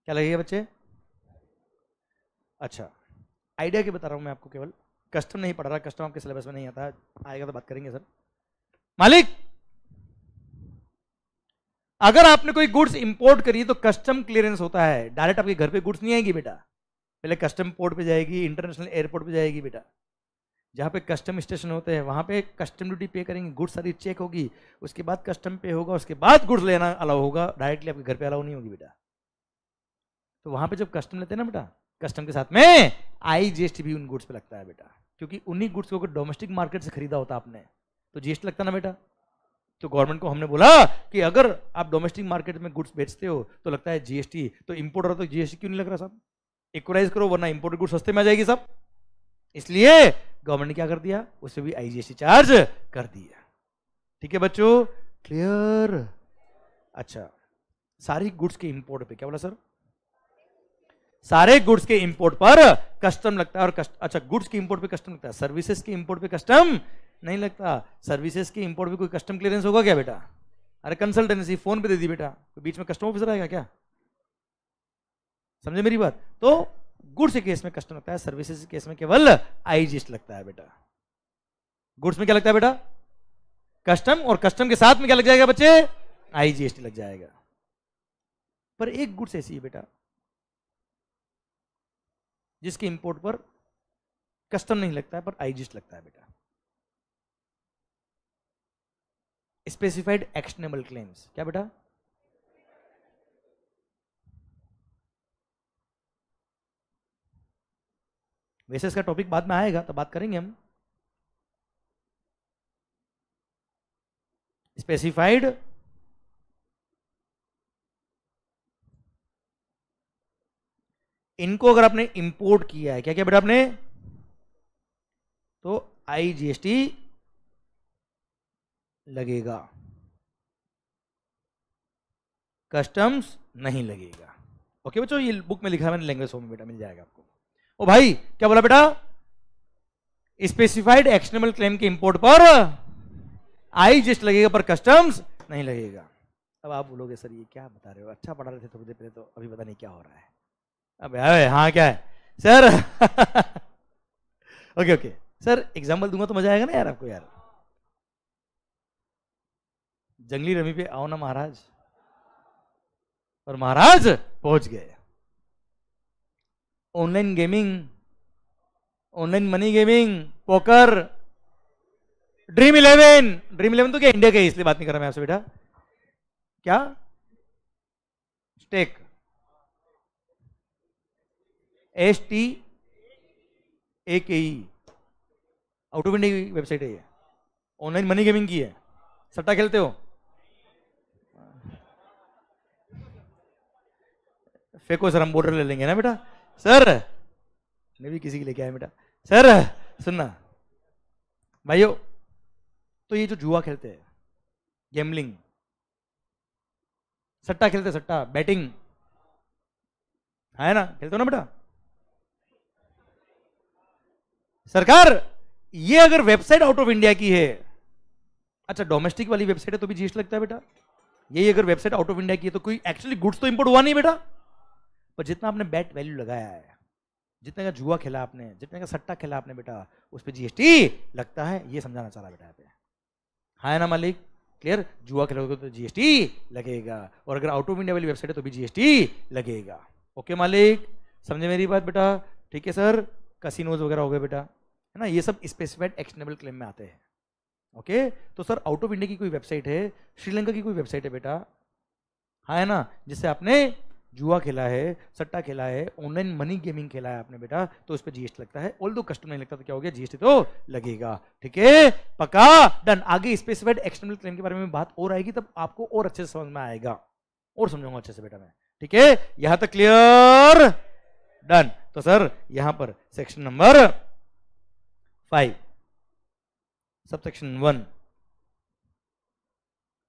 क्या लगेगा बच्चे अच्छा आइडिया के बता रहा हूँ मैं आपको केवल कस्टम नहीं पढ़ रहा कस्टम आपके सिलेबस में नहीं आता आएगा तो बात करेंगे सर मालिक अगर आपने कोई गुड्स इंपोर्ट करी तो कस्टम क्लियरेंस होता है डायरेक्ट आपके घर पे गुड्स नहीं आएगी बेटा पहले कस्टम पोर्ट पे जाएगी इंटरनेशनल एयरपोर्ट पे जाएगी बेटा जहाँ पे कस्टम स्टेशन होते हैं वहां पे कस्टम ड्यूटी पे करेंगे गुड्स सारी चेक होगी उसके बाद कस्टम पे होगा उसके बाद गुड्स लेना अलाउ होगा डायरेक्टली आपके घर पे अलाउ नहीं होगी बेटा तो वहां पे जब कस्टम लेते हैं ना बेटा कस्टम के साथ में आई जीएसटी भी उन गुड्स पे लगता है बेटा क्योंकि उन्हीं गुड्स को डोमेस्टिक मार्केट से खरीदा होता आपने तो जीएसटी लगता ना बेटा तो गवर्नमेंट को हमने बोला कि अगर आप डोमेस्टिक मार्केट में गुड्स बेचते हो तो लगता है जीएसटी तो इम्पोर्टर तो जीएसटी क्यों नहीं लग रहा साहब इक्वराइज करो वरना इम्पोर्टेड गुड्स सस्ते में आ जाएगी सब इसलिए गवर्नमेंट ने क्या कर दिया उसे भी आईजीएसटी चार्ज कर दिया ठीक है बच्चों क्लियर अच्छा सारी गुड्स के इम्पोर्ट पे क्या बोला सर सारे गुड्स के इंपोर्ट पर कस्टम लगता है और कस्ट, अच्छा गुड्स के इंपोर्ट पे कस्टम लगता है सर्विसेज के इंपोर्ट पे कस्टम नहीं लगता सर्विसेज के इंपोर्ट पे कोई कस्टम क्लियरेंस होगा क्या बेटा अरे कंसल्टेंसी फोन पे दे दी बेटा तो बीच में कस्टम ऑफिसर आएगा क्या समझे मेरी बात तो गुड्स के केस में कस्टम लगता है सर्विसेज के केस में केवल आईजीएसटी लगता है बेटा गुड्स में क्या लगता है बेटा कस्टम और कस्टम के साथ में क्या लग जाएगा बच्चे आईजीएसटी लग जाएगा पर एक गुड्स ऐसी है बेटा जिसके इंपोर्ट पर कस्टम नहीं लगता है पर आईजीएस लगता है बेटा स्पेसिफाइड एक्शनेबल क्लेम्स क्या बेटा वैसे इसका टॉपिक बाद में आएगा तो बात करेंगे हम स्पेसिफाइड इनको अगर आपने इंपोर्ट किया है क्या क्या बेटा आपने तो आई लगेगा कस्टम्स नहीं लगेगा ओके बच्चों ये बुक में लिखा है मैंने लैंग्वेज में बेटा मिल जाएगा आपको ओ भाई क्या बोला बेटा स्पेसिफाइड एक्सटर्नल क्लेम के इंपोर्ट पर आई लगेगा पर कस्टम्स नहीं लगेगा अब आप बोलोगे सर ये क्या बता रहे हो अच्छा पढ़ा रहे थे थोड़ी देर पहले तो अभी पता नहीं क्या हो रहा है अब अरे हाँ क्या है sir [LAUGHS] okay okay sir example दूंगा तो मजा आएगा ना यार आपको यार जंगली रमी पे आओ ना महाराज और महाराज पहुंच गए online gaming online money gaming poker Dream eleven Dream eleven तो क्या इंडिया का है इसलिए बात नहीं कर रहा मैं आपसे बेटा क्या stake S T A K E out of India की वेबसाइट है ये ऑनलाइन मनी गेमिंग की है सट्टा खेलते हो फेको सर हम बॉर्डर ले लेंगे ना बेटा सर मैं भी किसी की लेके आया बेटा सर सुनना भाइयों तो ये जो जुआ खेलते हैं गेमलिंग सट्टा खेलते सट्टा बैटिंग है ना खेलते हो ना बेटा सरकार ये अगर वेबसाइट आउट ऑफ इंडिया की है अच्छा डोमेस्टिक वाली वेबसाइट है तो भी जीएसटी लगता है बेटा ये अगर वेबसाइट आउट ऑफ इंडिया की है तो कोई एक्चुअली गुड्स तो इंपोर्ट हुआ नहीं बेटा पर जितना आपने बैट वैल्यू लगाया है जितने का जुआ खेला आपने जितने का सट्टा खेला आपने बेटा उस पर जीएसटी लगता है ये समझाना चाह रहा बेटा यहाँ पे हाँ ना मालिक क्लियर जुआ खेलोगे तो जीएसटी लगेगा और अगर आउट ऑफ इंडिया वाली वेबसाइट है तो भी जीएसटी लगेगा ओके मालिक समझे मेरी बात बेटा ठीक है सर कसिनोज वगैरह हो गए बेटा है ना ये सब स्पेसिफाइड एक्शनेबल क्लेम में आते हैं ओके तो सर आउट ऑफ इंडिया की कोई वेबसाइट है श्रीलंका की कोई वेबसाइट है बेटा हाँ है ना जिससे आपने जुआ खेला है सट्टा खेला है ऑनलाइन मनी गेमिंग खेला है आपने बेटा तो उस पर जीएसटी लगता है ऑल दो कस्टम नहीं लगता तो क्या हो गया जीएसटी तो लगेगा ठीक है पक्का डन आगे स्पेसिफाइड एक्सटर्नल क्लेम के बारे में बात और आएगी तब आपको और अच्छे से समझ में आएगा और समझाऊंगा अच्छे से बेटा मैं ठीक है यहां तक क्लियर डन तो सर यहां पर section number five sub section one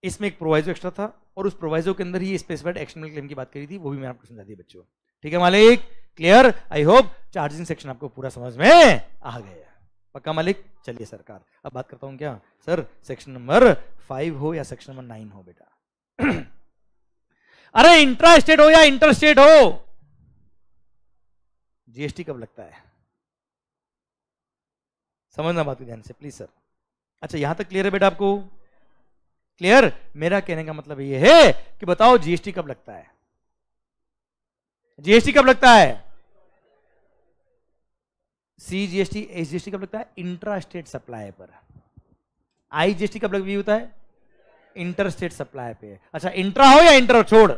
इसमें एक प्रोवाइजो एक्स्ट्रा था और उस प्रोवाइजो के अंदर ही स्पेसिफाइड एक्शनल क्लेम की बात करी थी वो भी मैं आपको समझा दी बच्चों ठीक है मालिक clear I hope charging section आपको पूरा समझ में आ गया पक्का मालिक चलिए सरकार अब बात करता हूं क्या सर सेक्शन नंबर फाइव हो या सेक्शन नंबर नाइन हो बेटा [CLEARS THROAT] अरे इंट्रा स्टेट हो या इंटर स्टेट हो जीएसटी कब लगता है समझना बात ध्यान से प्लीज सर अच्छा यहां तक क्लियर है बेटा आपको क्लियर मेरा कहने का मतलब ये है कि बताओ जीएसटी कब लगता है जीएसटी कब लगता है सी जीएसटी एस जीएसटी कब लगता है इंट्रा स्टेट सप्लाई पर आई जीएसटी कब लगी होता है इंटर स्टेट सप्लाई पे अच्छा इंट्रा हो या इंटर छोड़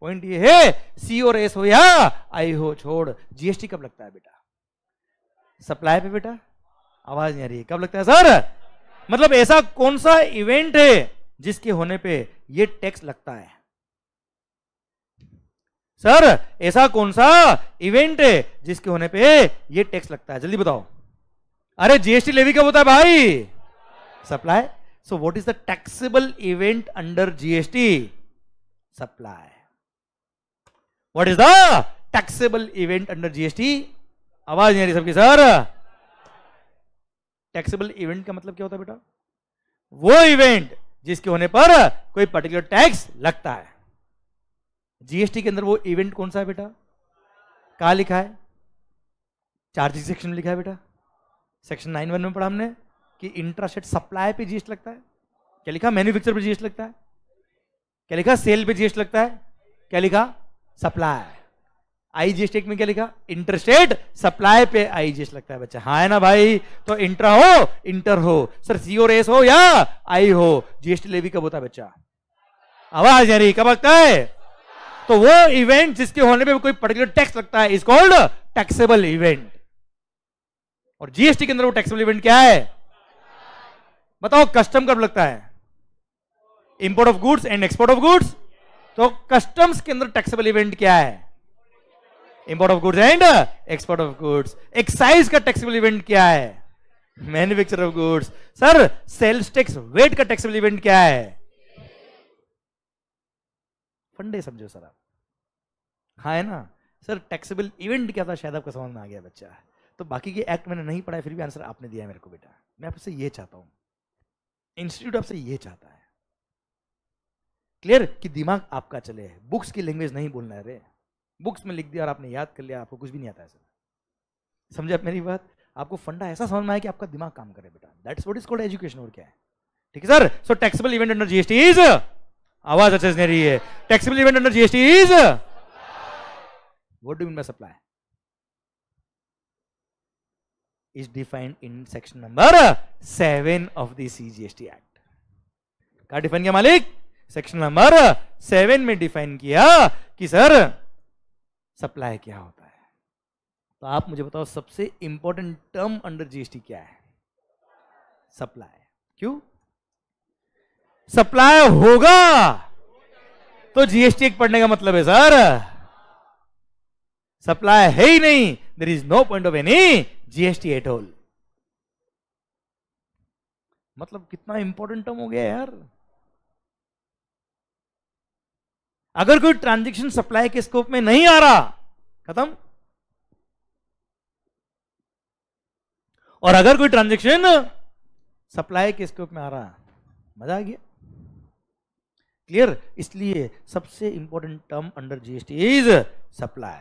पॉइंट ये है सी और एस हो या आई हो छोड़ जीएसटी कब लगता है बेटा सप्लाई पे बेटा आवाज नहीं आ रही है कब लगता है सर मतलब ऐसा कौन सा इवेंट है जिसके होने पे ये टैक्स लगता है सर ऐसा कौन सा इवेंट है जिसके होने पे ये टैक्स लगता है जल्दी बताओ अरे जीएसटी लेवी कब होता है भाई supply so what is the taxable event under GST supply what is the taxable event under GST आवाज नहीं आ रही सबकी सर टैक्सेबल इवेंट का मतलब क्या होता है बेटा वो इवेंट जिसके होने पर कोई पर्टिकुलर टैक्स लगता है जीएसटी के अंदर वो इवेंट कौन सा है बेटा कहा लिखा है चार्जिंग सेक्शन में लिखा है बेटा सेक्शन नाइन वन में पढ़ा हमने कि इंट्रास्टेट सप्लाई पे जीएसटी लगता है क्या लिखा मैन्युफैक्चर पे जीएसटी लगता है क्या लिखा सेल पे जीएसटी लगता है क्या लिखा सप्लाई आईजीएसटी में क्या लिखा इंटरस्टेट सप्लाई पे आईजीएस लगता है बच्चा हाँ है ना भाई तो इंट्रा हो इंटर हो सर सीओ रेस हो या आई हो जीएसटी लेवी कब होता है बच्चा आवाज यानी कब लगता है तो वो इवेंट जिसके होने पे कोई पर्टिकुलर टैक्स लगता है इज कॉल्ड टैक्सेबल इवेंट और जीएसटी के अंदर वो टैक्सेबल इवेंट क्या है बताओ कस्टम कब लगता है import of goods and export of goods तो कस्टम्स के अंदर टैक्सेबल इवेंट क्या है import of goods and export of goods excise का टैक्सेबल इवेंट क्या है manufacture of goods sir sales tax VAT का टैक्सेबल इवेंट क्या है फंडे समझो सर आप हा है ना सर टैक्सेबल इवेंट क्या था शायद आपका समझ में आ गया बच्चा तो बाकी के एक्ट मैंने नहीं पढ़ा फिर भी आंसर आपने दिया है मेरे को बेटा मैं आपसे ये चाहता हूँ इंस्टीट्यूट आपसे ये चाहता है क्लियर कि दिमाग आपका चले है बुक्स की लैंग्वेज नहीं बोलना है रे बुक्स में लिख दिया और आपने याद कर लिया आपको कुछ भी नहीं आता है समझे आप मेरी बात आपको फंडा ऐसा समझ में आया कि आपका दिमाग काम करे बेटा that's what is called education और क्या है ठीक है sir so taxable event under GST is आवाज अच्छे से रही है taxable event under GST is what do mean by supply is defined in section number 7 of the CGST act Ka define किया मालिक सेक्शन नंबर सेवन में डिफाइन किया कि सर सप्लाई क्या होता है तो आप मुझे बताओ सबसे इंपॉर्टेंट टर्म अंडर जीएसटी क्या है सप्लाई क्यों सप्लाई होगा तो जीएसटी एक पढ़ने का मतलब है सर सप्लाई है ही नहीं there is no point of any GST at all मतलब कितना इंपॉर्टेंट टर्म हो गया यार अगर कोई ट्रांजेक्शन सप्लाई के स्कोप में नहीं आ रहा खत्म और अगर कोई ट्रांजेक्शन सप्लाई के स्कोप में आ रहा मजा आ गया क्लियर इसलिए सबसे important term under GST is supply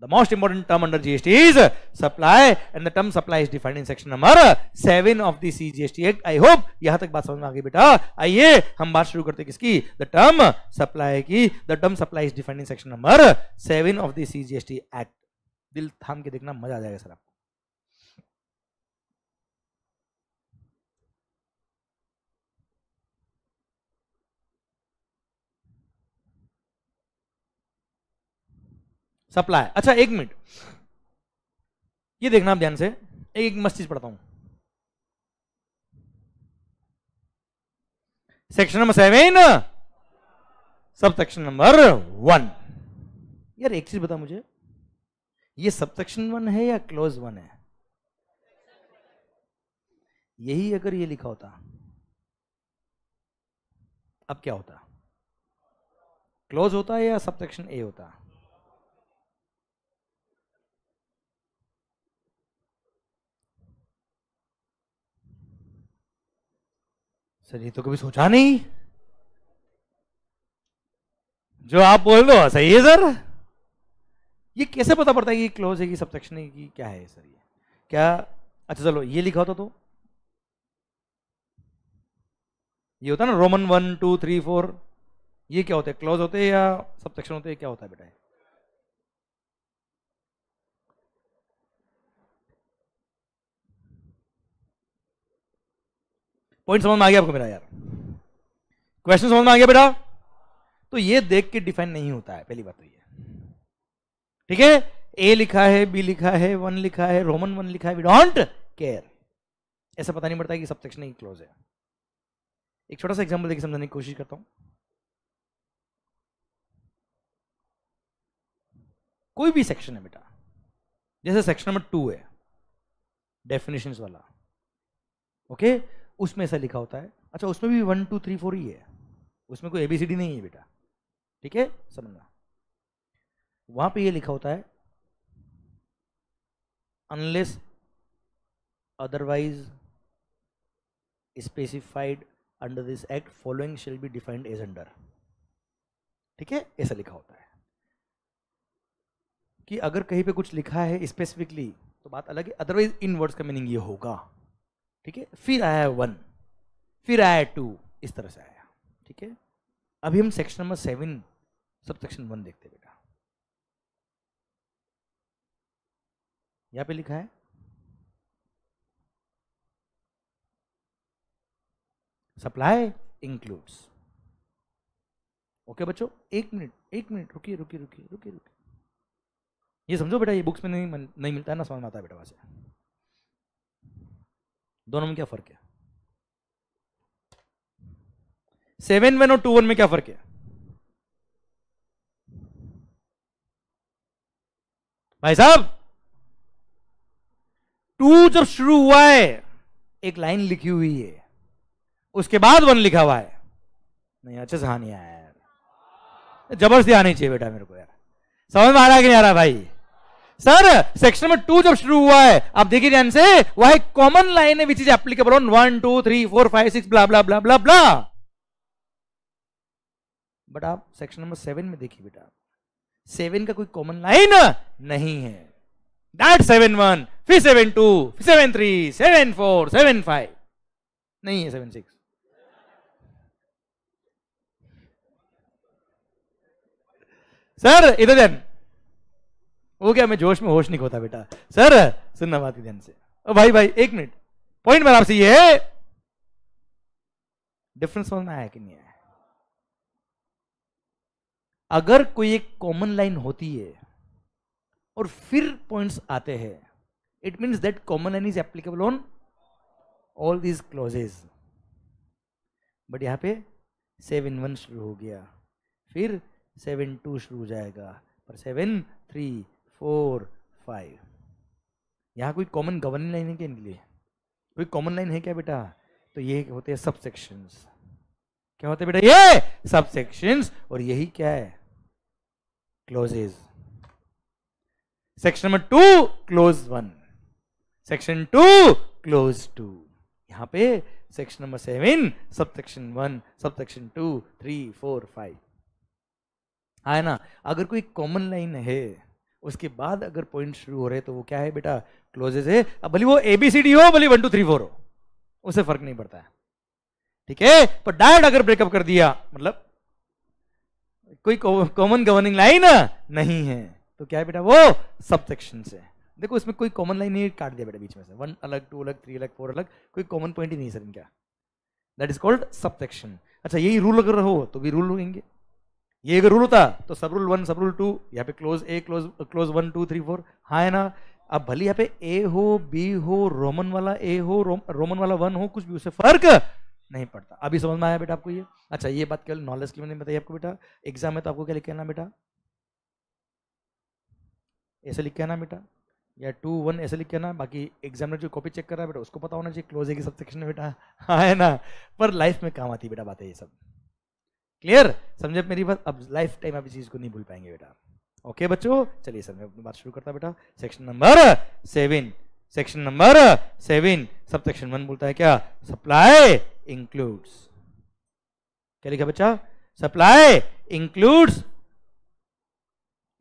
The most important term under GST is supply and the term supply is defined in section number 7 of the CGST Act. I hope यहाँ तक बात समझ aa gayi beta aaiye hum baat shuru karte hain kiski the term supply ki the term supply is defined in section number 7 of the CGST Act. dil tham ke dekhna maza aa jayega sir आपको supply अच्छा एक minute ये देखना आप ध्यान से एक, एक मस्त चीज पढ़ता हूं section number seven sub section number one यार एक चीज बता मुझे ये सब सेक्शन वन है या क्लोज वन है यही अगर ये लिखा होता अब क्या होता क्लोज होता है या सब सेक्शन ए होता सर ये तो कभी सोचा नहीं जो आप बोल रहे हो हाँ, सही है सर ये कैसे पता पड़ता है कि क्लोज है कि सबसेक्शन है कि क्या है सर ये क्या अच्छा चलो ये लिखा होता तो ये होता है ना roman one two three four ये क्या होता है क्लोज होते हैं या सबसेक्शन होते हैं क्या होता है बेटा पॉइंट समझ में आ गया आपको मेरा यार क्वेश्चन समझ में आ गया बेटा तो ये देख के डिफाइन नहीं होता है पहली बात तो ये ठीक है ए लिखा है बी लिखा है वन लिखा है रोमन वन लिखा है वी डोंट केयर ऐसा पता नहीं पड़ता कि सब सेक्शन ही क्लोज है एक छोटा सा एग्जाम्पल देखिए समझाने की कोशिश करता हूं कोई भी सेक्शन है बेटा जैसे सेक्शन नंबर टू है डेफिनेशन वाला ओके okay? उसमें ऐसा लिखा होता है अच्छा उसमें भी वन टू थ्री फोर ही है उसमें कोई एबीसीडी नहीं है बेटा ठीक है समझना वहां पे ये लिखा होता है unless otherwise specified under this act following shall be defined as under ठीक है ऐसा लिखा होता है कि अगर कहीं पे कुछ लिखा है स्पेसिफिकली तो बात अलग है अदरवाइज इन वर्ड्स का मीनिंग ये होगा ठीक है फिर आया वन फिर आया टू इस तरह से आया ठीक है अभी हम section number seven sub section one देखते बेटा यहां पे लिखा है सप्लाई इंक्लूड्स ओके बच्चों एक मिनट एक मिनट रुकिए रुकिए रुकिए रुकिए रुकिए ये समझो बेटा ये बुक्स में नहीं नहीं मिलता है ना समझ में आता है बेटा वहां से दोनों में क्या फर्क है सेवन वन और टू वन में क्या फर्क है भाई साहब टू जब शुरू हुआ है एक लाइन लिखी हुई है उसके बाद वन लिखा हुआ है नहीं अच्छे से हाँ आया यार जबरदस्ती आनी चाहिए बेटा मेरे को यार समझ में आ रहा कि नहीं आ रहा भाई सर सेक्शन नंबर टू जब शुरू हुआ है आप देखिए ध्यान से वह कॉमन लाइन है which is applicable on one two three four five six blah blah blah blah blah but आप सेक्शन नंबर सेवन में देखिए बेटा सेवन का कोई कॉमन लाइन नहीं है दैट सेवन वन फिर सेवन टू फिर seven three seven four seven five नहीं है सेवन सिक्स सर इधर ध्यान हो गया मैं जोश में होश नहीं होता बेटा सर सुनना बात ध्यान से ओ भाई भाई एक मिनट पॉइंट मेरा आपसे ये है डिफरेंस समझ में आया कि नहीं आया अगर कोई एक कॉमन लाइन होती है और फिर पॉइंट्स आते हैं it means that common line is applicable on all these clauses but यहां पे सेवन वन शुरू हो गया फिर सेवन टू शुरू हो जाएगा पर सेवन थ्री फोर फाइव यहाँ कोई कॉमन गवर्निंग लाइन है क्या इनके लिए कोई कॉमन लाइन है क्या बेटा तो ये होते हैं सब क्या होते हैं बेटा ये सब सेक्शन और यही क्या है clauses section number two clause one section two clause two यहां पे section number seven sub section one sub section two three four five है ना अगर कोई कॉमन लाइन है उसके बाद अगर पॉइंट शुरू हो रहे तो वो क्या है बेटा क्लोजेज है अब भले वो ए बी सी डी हो भले वन टू थ्री फोर हो उसे फर्क नहीं पड़ता है ठीक है पर डायरेक्ट अगर ब्रेकअप कर दिया मतलब कोई कॉमन गवर्निंग लाइन नहीं है तो क्या है बेटा वो सब सेक्शन से देखो इसमें कोई कॉमन लाइन नहीं काट दिया बेटा बीच में से वन अलग टू अलग थ्री अलग फोर अलग कोई कॉमन पॉइंट ही नहीं सर इनका that is called sub section अच्छा यही रूल अगर रहो तो भी रूल होंगे ये अगर रूल होता तो sub rule one sub rule two यहाँ पे clause A clause clause one two three four हाँ है ना अब भले यहाँ पे ए हो बी हो रोमन वाला ए हो रो, रोमन वाला वन हो कुछ भी उससे फर्क नहीं पड़ता अभी समझ में आया बेटा आपको ये अच्छा ये बात केवल नॉलेज की मैंने बताई आपको बेटा एग्जाम में तो आपको क्या लिख के आना बेटा ऐसे लिख के आना बेटा या टू वन ऐसे लिख के आना बाकी एग्जाम में जो कॉपी चेक कर रहा है बेटा उसको पता होना चाहिए क्लोज ए कि सब सेक्शन में बेटा हाँ है ना पर लाइफ में काम आती है बेटा बात है ये सब क्लियर समझे मेरी बात अब लाइफ टाइम आप इस चीज को नहीं भूल पाएंगे बेटा ओके बच्चों चलिए सर मैं बात शुरू करता बेटा section number seven section number seven sub section one बोलता है क्या सप्लाई इंक्लूड्स क्या लिखा बच्चा सप्लाई इंक्लूड्स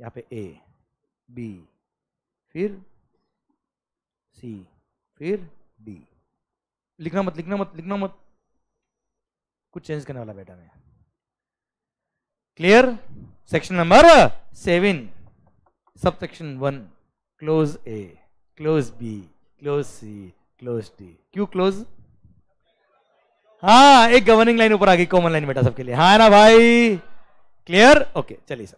यहाँ पे ए बी फिर सी फिर डी लिखना मत लिखना मत लिखना मत कुछ चेंज करने वाला बेटा मैं clear section number seven sub section one clause A clause B clause C clause D Q clause हाँ एक गवर्निंग लाइन ऊपर आ गई कॉमन लाइन बेटा सबके लिए हाँ ना भाई क्लियर ओके चलिए सर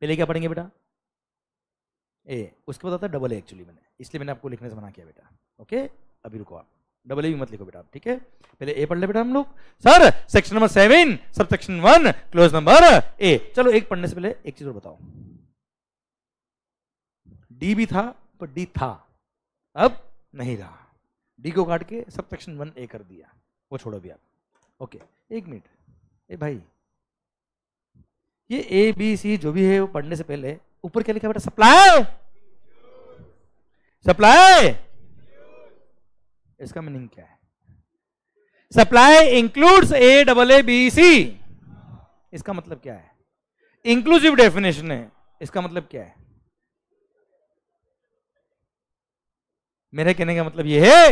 पहले क्या पढ़ेंगे बेटा ए उसके बाद आता है डबल ए एक्चुअली मैंने इसलिए मैंने आपको लिखने से मना किया बेटा ओके अभी रुको आप डबल ए भी मत लिखो बेटा ठीक है पहले ए पढ़ ले बेटा हम लोग sir section number seven sub section one clause number A चलो एक पढ़ने से पहले एक चीज और बताओ डी भी था पर तो डी था अब नहीं रहा डी को काट के सब सेक्शन वन ए कर दिया वो छोड़ो भी आप ओके एक मिनट ए भाई ये ए बी सी जो भी है वो पढ़ने से पहले ऊपर क्या लिखा बेटा सप्लाई सप्लाई इसका मीनिंग क्या है supply includes A double A B C इसका मतलब क्या है इंक्लूसिव डेफिनेशन है इसका मतलब क्या है मेरे कहने का मतलब यह है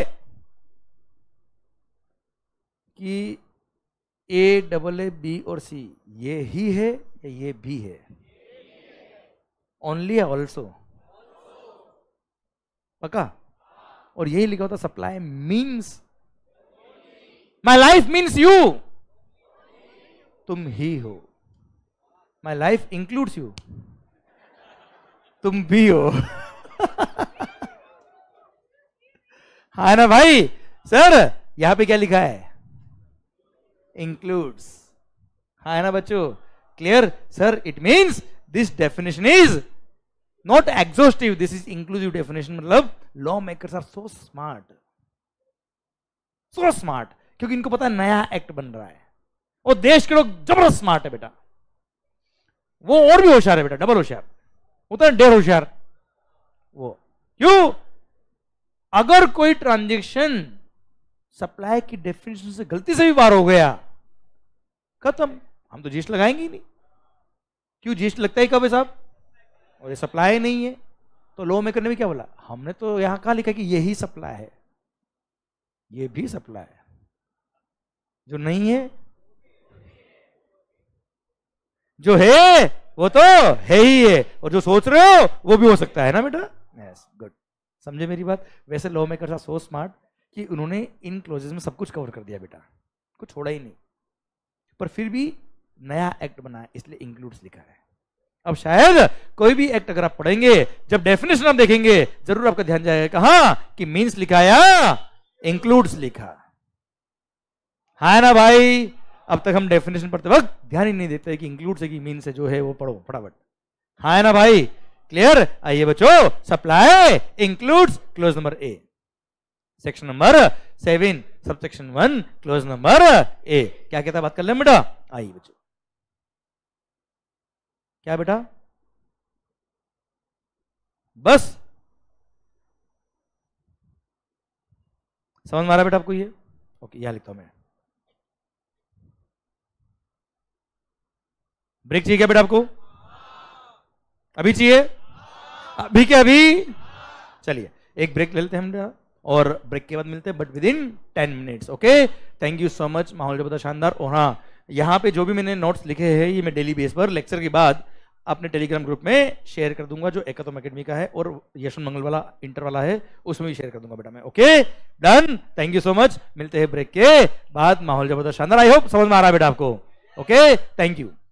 कि ए डबल ए बी और सी ये ही है या ये भी है ओनली ऑल्सो पक्का और यही लिखा होता supply means my life means you तुम ही हो माई लाइफ इंक्लूड्स यू तुम भी हो [LAUGHS] हा ना भाई सर यहां पे क्या लिखा है इंक्लूड्स हा है ना बच्चों clear sir it means this definition is not exhaustive this is inclusive definition मतलब law makers are so smart so smart क्योंकि इनको पता नया एक्ट बन रहा है और देश के लोग जबरदस्त स्मार्ट है बेटा वो और भी होशियार है बेटा डबल होशियार उतना डेढ़ होशियार वो क्यों अगर कोई ट्रांजेक्शन सप्लाई की डेफिनेशन से गलती से भी बार हो गया खत्म हम तो जीएसटी लगाएंगे ही नहीं क्यों जीएसटी लगता ही कभी साहब और ये सप्लाई नहीं है तो लॉ मेकर ने भी क्या बोला हमने तो यहां कहा लिखा कि यही सप्लाई है ये भी सप्लाई है जो नहीं है जो है वो तो है ही है और जो सोच रहे हो वो भी हो सकता है ना बेटा यस गुड समझे मेरी बात वैसे लॉ मेकर सो स्मार्ट कि उन्होंने इन क्लोजेस में सब कुछ कवर कर दिया बेटा कुछ छोड़ा ही नहीं पर फिर भी नया एक्ट बनाया इसलिए इंक्लूड्स लिखा है अब शायद कोई भी एक्ट अगर आप पढ़ेंगे जब डेफिनेशन आप देखेंगे जरूर आपका ध्यान जाएगा कहा कि मीन्स लिखाया इंक्लूड्स लिखा हा ना भाई अब तक हम डेफिनेशन पढ़ते वक्त ध्यान ही नहीं देते कि इंक्लूड से कि मीन से जो है वो पढ़ो फटाफट हाँ है ना भाई क्लियर आइए बच्चों supply includes clause number A section number seven sub section one clause number A क्या कहता बात कर ले बेटा आइए बच्चों क्या बेटा बस समझ मारा बेटा आपको ये ओके यहां लिखता हूं मैं ब्रेक चाहिए क्या बेटा आपको अभी चाहिए अभी क्या अभी चलिए एक ब्रेक ले लेते हैं हम और ब्रेक के बाद मिलते हैं but with in ten minutes okay thank you so much माहौल जो बता शानदार और हाँ यहाँ पे जो भी मैंने नोट्स लिखे हैं ये मैं डेली बेस पर लेक्चर के बाद अपने टेलीग्राम ग्रुप में शेयर कर दूंगा जो एकतम अकेडमी का है और यशवंत मंगल वाला इंटर वाला है उसमें भी शेयर कर दूंगा बेटा मैं okay done thank you so much मिलते हैं ब्रेक के बाद माहौल जबरदस्त शानदार आई होप समझ में आ रहा है बेटा आपको ओके थैंक यू